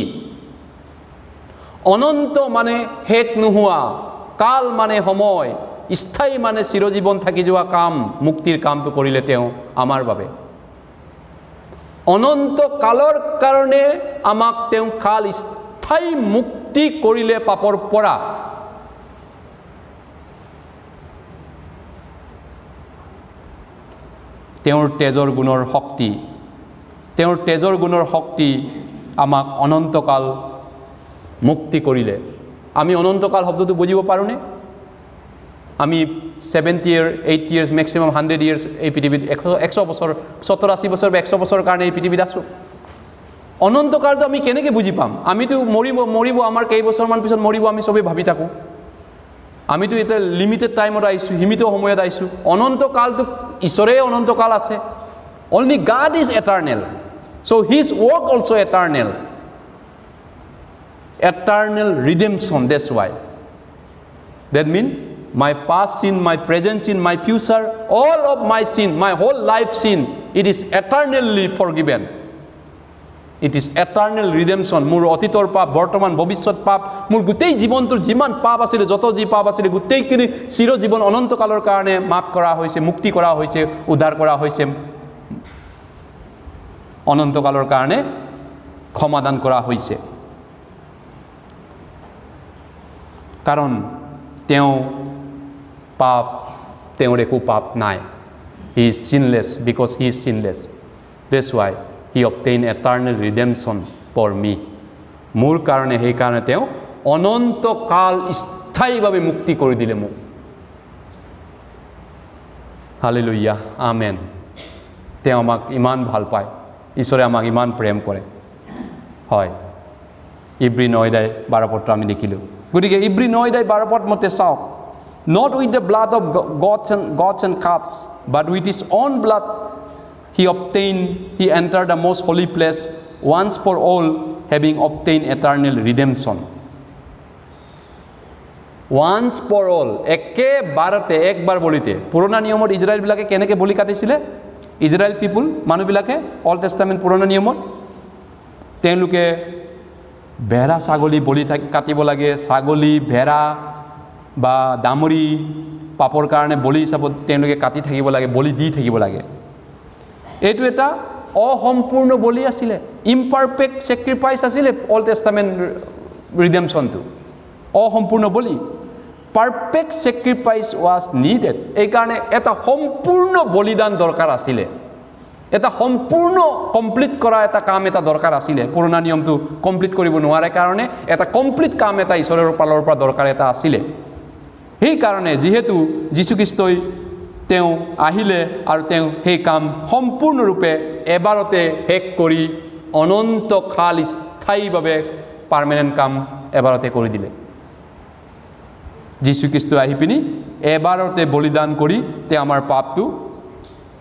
অনন্ত মানে শেষ নোহোৱা কাল মানে সময় স্থায়ী মানে চিৰজীৱন থাকি যোৱা কাম মুক্তিৰ কামটো কৰিলে তেওঁ আমাৰ বাবে অনন্তকালৰ কাৰণে আমাক তেওঁ কাল স্থায়ী মুক্তি কৰিলে পাপৰ পৰা তেওঁৰ তেজৰ গুণৰ শক্তি তেওঁৰ তেজৰ গুণৰ শক্তি আমাক অনন্তকাল মুক্তি কৰিলে আমি অনন্তকাল শব্দটো বুজিব পাৰোঁনে আমি seventy year eight years maximum hundred years এই পৃথিৱীত এশ এশ বছৰ সত্তৰ আশী বছৰ বা এশ বছৰৰ কাৰণে এই পৃথিৱীত আছোঁ অনন্তকালটো আমি কেনেকৈ বুজি পাম আমিতো মৰিব মৰিব আমাৰ কেইবছৰমান পিছত মৰিব আমি চবেই ভাবি থাকোঁ আমিতো এতিয়া লিমিটেড টাইমত আহিছোঁ সীমিত সময়ত আহিছোঁ অনন্তকালটো ঈশ্বৰে অনন্তকাল আছে only God is eternal so' his work also' eternal eternal redemption that's why that mean my past sin, my present sin, my future, all of my sin, my whole life sin, it is eternally forgiven. It is eternal redemption. Mur otitor pap, bortoman, bobisot pap, mur gutei jibon to jiman papa sile, joto ji papa sile, gutei kini, siro jibon ononto kalor karne, map kora hoise, mukti kora hoise, udar kora hoise, ononto kalor karne, komadan kora hoise. Karon, teo, পাপ তেওঁৰ একো পাপ নাই he is sinless because he is sinless that's why he obtain eternal redemption for me মোৰ কাৰণে সেইকাৰণে তেওঁ অনন্তকাল স্থায়ীভাৱে মুক্তি কৰি দিলে মোক হালি লৈয়া আমেন তেওঁ আমাক ইমান ভাল পায় ঈশ্বৰে আমাক ইমান প্ৰেম কৰে হয় ইব্ৰী নয়দাই বাৰপত্ৰ আমি দেখিলোঁ গতিকে ইব্ৰী নয়দাই বাৰপত মতে চাওক not with the blood of gotten, gotten calves, but with his own blood he obtained, he entered the most holy place once for all, having obtained eternal redemption. Once for all, ekke barate, ek bar bolite. Purona niyomor Israel bilake kene ke boli kati sile? Israel people, manu bilake, Old Testament purona niyomor. Ten luke, bhera sagoli boli kati bolage, sagoli, bhera, বা দামৰি পাপৰ কাৰণে বলি হিচাপত তেওঁলোকে কাটি থাকিব লাগে বলি দি থাকিব লাগে এইটো এটা অসম্পূৰ্ণ বলি আছিলে ইমপাৰফেক্ট ছেক্ৰিফাইচ আছিলে অল্ড টেষ্টামেণ্ট ৰিডেমশ্যনটো অসম্পূৰ্ণ বলি পাৰফেক্ট ছেক্ৰিফাইচ ৱাজ নিডেড এইকাৰণে এটা সম্পূৰ্ণ বলিদান দৰকাৰ আছিলে এটা সম্পূৰ্ণ কমপ্লিট কৰা এটা কাম এটা দৰকাৰ আছিলে পুৰণা নিয়মটো কমপ্লিট কৰিব নোৱাৰে কাৰণে এটা কমপ্লিট কাম এটা ঈশ্বৰৰ পালৰ পৰা দৰকাৰ এটা আছিলে সেইকাৰণে যিহেতু যীশুখ্ৰীষ্টই তেওঁ আহিলে আৰু তেওঁ সেই কাম সম্পূৰ্ণৰূপে এবাৰতে শেষ কৰি অনন্তকাল স্থায়ীভাৱে পাৰ্মানেণ্ট কাম এবাৰতে কৰি দিলে যীশুখ্ৰীষ্ট আহি পিনি এবাৰতে বলিদান কৰি তেওঁ আমাৰ পাপটো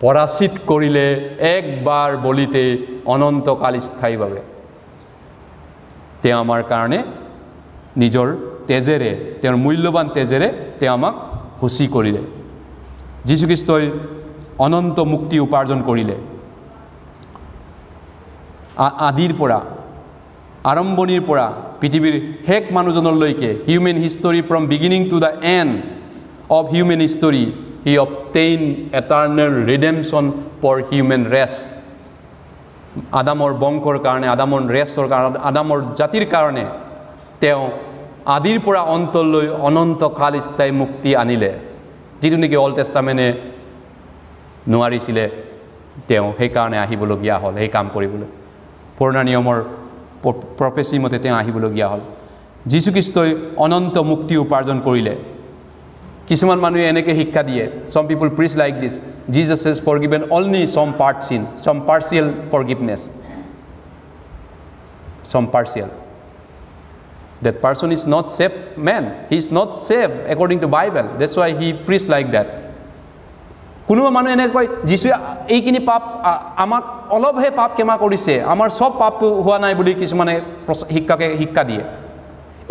পৰাচিত কৰিলে একবাৰ বলিতেই অনন্তকাল স্থায়ীভাৱে তেওঁ আমাৰ কাৰণে নিজৰ তেজেৰে তেওঁৰ মূল্যৱান তেজেৰে তেওঁ আমাক সুচি কৰিলে যীশুখ্ৰীষ্টই অনন্ত মুক্তি উপাৰ্জন কৰিলে আদিৰ পৰা আৰম্ভণিৰ পৰা পৃথিৱীৰ শেষ মানুহজনলৈকে human history from beginning to the end of human history he obtain eternal redemption for human race আদামৰ বংশৰ কাৰণে আদামৰ ৰেচৰ কাৰণে আদামৰ জাতিৰ কাৰণে তেওঁ আদিৰ পৰা অন্তলৈ অনন্ত কাল স্থায়ী মুক্তি আনিলে যিটো নেকি অল্ড টেষ্টামেনে নোৱাৰিছিলে তেওঁ সেইকাৰণে আহিবলগীয়া হ'ল সেই কাম কৰিবলৈ পুৰণা নিয়মৰ প্ৰফেচিৰ মতে তেওঁ আহিবলগীয়া হ'ল যীশুখ্ৰীষ্টই অনন্ত মুক্তি উপাৰ্জন কৰিলে কিছুমান মানুহে এনেকৈ শিক্ষা দিয়ে some people preach like this জি Jesus has forgiven only some partial some partial forgiveness some partial that person is not saved man he is not saved according to bible that's why he preach like that কোনোবা মানুহ এনেকৈ যিচুৱে এইখিনি পাপ আমাক অলপহে পাপ ক্ষমা কৰিছে আমাৰ চব পাপ হোৱা নাই বুলি কিছুমানে শিক্ষাকে শিক্ষা দিয়ে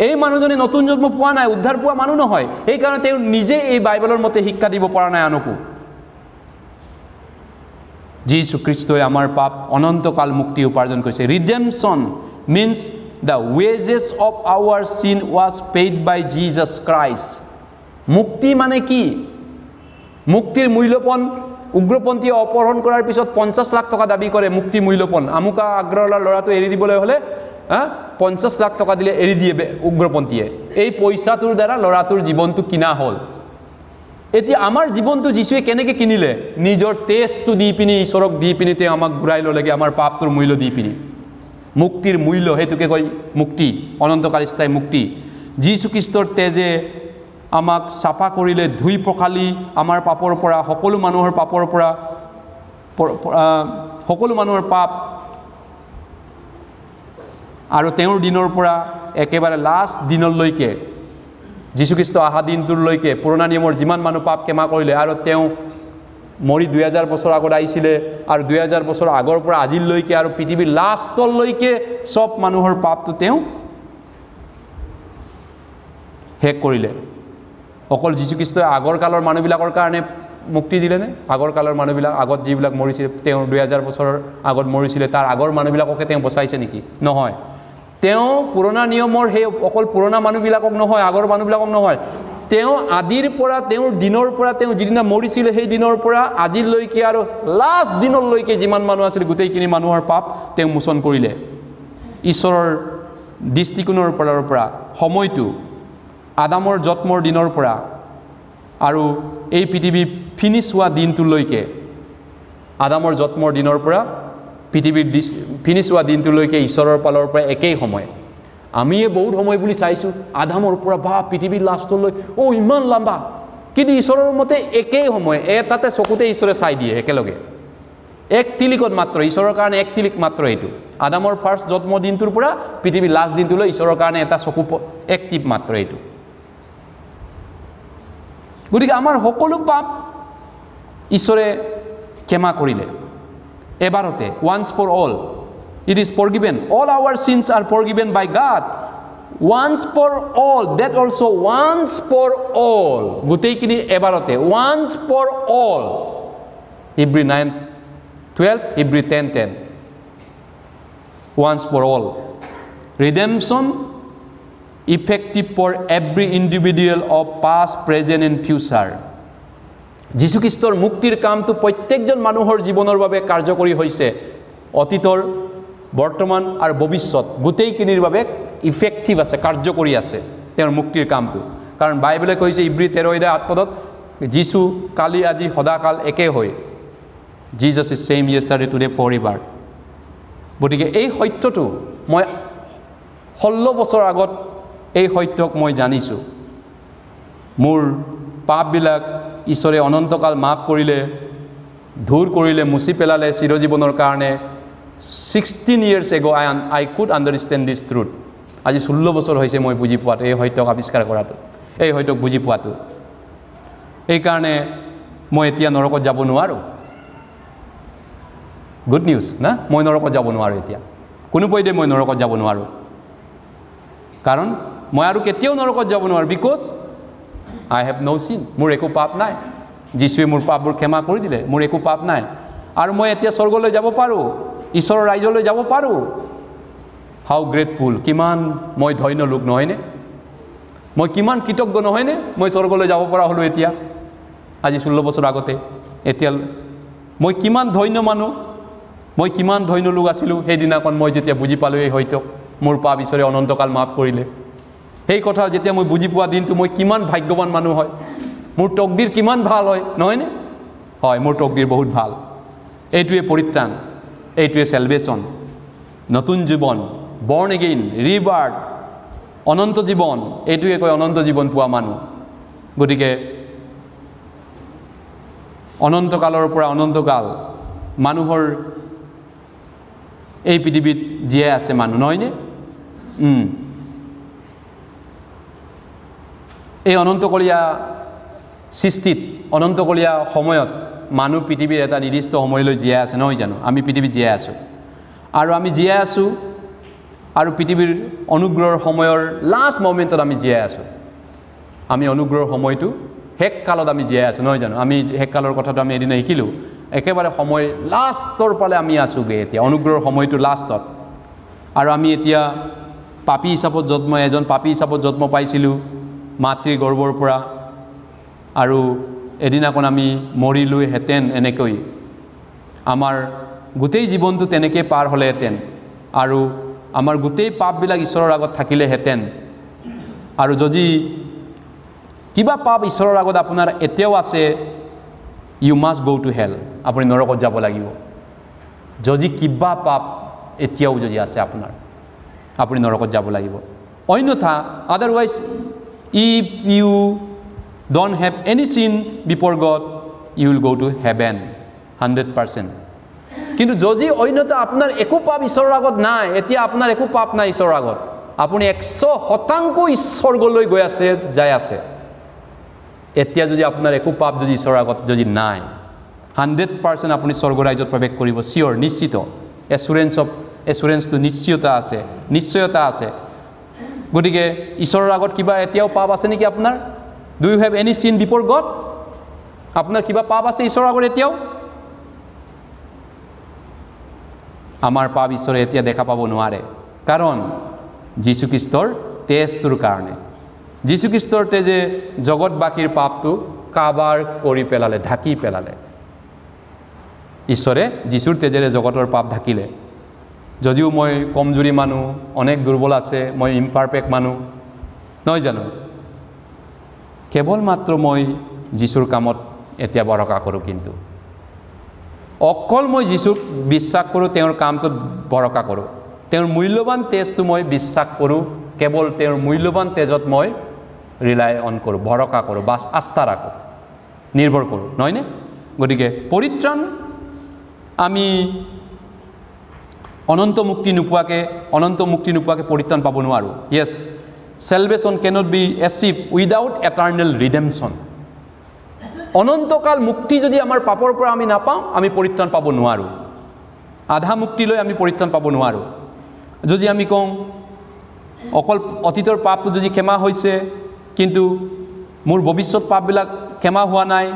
এই মানুহজনে নতুন জন্ম পোৱা নাই উদ্ধাৰ পোৱা মানুহ নহয় সেইকাৰণে তেওঁ নিজে এই বাইবেলৰ মতে শিক্ষা দিব পৰা নাই আনকো যি শ্ৰীখ্ৰীষ্টই আমাৰ পাপ অনন্তকাল মুক্তি উপাৰ্জন কৰিছে redemption means the wages of our sin was paid by Jesus Christ. Mukti মানে কি মুক্তিৰ মূল্যপন উগ্ৰপন্থী অপহৰণ কৰাৰ পিছত 50 লাখ টকা দাবী কৰে মুক্তি মূল্যপন আমুকা আগ্ৰলৰ লৰাটো এৰি দিবলৈ হলে 50 লাখ টকা দিলে এৰি দিয়ে উগ্ৰপন্থীয়ে এই পয়সাটোৰ দ্বাৰা লৰাটোৰ জীৱনটো কিনা হল এতি আমাৰ জীৱনটো যিসুৱে কেনেকে কিনিলে নিজৰ টেষ্টটো দি পিনি ঈশ্বৰক দি পিনি তে আমাক ঘূৰাই ললেগে আমাৰ পাপটোৰ মূল্য দি পিনি মুক্তিৰ মূল্য সেইটোকে কয় মুক্তি অনন্তকালিষ্ঠাই মুক্তি যীশুখ্ৰীষ্টৰ তেজে আমাক চাফা কৰিলে ধুই পখালি আমাৰ পাপৰ পৰা সকলো মানুহৰ পাপৰ পৰা সকলো মানুহৰ পাপ আৰু তেওঁৰ দিনৰ পৰা একেবাৰে লাষ্ট দিনলৈকে যীশুখ্ৰীষ্ট অহা দিনটোলৈকে পুৰণা নিয়মৰ যিমান মানুহ পাপ ক্ষমা কৰিলে আৰু তেওঁ মৰি দুই হাজাৰ বছৰ আগত আহিছিলে আৰু দুই হাজাৰ বছৰ আগৰ পৰা আজিলৈকে আৰু পৃথিৱীৰ লাষ্টলৈকে চব মানুহৰ পাপটো তেওঁ শেষ কৰিলে অকল যীশুখ্ৰীষ্টই আগৰ কালৰ মানুহবিলাকৰ কাৰণে মুক্তি দিলেনে আগৰ কালৰ মানুহবিলাক আগত যিবিলাক মৰিছিলে তেওঁ দুই হাজাৰ বছৰৰ আগত মৰিছিলে তাৰ আগৰ মানুহবিলাককে তেওঁ বচাইছে নেকি নহয় তেওঁ পুৰণা নিয়মৰ সেই অকল পুৰণা মানুহবিলাকক নহয় আগৰ মানুহবিলাকক নহয় তেওঁ আদিৰ পৰা তেওঁৰ দিনৰ পৰা তেওঁ যিদিনা মৰিছিল সেই দিনৰ পৰা আজিলৈকে আৰু লাষ্ট দিনলৈকে যিমান মানুহ আছিল গোটেইখিনি মানুহৰ পাপ তেওঁ মোচন কৰিলে ঈশ্বৰৰ দৃষ্টিকোণৰ পৰাৰ পৰা সময়টো আদামৰ জন্মৰ দিনৰ পৰা আৰু এই পৃথিৱী ফিনিছ হোৱা দিনটোলৈকে আদামৰ জন্মৰ দিনৰ পৰা পৃথিৱীৰ দৃষ্টি ফিনিছ হোৱা দিনটোলৈকে ঈশ্বৰৰ পালৰ পৰা একেই সময় আমিয়ে বহুত সময় বুলি চাইছোঁ আধামৰ পৰা বা পৃথিৱীৰ লাষ্টলৈ অ' ইমান লম্বা কিন্তু ঈশ্বৰৰ মতে একেই সময় এটাতে চকুতে ঈশ্বৰে চাই দিয়ে একেলগে এক তিলিকত মাত্ৰ ঈশ্বৰৰ কাৰণে এক তিলিক মাত্ৰ এইটো আদামৰ ফাৰ্ষ্ট জন্ম দিনটোৰ পৰা পৃথিৱীৰ লাষ্ট দিনটোলৈ ঈশ্বৰৰ কাৰণে এটা চকু এক টিপ মাত্ৰ এইটো গতিকে আমাৰ সকলো পাপ ঈশ্বৰে ক্ষমা কৰিলে এবাৰতে once for all It is forgiven. All our sins are forgiven by God. Once for all, that also once for all. Gutekini ebarote. Once for all. Hebrew 9 12, Hebrew 10 10. Once for all. Redemption effective for every individual of past, present, and future. Jesus Christ, Muktir Kam to Poitekjon Manuhor Zibonorbe Karjokori Hoise. Otitor. বৰ্তমান আৰু ভৱিষ্যত গোটেইখিনিৰ বাবে effective আছে কাৰ্যকৰী আছে তেওঁৰ মুক্তিৰ কামটো কাৰণ বাইবেলে কৈছে ইব্ৰী তেৰইদা আত্মদত যিচু কালি আজি সদাকাল একে হৈ Jesus is same yesterday today forever গতিকে এই সত্যটো মই ষোল্ল বছৰ আগত এই সত্যক মই জানিছোঁ মোৰ পাপবিলাক ঈশ্বৰে অনন্তকাল মাফ কৰিলে ধূৰ কৰিলে মুচি পেলালে চিৰজীৱনৰ কাৰণে 16 years ago I, I could understand this truth. আজি ষোল্ল বছৰ হৈছে মই বুজি পোৱাটো এই সত্যক আৱিষ্কাৰ কৰাটো এই সত্যক বুজি পোৱাটো এইকাৰণে মই এতিয়া নৰকত যাব নোৱাৰোঁ গুড নিউজ না মই নৰকত যাব নোৱাৰোঁ এতিয়া কোনোপধ্যে মই নৰকত যাব নোৱাৰোঁ কাৰণ মই আৰু কেতিয়াও নৰকত যাব নোৱাৰোঁ বিকজ আই হেভ ন' চিন মোৰ একো পাপ নাই যীশুৱে মোৰ পাপবোৰ ক্ষমা কৰি দিলে মোৰ একো পাপ নাই আৰু মই এতিয়া স্বৰ্গলৈ যাব পাৰোঁ ঈশ্বৰৰ ৰাইজলৈ যাব পাৰোঁ হাউ গ্ৰেটফুল কিমান মই ধন্য লোক নহয়নে মই কিমান কৃতজ্ঞ নহয়নে মই স্বৰ্গলৈ যাব পৰা হ'লোঁ এতিয়া আজি ষোল্ল বছৰ আগতে এতিয়া মই কিমান ধন্য মানুহ মই কিমান ধন্য লোক আছিলোঁ সেইদিনাখন মই যেতিয়া বুজি পালোঁৱেই হয়তো মোৰ পাপ ঈশ্বৰে অনন্তকাল মাফ কৰিলে সেই কথা যেতিয়া মই বুজি পোৱা দিনটো মই কিমান ভাগ্যৱান মানুহ হয় মোৰ তকদিৰ কিমান ভাল হয় নহয়নে হয় মোৰ তকদিৰ বহুত ভাল এইটোৱে পৰিত্ৰাণ এইটোৱে চেলিব্ৰেশ্যন নতুন জীৱন বৰ্ণ এগেইন ৰিবাৰ্থ অনন্ত জীৱন এইটোৱে কয় অনন্ত জীৱন পোৱা মানুহ গতিকে অনন্তকালৰ পৰা অনন্তকাল মানুহৰ এই পৃথিৱীত জীয়াই আছে মানুহ নহয়নে এই অনন্তকলীয়া সৃষ্টিত অনন্তকলীয়া সময়ত মানুহ পৃথিৱীৰ এটা নিৰ্দিষ্ট সময়লৈ জীয়াই আছে নহয় জানো আমি পৃথিৱীত জীয়াই আছোঁ আৰু আমি জীয়াই আছোঁ আৰু পৃথিৱীৰ অনুগ্ৰহৰ সময়ৰ লাষ্ট মমেণ্টত আমি জীয়াই আছোঁ আমি অনুগ্ৰহৰ সময়টো শেষকালত আমি জীয়াই আছোঁ নহয় জানো আমি শেষকালৰ কথাটো আমি এদিনা শিকিলোঁ একেবাৰে সময় লাষ্টৰ ফালে আমি আছোঁগৈ এতিয়া অনুগ্ৰহৰ সময়টো লাষ্টত আৰু আমি এতিয়া পাপী হিচাপত জন্ম এজন পাপী হিচাপত জন্ম পাইছিলোঁ মাতৃ গৰ্বৰ পৰা আৰু এদিনাখন আমি মৰিলোহেঁতেন এনেকৈ আমাৰ গোটেই জীৱনটো তেনেকৈ পাৰ হ'লেহেঁতেন আৰু আমাৰ গোটেই পাপবিলাক ঈশ্বৰৰ আগত থাকিলেহেঁতেন আৰু যদি কিবা পাপ ঈশ্বৰৰ আগত আপোনাৰ এতিয়াও আছে you must go' to hell আপুনি নৰকত যাব লাগিব যদি কিবা পাপ এতিয়াও যদি আছে আপোনাৰ আপুনি নৰকত যাব লাগিব অন্যথা otherwise if you have any sin sin before God, you will go to hundred percent কিন্তু যদি অন্যতা আপোনাৰ একো পাপ ঈশ্বৰৰ আগত নাই এতিয়া আপোনাৰ একো পাপ নাই ঈশ্বৰৰ আগত আপুনি একশ শতাংশ ঈশ্বৰ গৈ আছে যাই আছে এতিয়া যদি আপোনাৰ একো পাপ যদি ঈশ্বৰৰ আগত যদি নাই হাণ্ড্ৰেড পাৰ্চেণ্ট আপুনি স্বৰ্গ ৰাইজত প্ৰৱেশ কৰিব চিয়'ৰ নিশ্চিত এসুৰেন্স অফ এচুৰেঞ্চটো নিশ্চয়তা আছে নিশ্চয়তা আছে গতিকে ঈশ্বৰৰ আগত কিবা এতিয়াও পাপ আছে নেকি আপোনাৰ do you have any sin before God আপোনাৰ কিবা পাপ আছে ঈশ্বৰৰ আগত এতিয়াও আমাৰ পাপ ঈশ্বৰে এতিয়া দেখা পাব নোৱাৰে কাৰণ যীশুখ্ৰীষ্টৰ তেজটোৰ কাৰণে যীশুখ্ৰীষ্টৰ তেজে জগতবাসীৰ পাপটো কাবাৰ কৰি পেলালে ঢাকি পেলালে ঈশ্বৰে যীশুৰ তেজেৰে জগতৰ পাপ ঢাকিলে যদিও মই কমজুৰি মানুহ অনেক দুৰ্বল আছে মই ইম্পাৰফেক্ট মানুহ নহয় জানো কেৱল মাত্ৰ মই যীশুৰ কামত এতিয়া বৰকা কৰোঁ কিন্তু অকল মই যীশুক বিশ্বাস কৰোঁ তেওঁৰ কামটোত বৰকা কৰোঁ তেওঁৰ মূল্যৱান তেজটো মই বিশ্বাস কৰোঁ কেৱল তেওঁৰ মূল্যৱান তেজত মই ৰিলাই অন কৰোঁ বৰকা কৰোঁ বা আস্থা ৰাখোঁ নিৰ্ভৰ কৰোঁ নহয়নে গতিকে পৰিত্ৰাণ আমি অনন্ত মুক্তি নোপোৱাকৈ অনন্ত মুক্তি নোপোৱাকৈ পৰিত্ৰাণ পাব নোৱাৰোঁ yes salvation cannot be achieve without eternal redemption অনন্তকাল মুক্তি যদি আমাৰ পাপৰ পৰা আমি নাপাওঁ আমি পৰিত্ৰাণ পাব নোৱাৰোঁ আধা মুক্তিলৈ আমি পৰিত্ৰাণ পাব নোৱাৰোঁ যদি আমি কওঁ অকল অতীতৰ পাপটো যদি ক্ষমা হৈছে কিন্তু মোৰ ভৱিষ্যত পাপবিলাক ক্ষমা হোৱা নাই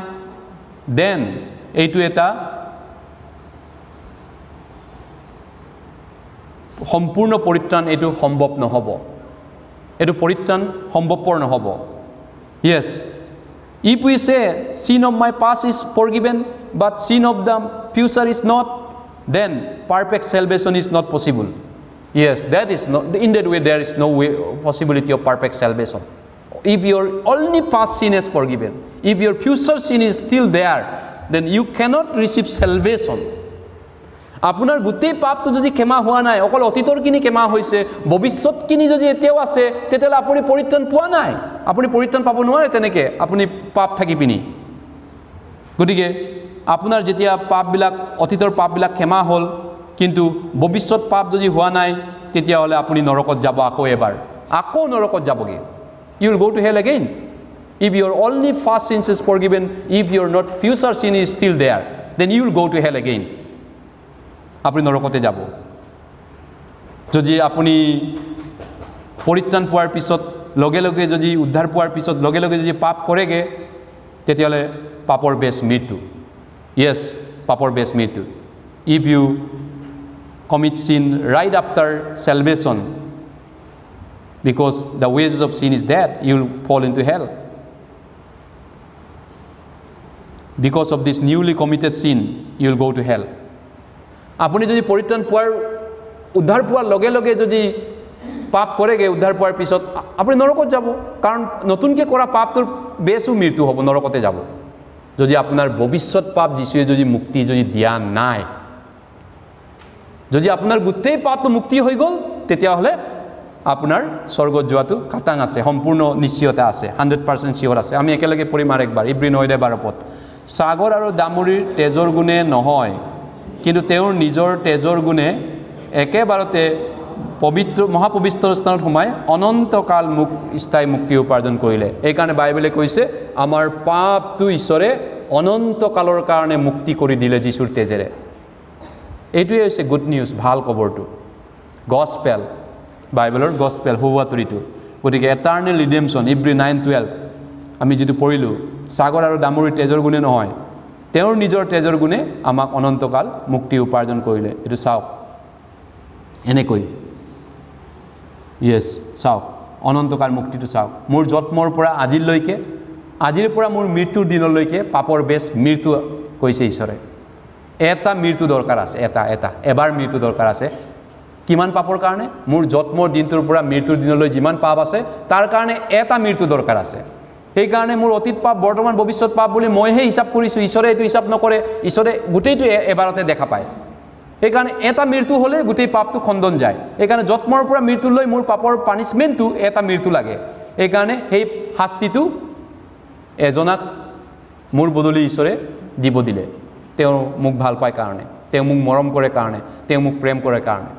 দেন এইটো এটা সম্পূৰ্ণ পৰিত্ৰাণ এইটো সম্ভৱ নহ'ব এইটো পৰিত্ৰাণ সম্ভৱপৰ নহ'ব য়েছ if we say sin of my past is forgiven but sin of the future is not then perfect salvation is not possible yes that is not in that way there is no' way possibility of perfect salvation if your only past sin is forgiven, if your future sin is still there, then you cannot receive salvation. আপোনাৰ গোটেই পাপটো যদি ক্ষমা হোৱা নাই অকল অতীতৰ কিনি ক্ষমা হৈছে ভৱিষ্যত কিনি যদি এতিয়াও আছে তেতিয়াহ'লে আপুনি পৰিত্ৰাণ পোৱা নাই আপুনি পৰিত্ৰাণ পাব নোৱাৰে তেনেকৈ আপুনি পাপ থাকি পিনি গতিকে আপোনাৰ যেতিয়া পাপবিলাক অতীতৰ পাপবিলাক ক্ষমা হ'ল কিন্তু ভৱিষ্যত পাপ যদি হোৱা নাই তেতিয়াহ'লে আপুনি নৰকত যাব আকৌ এবাৰ আকৌ নৰকত যাবগৈ you will go' to hell again if your only first sins is forgiven if your not future sin is still there then you will go' to hell again আপুনি নৰকতে যাব যদি আপুনি পৰিত্ৰাণ পোৱাৰ পিছত লগে লগে যদি উদ্ধাৰ পোৱাৰ পিছত লগে লগে যদি পাপ কৰেগৈ তেতিয়াহ'লে পাপৰ বেছ মৃত্যু য়েছ পাপৰ বেছ মৃত্যু if you commit sin right after salvation because the ways of sin is death you'll fall into hell because of this newly committed sin you'll গ' টু হেল্প আপুনি যদি পৰিত্ৰাণ পোৱাৰ উদ্ধাৰ পোৱাৰ লগে লগে যদি পাপ কৰেগৈ উদ্ধাৰ পোৱাৰ পিছত আপুনি নৰকত যাব কাৰণ নতুনকৈ কৰা পাপটোৰ বেছো মৃত্যু হ'ব নৰকতে যাব যদি আপোনাৰ ভৱিষ্যত পাপ যিচুৱে যদি মুক্তি যদি দিয়া নাই যদি আপোনাৰ গোটেই পাপটো মুক্তি হৈ গ'ল তেতিয়াহ'লে আপোনাৰ স্বৰ্গত যোৱাটো কাটাং আছে সম্পূৰ্ণ নিশ্চয়তা আছে হাণ্ড্ৰেড পাৰ্চেণ্ট চিয়'ৰ আছে আমি একেলগে পঢ়িম আৰু একবাৰ ইব্ৰী নৈদে বাৰপথ সাগৰ আৰু দামুৰীৰ তেজৰ গুণে নহয় কিন্তু তেওঁৰ নিজৰ তেজৰ গুণে একেবাৰতে পবিত্ৰ মহাপবিত্ৰ স্থানত সোমাই অনন্তকাল মুখ স্থায়ী মুক্তি উপাৰ্জন কৰিলে এইকাৰণে বাইবেলে কৈছে আমাৰ পাপটো ঈশ্বৰে অনন্তকালৰ কাৰণে মুক্তি কৰি দিলে যীশুৰ তেজেৰে এইটোৱে হৈছে গুড নিউজ ভাল খবৰটো গছপেল বাইবেলৰ গছপেল সৌৱাতৰিটো গতিকে এটাৰ্নেল ৰিডেমশ্যন ইব্ৰি নাইন টুৱেল্ভ আমি যিটো পঢ়িলোঁ ছাগৰ আৰু দামৰি তেজৰ গুণে নহয় তেওঁৰ নিজৰ তেজৰ গুণে আমাক অনন্তকাল মুক্তি উপাৰ্জন কৰিলে এইটো চাওক এনেকৈ য়েছ চাওক অনন্তকাল মুক্তিটো চাওক মোৰ জন্মৰ পৰা আজিলৈকে আজিৰ পৰা মোৰ মৃত্যুৰ দিনলৈকে পাপৰ বেছ মৃত্যু কৈছে ঈশ্বৰে এটা মৃত্যু দৰকাৰ আছে এটা এটা এবাৰ মৃত্যু দৰকাৰ আছে কিমান পাপৰ কাৰণে মোৰ জন্মৰ দিনটোৰ পৰা মৃত্যুৰ দিনলৈ যিমান পাপ আছে তাৰ কাৰণে এটা মৃত্যু দৰকাৰ আছে সেইকাৰণে মোৰ অতীত পাপ বৰ্তমান ভৱিষ্যত পাপ বুলি মইহে হিচাপ কৰিছোঁ ঈশ্বৰে এইটো হিচাপ নকৰে ঈশ্বৰে গোটেইটো এবাৰতে দেখা পায় সেইকাৰণে এটা মৃত্যু হ'লে গোটেই পাপটো খণ্ডন যায় সেইকাৰণে যত্নৰ পৰা মৃত্যু লৈ মোৰ পাপৰ পানিচমেণ্টটো এটা মৃত্যু লাগে সেইকাৰণে সেই শাস্তিটো এজনাক মোৰ বদলি ঈশ্বৰে দিব দিলে তেওঁ মোক ভাল পায় কাৰণে তেওঁ মোক মৰম কৰে কাৰণে তেওঁ মোক প্ৰেম কৰে কাৰণে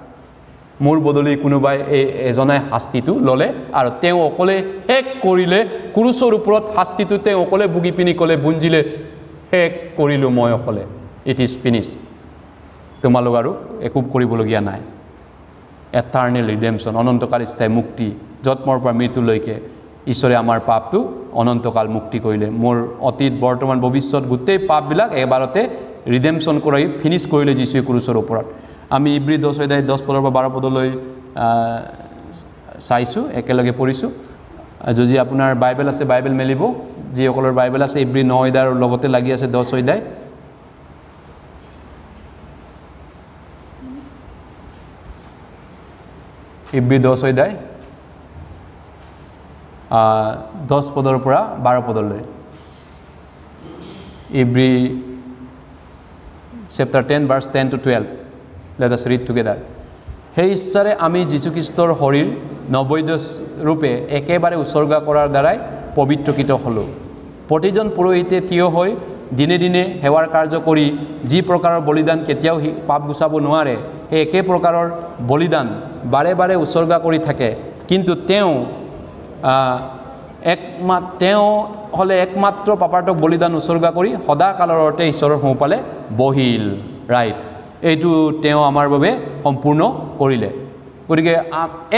মোৰ বদলি কোনোবাই এই এজনাই শাস্তিটো ল'লে আৰু তেওঁ অকলে শেষ কৰিলে কুৰুচৰ ওপৰত শাস্তিটো তেওঁ অকলে বুগি পিনি ক'লে বুঞ্জিলে শেষ কৰিলোঁ মই অকলে ইট ইজ ফিনিছ তোমালোক আৰু একো কৰিবলগীয়া নাই এটাৰ্নেল ৰিডেমশ্যন অনন্তকাল স্থায়ী মুক্তি জন্মৰ পৰা মৃত্যুলৈকে ঈশ্বৰে আমাৰ পাপটো অনন্তকাল মুক্তি কৰিলে মোৰ অতীত বৰ্তমান ভৱিষ্যত গোটেই পাপবিলাক এবাৰতে ৰিডেমশ্যন কৰি ফিনিছ কৰিলে যিচুৱে কুৰুচৰ ওপৰত আমি ইব্ৰী দহ অধ্যায় দহ পদৰ পৰা বাৰ পদলৈ চাইছোঁ একেলগে পঢ়িছোঁ যদি আপোনাৰ বাইবেল আছে বাইবেল মেলিব যিসকলৰ বাইবেল আছে ইব্ৰী ন অধ্যায়ৰ লগতে লাগি আছে দহ অধ্যায় ইব্ৰী দহ অধ্যায় দহ পদৰ পৰা বাৰ পদলৈ ইব্ৰী chapter ten verse ten to twelve let us read together সেই ইচ্ছাৰে আমি যীশুখ্ৰীষ্টৰ শৰীৰ নবৈদ্যৰূপে একেবাৰে উচৰ্গা কৰাৰ দ্বাৰাই পবিত্ৰকৃত হ'লোঁ প্ৰতিজন পুৰোহিতে থিয় হৈ দিনে দিনে সেৱাৰ কাৰ্য কৰি যি প্ৰকাৰৰ বলিদান কেতিয়াও পাপ গুচাব নোৱাৰে সেই একে প্ৰকাৰৰ বলিদান বাৰে বাৰে উচৰ্গা কৰি থাকে কিন্তু তেওঁ একমা তেওঁ হ'লে একমাত্ৰ পাপাৰ্থক বলিদান উচৰ্গা কৰি সদাকালৰ অৰ্থে ঈশ্বৰৰ সোঁপালে বহিল ৰাইট এইটো তেওঁ আমাৰ বাবে সম্পূৰ্ণ কৰিলে গতিকে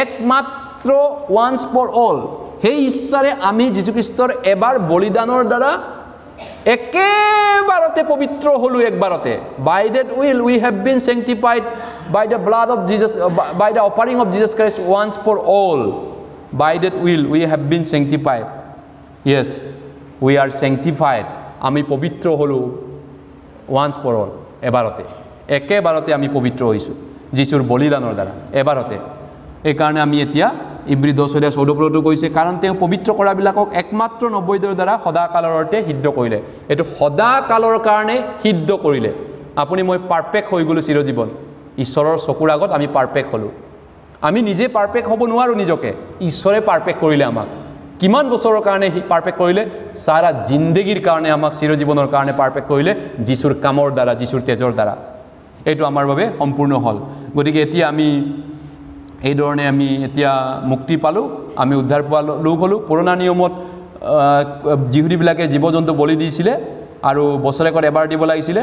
একমাত্ৰ ওৱান্স ফৰ অল সেই ইচ্ছাৰে আমি যীশুখ্ৰীষ্টৰ এবাৰ বলিদানৰ দ্বাৰা একেবাৰতে পবিত্ৰ হ'লোঁ একবাৰতে by that will we have been sanctified by the blood of Jesus by the offering of Jesus Christ once for all by that will we have been sanctified yes we are sanctified আমি পবিত্ৰ হ'লোঁ once for all এবাৰতে একেবাৰতে আমি পবিত্ৰ হৈছোঁ যিচুৰ বলিদানৰ দ্বাৰা এবাৰতে সেইকাৰণে আমি এতিয়া ইব্ৰী দচৰীয়া চৌদপুৰতো কৈছে কাৰণ তেওঁ পবিত্ৰ কৰাবিলাকক একমাত্ৰ নবৈদ্যৰ দ্বাৰা সদাকালৰ অৰ্থে সিদ্ধ কৰিলে এইটো সদাকালৰ কাৰণে সিদ্ধ কৰিলে আপুনি মই পাৰফেক্ট হৈ গ'লোঁ চিৰজীৱন ঈশ্বৰৰ চকুৰ আগত আমি পাৰফেক্ট হ'লোঁ আমি নিজে পাৰফেক্ট হ'ব নোৱাৰোঁ নিজকে ঈশ্বৰে পাৰফেক্ট কৰিলে আমাক কিমান বছৰৰ কাৰণে পাৰফেক্ট কৰিলে চাৰা জিন্দেগীৰ কাৰণে আমাক চিৰজীৱনৰ কাৰণে পাৰফেক্ট কৰিলে যিচুৰ কামৰ দ্বাৰা যিচুৰ তেজৰ দ্বাৰা এইটো আমাৰ বাবে সম্পূৰ্ণ হ'ল গতিকে এতিয়া আমি এইধৰণে আমি এতিয়া মুক্তি পালোঁ আমি উদ্ধাৰ পোৱা লোক হ'লোঁ পুৰণা নিয়মত যিহুদীবিলাকে জীৱ জন্তু বলি দিছিলে আৰু বছৰেকত এবাৰ দিব লাগিছিলে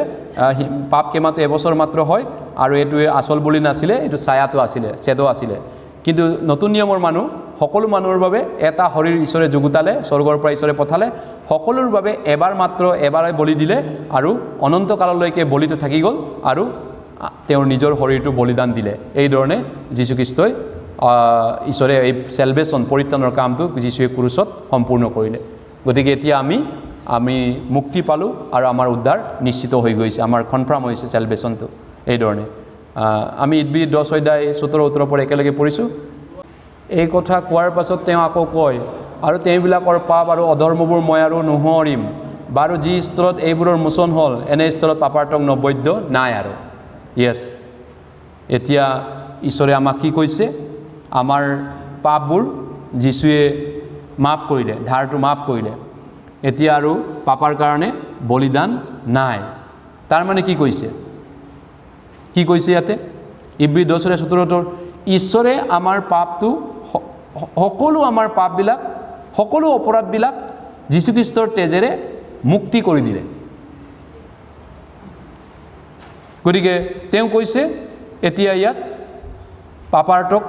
পাপ কেমাটো এবছৰ মাত্ৰ হয় আৰু এইটো আচল বলি নাছিলে এইটো ছায়াটো আছিলে চেদ আছিলে কিন্তু নতুন নিয়মৰ মানুহ সকলো মানুহৰ বাবে এটা শৰীৰ ঈশ্বৰে যুগুতালে স্বৰ্গৰ পৰা ঈশ্বৰে পঠালে সকলোৰ বাবে এবাৰ মাত্ৰ এবাৰ বলি দিলে আৰু অনন্তকাললৈকে বলিটো থাকি গ'ল আৰু তেওঁৰ নিজৰ শৰীৰটো বলিদান দিলে এইধৰণে যীশুখ্ৰীষ্টই ঈশ্বৰে এই চেলিব্ৰেশ্যন পৰিত্ৰাণৰ কামটো যীশুৱে কুৰুচত সম্পূৰ্ণ কৰিলে গতিকে এতিয়া আমি আমি মুক্তি পালোঁ আৰু আমাৰ উদ্ধাৰ নিশ্চিত হৈ গৈছে আমাৰ কনফাৰ্ম হৈছে চেলিব্ৰেশ্যনটো এইধৰণে আমি ইডবি দহ অধ্যায় চোতৰ উত্তৰৰ পৰা একেলগে পঢ়িছোঁ এই কথা কোৱাৰ পাছত তেওঁ আকৌ কয় আৰু তেওঁবিলাকৰ পাপ আৰু অধৰ্মবোৰ মই আৰু নোহোৱৰিম বাৰু যি স্তৰত এইবোৰৰ মোচন হ'ল এনে স্তৰত পাপাৰ্থক নবৈদ্য নাই আৰু ইয়েছ এতিয়া ঈশ্বৰে আমাক কি কৈছে আমাৰ পাপবোৰ যীশুৱে মাফ কৰিলে ধাৰটো মাফ কৰিলে এতিয়া আৰু পাপাৰ কাৰণে বলিদান নাই তাৰমানে কি কৈছে কি কৈছে ইয়াতে ইব্ৰী দহৰে সোতৰতৰ ঈশ্বৰে আমাৰ পাপটো সকলো আমাৰ পাপবিলাক সকলো অপৰাধবিলাক যীশুখ্ৰীষ্টৰ তেজেৰে মুক্তি কৰি দিলে গতিকে তেওঁ কৈছে এতিয়া ইয়াত পাপাৰ্টক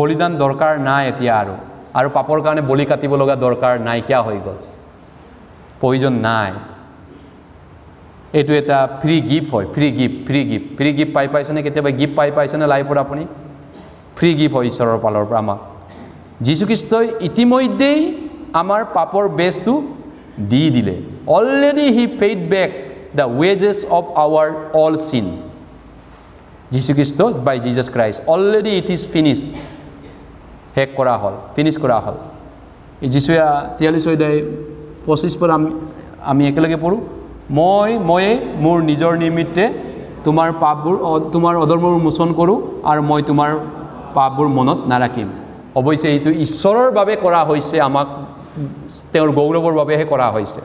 বলিদান দৰকাৰ নাই এতিয়া আৰু আৰু পাপৰ কাৰণে বলি কাটিব লগা দৰকাৰ নাইকিয়া হৈ গ'ল প্ৰয়োজন নাই এইটো এটা ফ্ৰী গিফ্ট হয় free gift free gift free gift পাই পাইছেনে কেতিয়াবা গিফ্ট পাই পাইছেনে লাইফৰ আপুনি ফ্ৰী গিফ্ট হয় ঈশ্বৰৰ ফালৰ পৰা আমাক যীশুখ্ৰীষ্টই ইতিমধ্যেই আমাৰ পাপৰ বেজটো দি দিলে already he paid back the wages of our all sin. Jesus Christ by Jesus Christ. Already it is finished. He kora hol. Finish kora hol. Jesus ya tiyali soy day posis por ami ami ekla ke poru. Moi moi mur nijor ni mitte. Tumar pabur tumar odor mur muson koru. Ar moi tumar pabur monot narakim. Oboi se itu isoror babe kora hoyse amak teor gouror babe he kora hoyse.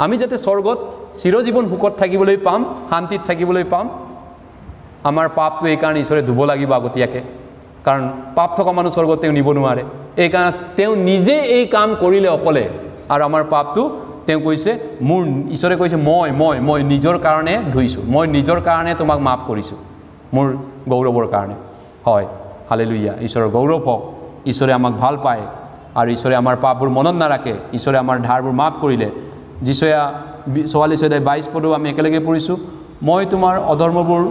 Ami jate sorgot চিৰজীৱন সুখত থাকিবলৈ পাম শান্তিত থাকিবলৈ পাম আমাৰ পাপটো এইকাৰণে ঈশ্বৰে ধুব লাগিব আগতীয়াকৈ কাৰণ পাপ থকা মানুহ স্বৰ্গত তেওঁ নিব নোৱাৰে এইকাৰণে তেওঁ নিজে এই কাম কৰিলে অকলে আৰু আমাৰ পাপটো তেওঁ কৈছে মোৰ ঈশ্বৰে কৈছে মই মই মই নিজৰ কাৰণে ধুইছোঁ মই নিজৰ কাৰণে তোমাক মাফ কৰিছোঁ মোৰ গৌৰৱৰ কাৰণে হয় হালে লুইয়া ঈশ্বৰৰ গৌৰৱ হওক ঈশ্বৰে আমাক ভাল পায় আৰু ঈশ্বৰে আমাৰ পাপবোৰ মনত নাৰাখে ঈশ্বৰে আমাৰ ধাৰবোৰ মাফ কৰিলে যিচয়া ছোৱালী চৈধাই বাইছ পদো আমি একেলগে পঢ়িছোঁ মই তোমাৰ অধৰ্মবোৰ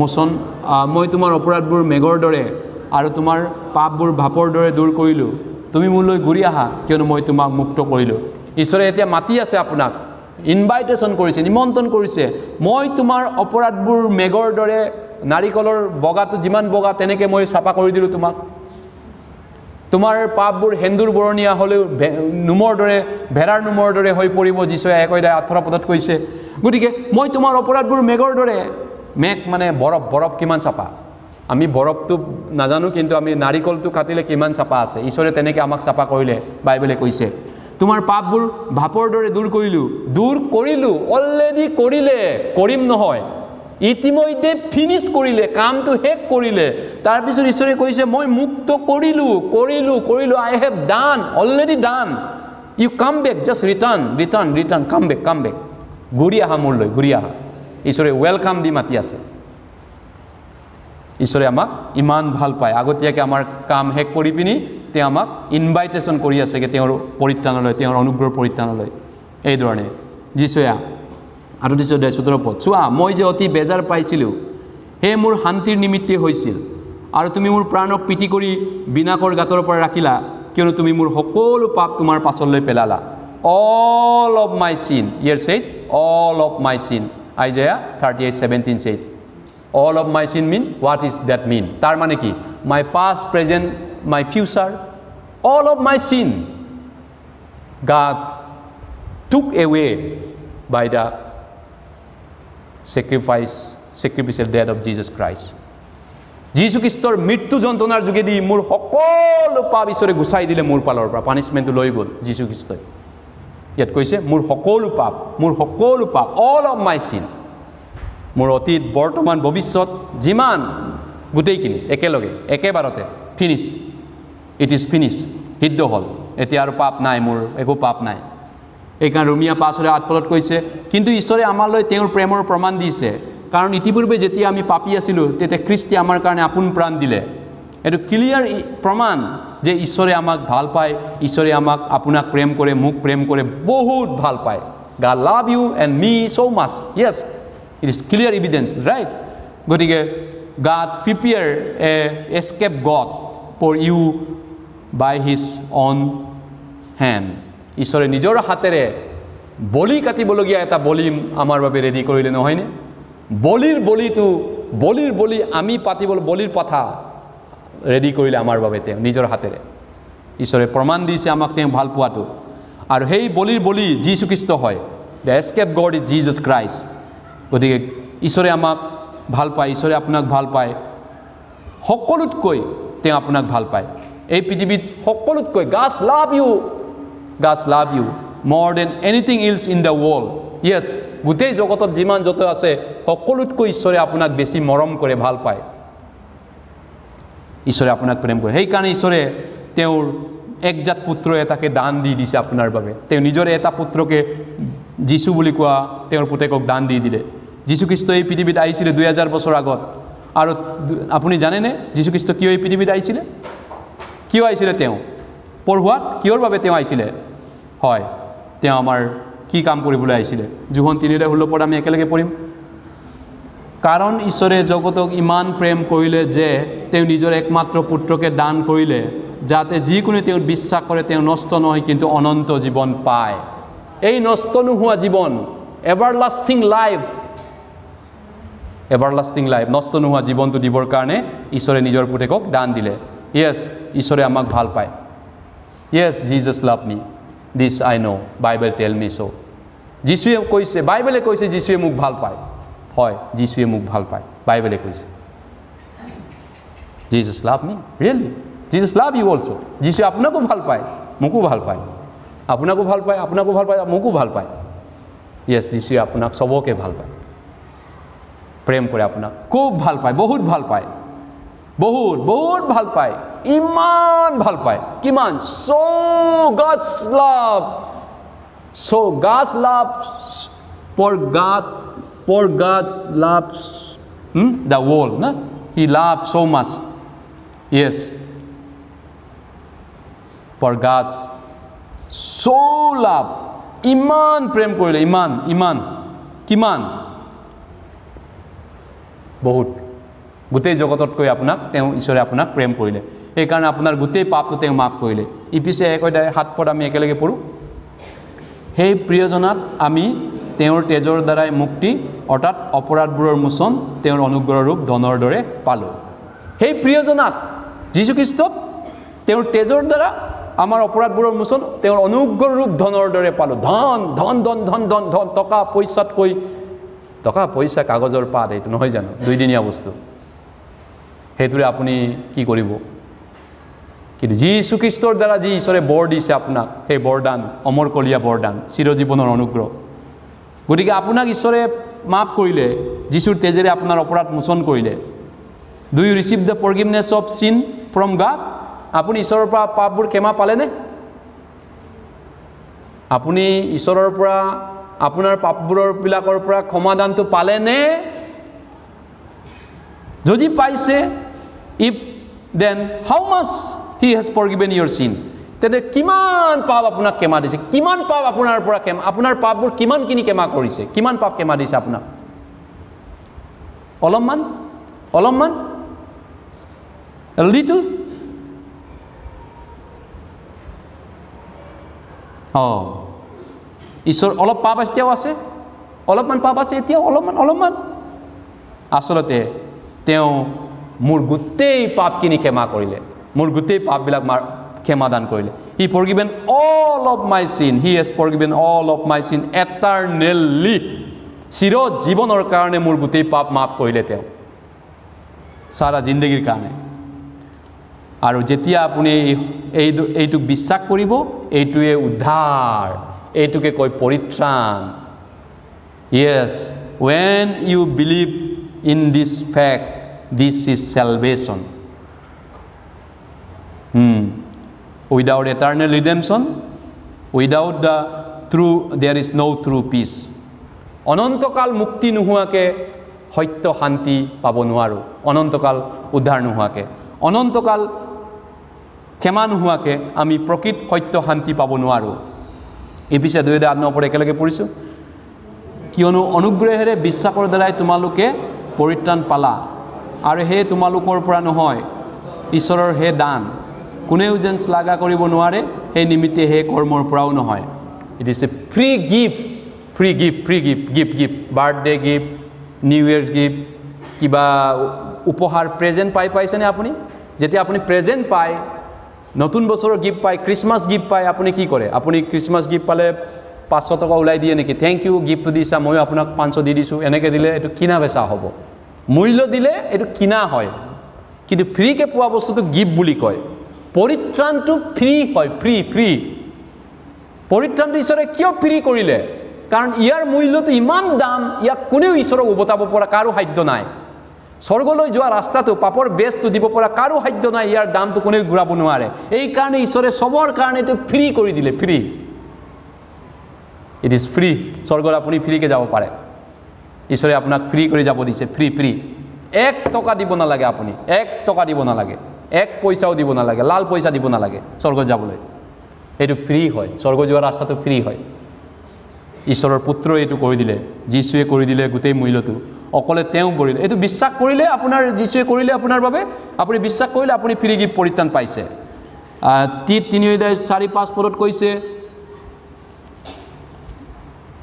মোচন মই তোমাৰ অপৰাধবোৰ মেঘৰ দৰে আৰু তোমাৰ পাপবোৰ ভাপৰ দৰে দূৰ কৰিলোঁ তুমি মোলৈ ঘূৰি আহা কিয়নো মই তোমাক মুক্ত কৰিলোঁ ঈশ্বৰে এতিয়া মাতি আছে আপোনাক ইনভাইটেশ্যন কৰিছে নিমন্ত্ৰণ কৰিছে মই তোমাৰ অপৰাধবোৰ মেঘৰ দৰে নাৰিকলৰ বগাটো যিমান বগা তেনেকৈ মই চাফা কৰি দিলোঁ তোমাক তোমাৰ পাপবোৰ সেন্দুৰ বৰণীয়া হ'লেও নোমৰ দৰে ভেড়াৰ নোমৰ দৰে হৈ পৰিব যিচয়ে একৈ আঠৰ পদত কৈছে গতিকে মই তোমাৰ অপৰাধবোৰ মেঘৰ দৰে মেঘ মানে বৰফ বৰফ কিমান চাপা আমি বৰফটো নাজানো কিন্তু আমি নাৰিকলটো কাটিলে কিমান চাপা আছে ঈশ্বৰে তেনেকৈ আমাক চাপা কৰিলে বাইবেলে কৈছে তোমাৰ পাপবোৰ ভাপৰ দৰে দূৰ কৰিলোঁ দূৰ কৰিলোঁ অলৰেডি কৰিলে কৰিম নহয় ইতিমধ্যে ফিনিছ কৰিলে কামটো শেষ কৰিলে তাৰপিছত ঈশ্বৰে কৈছে মই মুক্ত কৰিলোঁ কৰিলোঁ কৰিলোঁ I have done already done you come back just return return return come back come back ঘূৰি আহা মোৰলৈ ঘূৰি আহা ঈশ্বৰে ৱেলকাম দি মাতি আছে ঈশ্বৰে আমাক ইমান ভাল পায় আগতীয়াকৈ আমাৰ কাম শেষ কৰি পিনি তেওঁ আমাক ইনভাইটেশ্যন কৰি আছেগৈ তেওঁৰ পৰিত্ৰাণলৈ তেওঁৰ অনুগ্ৰহ পৰিত্ৰাণলৈ এইধৰণে যিচয়া আঠত্ৰিছ অধ্যায় সোতৰ পদ চোৱা মই যে অতি বেজাৰ পাইছিলোঁ সেয়ে মোৰ শান্তিৰ নিমিত্তে হৈছিল আৰু তুমি মোৰ প্ৰাণক পিটি কৰি বিনাকৰ গাঁতৰ পৰা ৰাখিলা কিয়নো তুমি মোৰ সকলো পাপ তোমাৰ পাছলৈ পেলালা all of my sin Isaiah said all of my sin Isaiah thirty eight seventeen said all of my sin mean what is that mean তাৰ মানে কি my past present my future all of my sin God took away by the sacrifice, sacrificial death of Jesus Christ. Jesus Christ or mitto jontonar juge di mur hokol paap isore gusai dile mur palor pra punishment to loy gol Jesus Christ. Yet koi se mur hokol paap, mur hokol paap, all of my sin. Mur otit bortoman bobisot jiman gutei kini ekeloge eke barote finish. It is finished. Hiddo hol. Eti aru paap nai mur ego paap nai. এইকাৰণে ৰুমিয়া পাছৰে আঠফলত কৈছে কিন্তু ঈশ্বৰে আমালৈ তেওঁৰ প্ৰেমৰ প্ৰমাণ দিছে কাৰণ ইতিপূৰ্বে যেতিয়া আমি পাপি আছিলোঁ তেতিয়া কৃষ্টি আমাৰ কাৰণে আপোন প্ৰাণ দিলে এইটো ক্লিয়াৰ প্ৰমাণ যে ঈশ্বৰে আমাক ভাল পায় ঈশ্বৰে আমাক আপোনাক প্ৰেম কৰে মোক প্ৰেম কৰে বহুত ভাল পায় God love you and me so' much yes it is clear evidence right গতিকে God prepare a escape goat for you by his own hand ঈশ্বৰে নিজৰ হাতেৰে বলি কাটিবলগীয়া এটা বলি আমাৰ বাবে ৰেডি কৰিলে নহয়নে বলিৰ বলিটো বলিৰ বলি আমি পাতিব বলিৰ পথা ৰেডি কৰিলে আমাৰ বাবে তেওঁ নিজৰ হাতেৰে ঈশ্বৰে প্ৰমাণ দিছে আমাক তেওঁ ভাল পোৱাটো আৰু সেই বলিৰ বলি যি যীশুখ্ৰীষ্ট হয় the escape goat is Jesus Christ গতিকে ঈশ্বৰে আমাক ভাল পায় ঈশ্বৰে আপোনাক ভাল পায় সকলোতকৈ তেওঁ আপোনাক ভাল পায় এই পৃথিৱীত সকলোতকৈ গাছ love you God's love you more than anything else in the world yes গোটেই জগতত যিমান যত আছে সকলোতকৈ ঈশ্বৰে আপোনাক বেছি মৰম কৰে ভাল পায় ঈশ্বৰে আপোনাক প্ৰেম কৰে সেইকাৰণে ঈশ্বৰে তেওঁৰ একজাত পুত্ৰ এটাকে দান দি দিছে আপোনাৰ বাবে তেওঁ নিজৰ এটা পুত্ৰকে যীশু বুলি কোৱা তেওঁৰ পুতেকক দান দি দিলে যীশুখ্ৰীষ্ট এই পৃথিৱীত আহিছিলে দুই হাজাৰ বছৰ আগত আৰু আপুনি জানেনে যীশুখ্ৰীষ্ট কিয় এই পৃথিৱীত আহিছিলে কিয় আহিছিলে তেওঁ পঢ়োৱাত কিয়ৰ বাবে তেওঁ আহিছিলে হয় তেওঁ আমাৰ কি কাম কৰিবলৈ আহিছিলে যোখন তিনিৰে ষোল্ল পদ আমি একেলগে পঢ়িম কাৰণ ঈশ্বৰে জগতক ইমান প্ৰেম কৰিলে যে তেওঁ নিজৰ একমাত্ৰ পুত্ৰকে দান কৰিলে যাতে যিকোনো তেওঁ বিশ্বাস কৰে তেওঁ নষ্ট নহয় কিন্তু অনন্ত জীৱন পায় এই নষ্ট নোহোৱা জীৱন everlasting life everlasting life নষ্ট নোহোৱা জীৱনটো দিবৰ কাৰণে ঈশ্বৰে নিজৰ পুতেকক দান দিলে য়েছ ঈশ্বৰে আমাক ভাল পায় yes Jesus love me this I know Bible tell me सो जीशुए कैसे बैबले कैसे जीशुए मूक भल पाए जीशुए मूक भल पाए बैबले कैसे Jesus love me really Jesus love you also जीशुए अपना को भल पाए मूको भल पाए अपना को भल पाए अपना को भल पाए मूको भल पाए येस जीशुए अपना सबके भल पाए प्रेम को अपना खूब भल पाए बहुत भल पाए বহুত বহুত ভাল পায় ঈমান ভাল পায় কিমান so God love so God love for God for God love the world ন he love so much yes for God so love ঈমান প্রেম কইলে ঈমান ঈমান কিমান বহুত গোটেই জগততকৈ আপোনাক তেওঁ ঈশ্বৰে আপোনাক প্ৰেম কৰিলে সেইকাৰণে আপোনাৰ গোটেই পাপটো তেওঁ মাফ কৰিলে ইপিছে এক অধ্যায় সাত পদ আমি একেলগে পঢ়োঁ সেই প্ৰিয়জনাত আমি তেওঁৰ তেজৰ দ্বাৰাই মুক্তি অৰ্থাৎ অপৰাধবোৰৰ মোচন তেওঁৰ অনুগ্ৰহ ৰূপ ধনৰ দৰে পালোঁ সেই প্ৰিয়জনাত যীশুখ্ৰীষ্টক তেওঁৰ তেজৰ দ্বাৰা আমাৰ অপৰাধবোৰৰ মোচন তেওঁৰ অনুগ্ৰহ ৰূপ ধনৰ দৰে পালোঁ ধন ধন ধন ধন ধন ধন টকা পইচাতকৈ টকা পইচা কাগজৰ পাত এইটো নহয় জানো দুইদিনীয়া বস্তু সেইটোৰে আপুনি কি কৰিব কিন্তু যি যীশুখ্ৰীষ্টৰ দ্বাৰা যি ঈশ্বৰে বৰ দিছে আপোনাক সেই বৰদান অমৰ কলীয়া বৰদান চিৰজীৱনৰ অনুগ্ৰহ গতিকে আপোনাক ঈশ্বৰে মাফ কৰিলে যীশুৰ তেজেৰে আপোনাৰ অপৰাধ মোচন কৰিলে do you receive the forgiveness of sin from God আপুনি ঈশ্বৰৰ পৰা পাপবোৰ ক্ষমা পালেনে আপুনি ঈশ্বৰৰ পৰা আপোনাৰ পাপবোৰৰবিলাকৰ পৰা ক্ষমাদানটো পালেনে যদি পাইছে If then how much he has forgiven your sin? Then kiman paap apuna kema dise? Kiman paap apuna arpora kema? Apuna paap bur kiman kini kema kori se? Kiman paap kema dise apuna? Olamman? Olamman? A little? Oh, isor olap paap astia wase? Olamman paap astia? Olamman? Olamman? Asolote, teo মোৰ গোটেই পাপখিনি ক্ষমা কৰিলে মোৰ গোটেই পাপবিলাক মাৰ ক্ষমা দান কৰিলে he forgiven all of my sin he has forgiven all of my sin চিৰ জীৱনৰ কাৰণে মোৰ গোটেই পাপ মাফ কৰিলে তেওঁ চাৰা জিন্দগীৰ কাৰণে আৰু যেতিয়া আপুনি এই এইটোক বিশ্বাস কৰিব এইটোৱে উদ্ধাৰ এইটোকে কয় পৰিত্ৰাণ yes when you believe in this fact this is salvation. Hmm. Without eternal redemption, without the true, there is no true peace. Anantokal mukti nuhuake, hoito hanti pabonuaru. Anantokal udhar nuhuake. Anantokal kema nuhuake, ami prokit hoito hanti pabonuaru. Ibisa doeda adnoporekeleke purisu. Kiono onugrehere, bisakor delai tumaluke, poritan pala. আৰু সেই তোমালোকৰ পৰা নহয় ঈশ্বৰৰ সেই দান কোনেও যেন শ্লাঘা কৰিব নোৱাৰে সেই নিমিত্তে সেই কৰ্মৰ পৰাও নহয় it is a free gift free gift free gift gift gift birthday gift new years gift কিবা উপহাৰ প্ৰেজেণ্ট পাই পাইছেনে আপুনি যেতিয়া আপুনি প্ৰেজেণ্ট পায় নতুন বছৰৰ গিফ্ট পায় খ্ৰীষ্টমাছ গিফ্ট পায় আপুনি কি কৰে আপুনি খ্ৰীষ্টমাছ গিফ্ট পালে পাঁচশ টকা ওলাই দিয়ে নেকি থেংক ইউ গিফ্টটো দিছা ময়ো আপোনাক পাঁচশ দি দিছোঁ এনেকৈ দিলে এইটো কিনা বেচা হ'ব মূল্য দিলে এইটো কিনা হয় কিন্তু ফ্ৰীকৈ পোৱা বস্তুটো গিফ্ট বুলি কয় পৰিত্ৰাণটো ফ্ৰী হয় ফ্ৰী ফ্ৰী পৰিত্ৰাণটো ঈশ্বৰে কিয় ফ্ৰী কৰিলে কাৰণ ইয়াৰ মূল্যটো ইমান দাম ইয়াক কোনেও ঈশ্বৰক উভতাব পৰা কাৰো সাধ্য নাই স্বৰ্গলৈ যোৱা ৰাস্তাটো পাপৰ বেজটো দিব পৰা কাৰো সাধ্য নাই ইয়াৰ দামটো কোনেও ঘূৰাব নোৱাৰে এইকাৰণে ঈশ্বৰে চবৰ কাৰণে এইটো ফ্ৰী কৰি দিলে ফ্ৰী ইট ইজ ফ্ৰী স্বৰ্গত আপুনি ফ্ৰীকৈ যাব পাৰে ঈশ্বৰে আপোনাক ফ্ৰী কৰি যাব দিছে ফ্ৰী ফ্ৰী এক টকা দিব নালাগে আপুনি এক টকা দিব নালাগে এক পইচাও দিব নালাগে লাল পইচা দিব নালাগে স্বৰ্গ যাবলৈ সেইটো ফ্ৰী হয় স্বৰ্গ যোৱা ৰাস্তাটো ফ্ৰী হয় ঈশ্বৰৰ পুত্ৰই এইটো কৰি দিলে যিচুৱে কৰি দিলে গোটেই মূল্যটো অকলে তেওঁ কৰিলে এইটো বিশ্বাস কৰিলে আপোনাৰ যিচুৱে কৰিলে আপোনাৰ বাবে আপুনি বিশ্বাস কৰিলে আপুনি ফ্ৰী গিফ্ট পৰিত্ৰাণ পাইছে তি তিনি চাৰি পাঁচ পদত কৈছে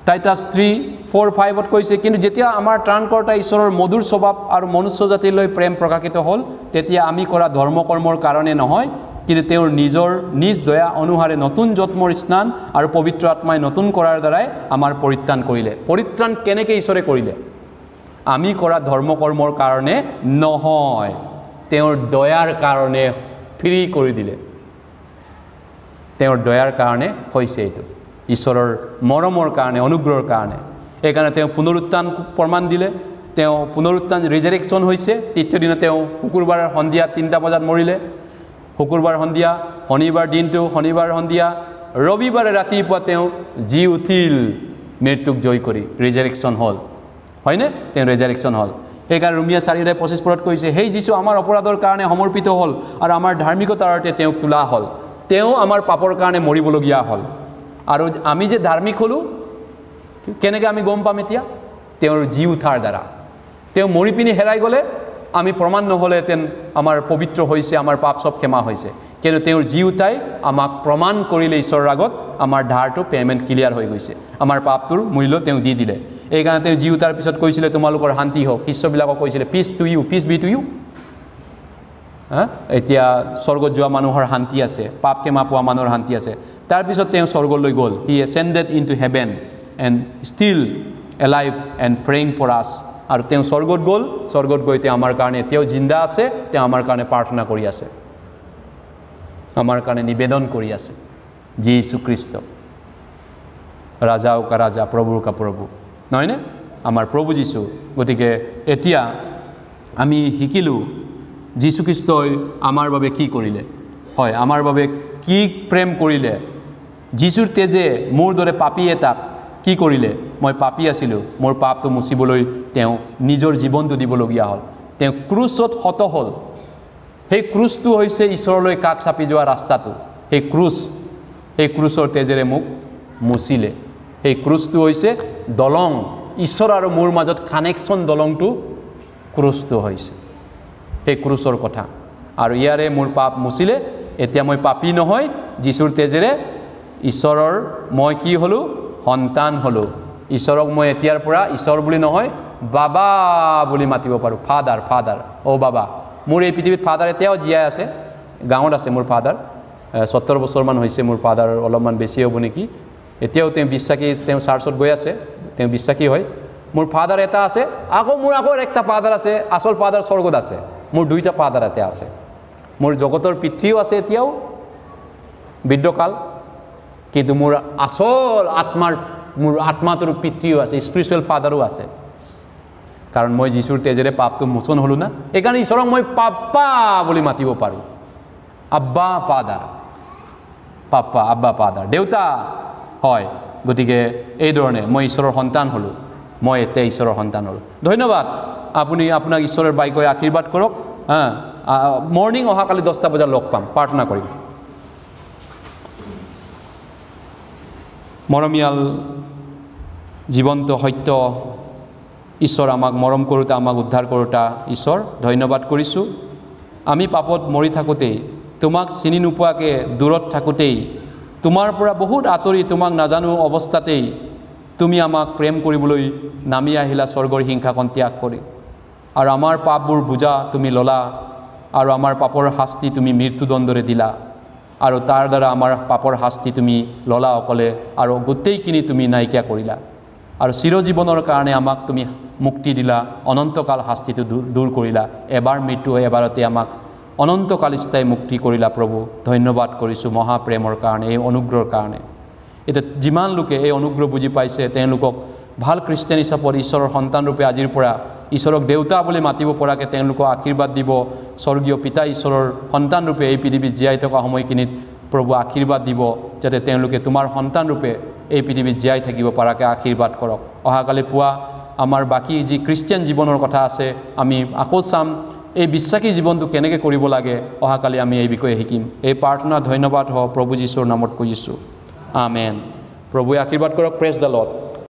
টাইটাছ থ্ৰী ফ'ৰ ফাইভত কৈছে কিন্তু যেতিয়া আমাৰ ত্ৰাণকৰ্তা ঈশ্বৰৰ মধুৰ স্বভাৱ আৰু মনুষ্য জাতিলৈ প্ৰেম প্ৰকাশিত হ'ল তেতিয়া আমি কৰা ধৰ্ম কৰ্মৰ কাৰণে নহয় কিন্তু তেওঁৰ নিজৰ নিজ দয়া অনুসাৰে নতুন জন্মৰ স্নান আৰু পবিত্ৰ আত্মাই নতুন কৰাৰ দ্বাৰাই আমাৰ পৰিত্ৰাণ কৰিলে পৰিত্ৰাণ কেনেকৈ ঈশ্বৰে কৰিলে আমি কৰা ধৰ্ম কৰ্মৰ কাৰণে নহয় তেওঁৰ দয়াৰ কাৰণে ফ্ৰী কৰি দিলে তেওঁৰ দয়াৰ কাৰণে হৈছে এইটো ঈশ্বৰৰ মৰমৰ কাৰণে অনুগ্ৰহৰ কাৰণে সেইকাৰণে তেওঁ পুনৰুত্থান প্ৰমাণ দিলে তেওঁ পুনৰুত্থান ৰিজাৰেকশ্যন হৈছে তৃতীয় দিনা তেওঁ শুকুৰবাৰ সন্ধিয়া তিনিটা বজাত মৰিলে শুকুৰবাৰ সন্ধিয়া শনিবাৰ দিনটো শনিবাৰ সন্ধিয়া ৰবিবাৰে ৰাতিপুৱা তেওঁ জি উঠিল মৃত্যুক জয় কৰি ৰিজাৰেকশ্যন হ'ল হয়নে তেওঁ ৰিজাৰেকশ্যন হ'ল সেইকাৰণে ৰুমিয়া চাৰিৰে পঁচিছ পৰত কৈছে সেই যিচু আমাৰ অপৰাধৰ কাৰণে সমৰ্পিত হ'ল আৰু আমাৰ ধাৰ্মিকতাৰ তেওঁক তোলা হ'ল তেওঁ আমাৰ পাপৰ কাৰণে মৰিবলগীয়া হ'ল আৰু আমি যে ধাৰ্মিক হ'লোঁ কেনেকৈ আমি গম পাম এতিয়া তেওঁৰ জী উঠাৰ দ্বাৰা তেওঁ মৰি পিনি হেৰাই গ'লে আমি প্ৰমাণ নহ'লেহেঁতেন আমাৰ পবিত্ৰ হৈছে আমাৰ পাপ চব ক্ষমা হৈছে কিন্তু তেওঁৰ জী উঠাই আমাক প্ৰমাণ কৰিলে ঈশ্বৰৰ আগত আমাৰ ধাৰটো পে'মেণ্ট ক্লিয়াৰ হৈ গৈছে আমাৰ পাপটোৰ মূল্য তেওঁ দি দিলে এইকাৰণে তেওঁ জী উঠাৰ পিছত কৈছিলে তোমালোকৰ শান্তি হওক শিষ্যবিলাকক কৈছিলে peace to you peace be to you হা এতিয়া স্বৰ্গত যোৱা মানুহৰ শান্তি আছে পাপ কেমা পোৱা মানুহৰ শান্তি আছে তাৰপিছত তেওঁ স্বৰ্গলৈ গ'ল he ascended into heaven and still alive and frank for us আৰু তেওঁ স্বৰ্গত গ'ল স্বৰ্গত গৈ তেওঁ আমাৰ কাৰণে তেওঁ জিন্দা আছে তেওঁ আমাৰ কাৰণে প্ৰাৰ্থনা কৰি আছে আমাৰ কাৰণে নিবেদন কৰি আছে যি যীশুখ্ৰীষ্ট ৰাজাও কা ৰাজা প্ৰভু কা প্ৰভু নহয়নে আমাৰ প্ৰভু যীশু গতিকে এতিয়া আমি শিকিলোঁ যীশুখ্ৰীষ্টই আমাৰ বাবে কি কৰিলে হয় আমাৰ বাবে কি প্ৰেম কৰিলে যীশুৰ তেজে মোৰ দৰে পাপী এটাক কি কৰিলে মই পাপী আছিলোঁ মোৰ পাপটো মুচিবলৈ তেওঁ নিজৰ জীৱনটো দিবলগীয়া হ'ল তেওঁ ক্ৰুচত সত হ'ল সেই ক্ৰুচটো হৈছে ঈশ্বৰলৈ কাষ চাপি যোৱা ৰাস্তাটো সেই ক্ৰুচ সেই ক্ৰুচৰ তেজেৰে মোক মুচিলে সেই ক্ৰুচটো হৈছে দলং ঈশ্বৰ আৰু মোৰ মাজত কানেকশ্যন দলংটো ক্ৰুচটো হৈছে সেই ক্ৰুচৰ কথা আৰু ইয়াৰে মোৰ পাপ মুচিলে এতিয়া মই পাপী নহয় যীশুৰ তেজেৰে ঈশ্বৰৰ মই কি হ'লোঁ সন্তান হ'লোঁ ঈশ্বৰক মই এতিয়াৰ পৰা ঈশ্বৰ বুলি নহয় বাবা বুলি মাতিব পাৰোঁ ফাদাৰ ফাদাৰ অ' বাবা মোৰ এই পৃথিৱীত ফাদাৰ এতিয়াও জীয়াই আছে গাঁৱত আছে মোৰ ফাদাৰ সত্তৰ বছৰমান হৈছে মোৰ ফাদাৰ অলপমান বেছি হ'ব নেকি এতিয়াও তেওঁ বিশ্বাসী তেওঁ চাৰ্চত গৈ আছে তেওঁ বিশ্বাসী হয় মোৰ ফাদাৰ এটা আছে আকৌ মোৰ আকৌ একটা ফাদাৰ আছে আচল ফাদাৰ স্বৰ্গত আছে মোৰ দুইটা ফাদাৰ এটা আছে মোৰ জগতৰ পিতৃও আছে এতিয়াও বৃদ্ধকাল কিন্তু মোৰ আচল আত্মাৰ মোৰ আত্মাটোৰ পিতৃও আছে স্পিৰিচুৱেল ফাদাৰো আছে কাৰণ মই যীশুৰ তেজেৰে পাপটো মোচন হ'লোঁ না সেইকাৰণে ঈশ্বৰক মই পাপ্পা বুলি মাতিব পাৰোঁ আব্বা পাদাৰ পাপ্পা আব্বা পাদাৰ দেউতা হয় গতিকে এইধৰণে মই ঈশ্বৰৰ সন্তান হ'লোঁ মই এতিয়া ঈশ্বৰৰ সন্তান হ'লোঁ ধন্যবাদ আপুনি আপোনাক ঈশ্বৰৰ বাইকৈ আশীৰ্বাদ কৰক হা মৰ্ণিং অহাকালি দহটা বজাত লগ পাম প্ৰাৰ্থনা কৰিম মৰমীয়াল জীৱন্ত সত্য ঈশ্বৰ আমাক মৰম কৰোঁতে আমাক উদ্ধাৰ কৰোঁতা ঈশ্বৰ ধন্যবাদ কৰিছোঁ আমি পাপত মৰি থাকোঁতেই তোমাক চিনি নোপোৱাকৈ দূৰত থাকোঁতেই তোমাৰ পৰা বহুত আঁতৰি তোমাক নাজানো অৱস্থাতেই তুমি আমাক প্ৰেম কৰিবলৈ নামি আহিলা স্বৰ্গৰ হিংসাখন ত্যাগ কৰি আৰু আমাৰ পাপবোৰ বুজা তুমি ল'লা আৰু আমাৰ পাপৰ শাস্তি তুমি মৃত্যুদণ্ডৰে দিলা আৰু তাৰ দ্বাৰা আমাৰ পাপৰ শাস্তি তুমি ল'লা অকলে আৰু গোটেইখিনি তুমি নাইকিয়া কৰিলা আৰু চিৰজীৱনৰ কাৰণে আমাক তুমি মুক্তি দিলা অনন্তকাল শাস্তিটো দূৰ দূৰ কৰিলা এবাৰ মৃত্যু এবাৰতে আমাক অনন্তকাল অনন্তকালিষ্ঠাই মুক্তি কৰিলা প্ৰভু ধন্যবাদ কৰিছোঁ মহাপ্ৰেমৰ কাৰণে এই অনুগ্ৰহৰ কাৰণে এতিয়া যিমান লোকে এই অনুগ্ৰহ বুজি পাইছে তেওঁলোকক ভাল খ্ৰীষ্টান হিচাপত ঈশ্বৰৰ সন্তানৰূপে আজিৰ পৰা ঈশ্বৰক দেউতা বুলি মাতিব পৰাকৈ তেওঁলোকক আশীৰ্বাদ দিব স্বৰ্গীয় পিতা ঈশ্বৰৰ সন্তানৰূপে এই পৃথিৱীত জীয়াই থকা সময়খিনিত প্ৰভু আশীৰ্বাদ দিব যাতে তেওঁলোকে তোমাৰ সন্তানৰূপে এই পৃথিৱীত জীয়াই থাকিব পৰাকৈ আশীৰ্বাদ কৰক অহাকালি পুৱা আমাৰ বাকী যি খ্ৰীষ্টিয়ান জীৱনৰ কথা আছে আমি আকৌ চাম এই বিশ্বাসী জীৱনটো কেনেকৈ কৰিব লাগে অহাকালি আমি এই বিষয়ে শিকিম এই প্ৰাৰ্থনা ধন্যবাদ হওক প্ৰভু যীশুৰ নামত কৈ কৈছোঁ আমেন প্ৰভুৱে আশীৰ্বাদ কৰক প্ৰেছডালত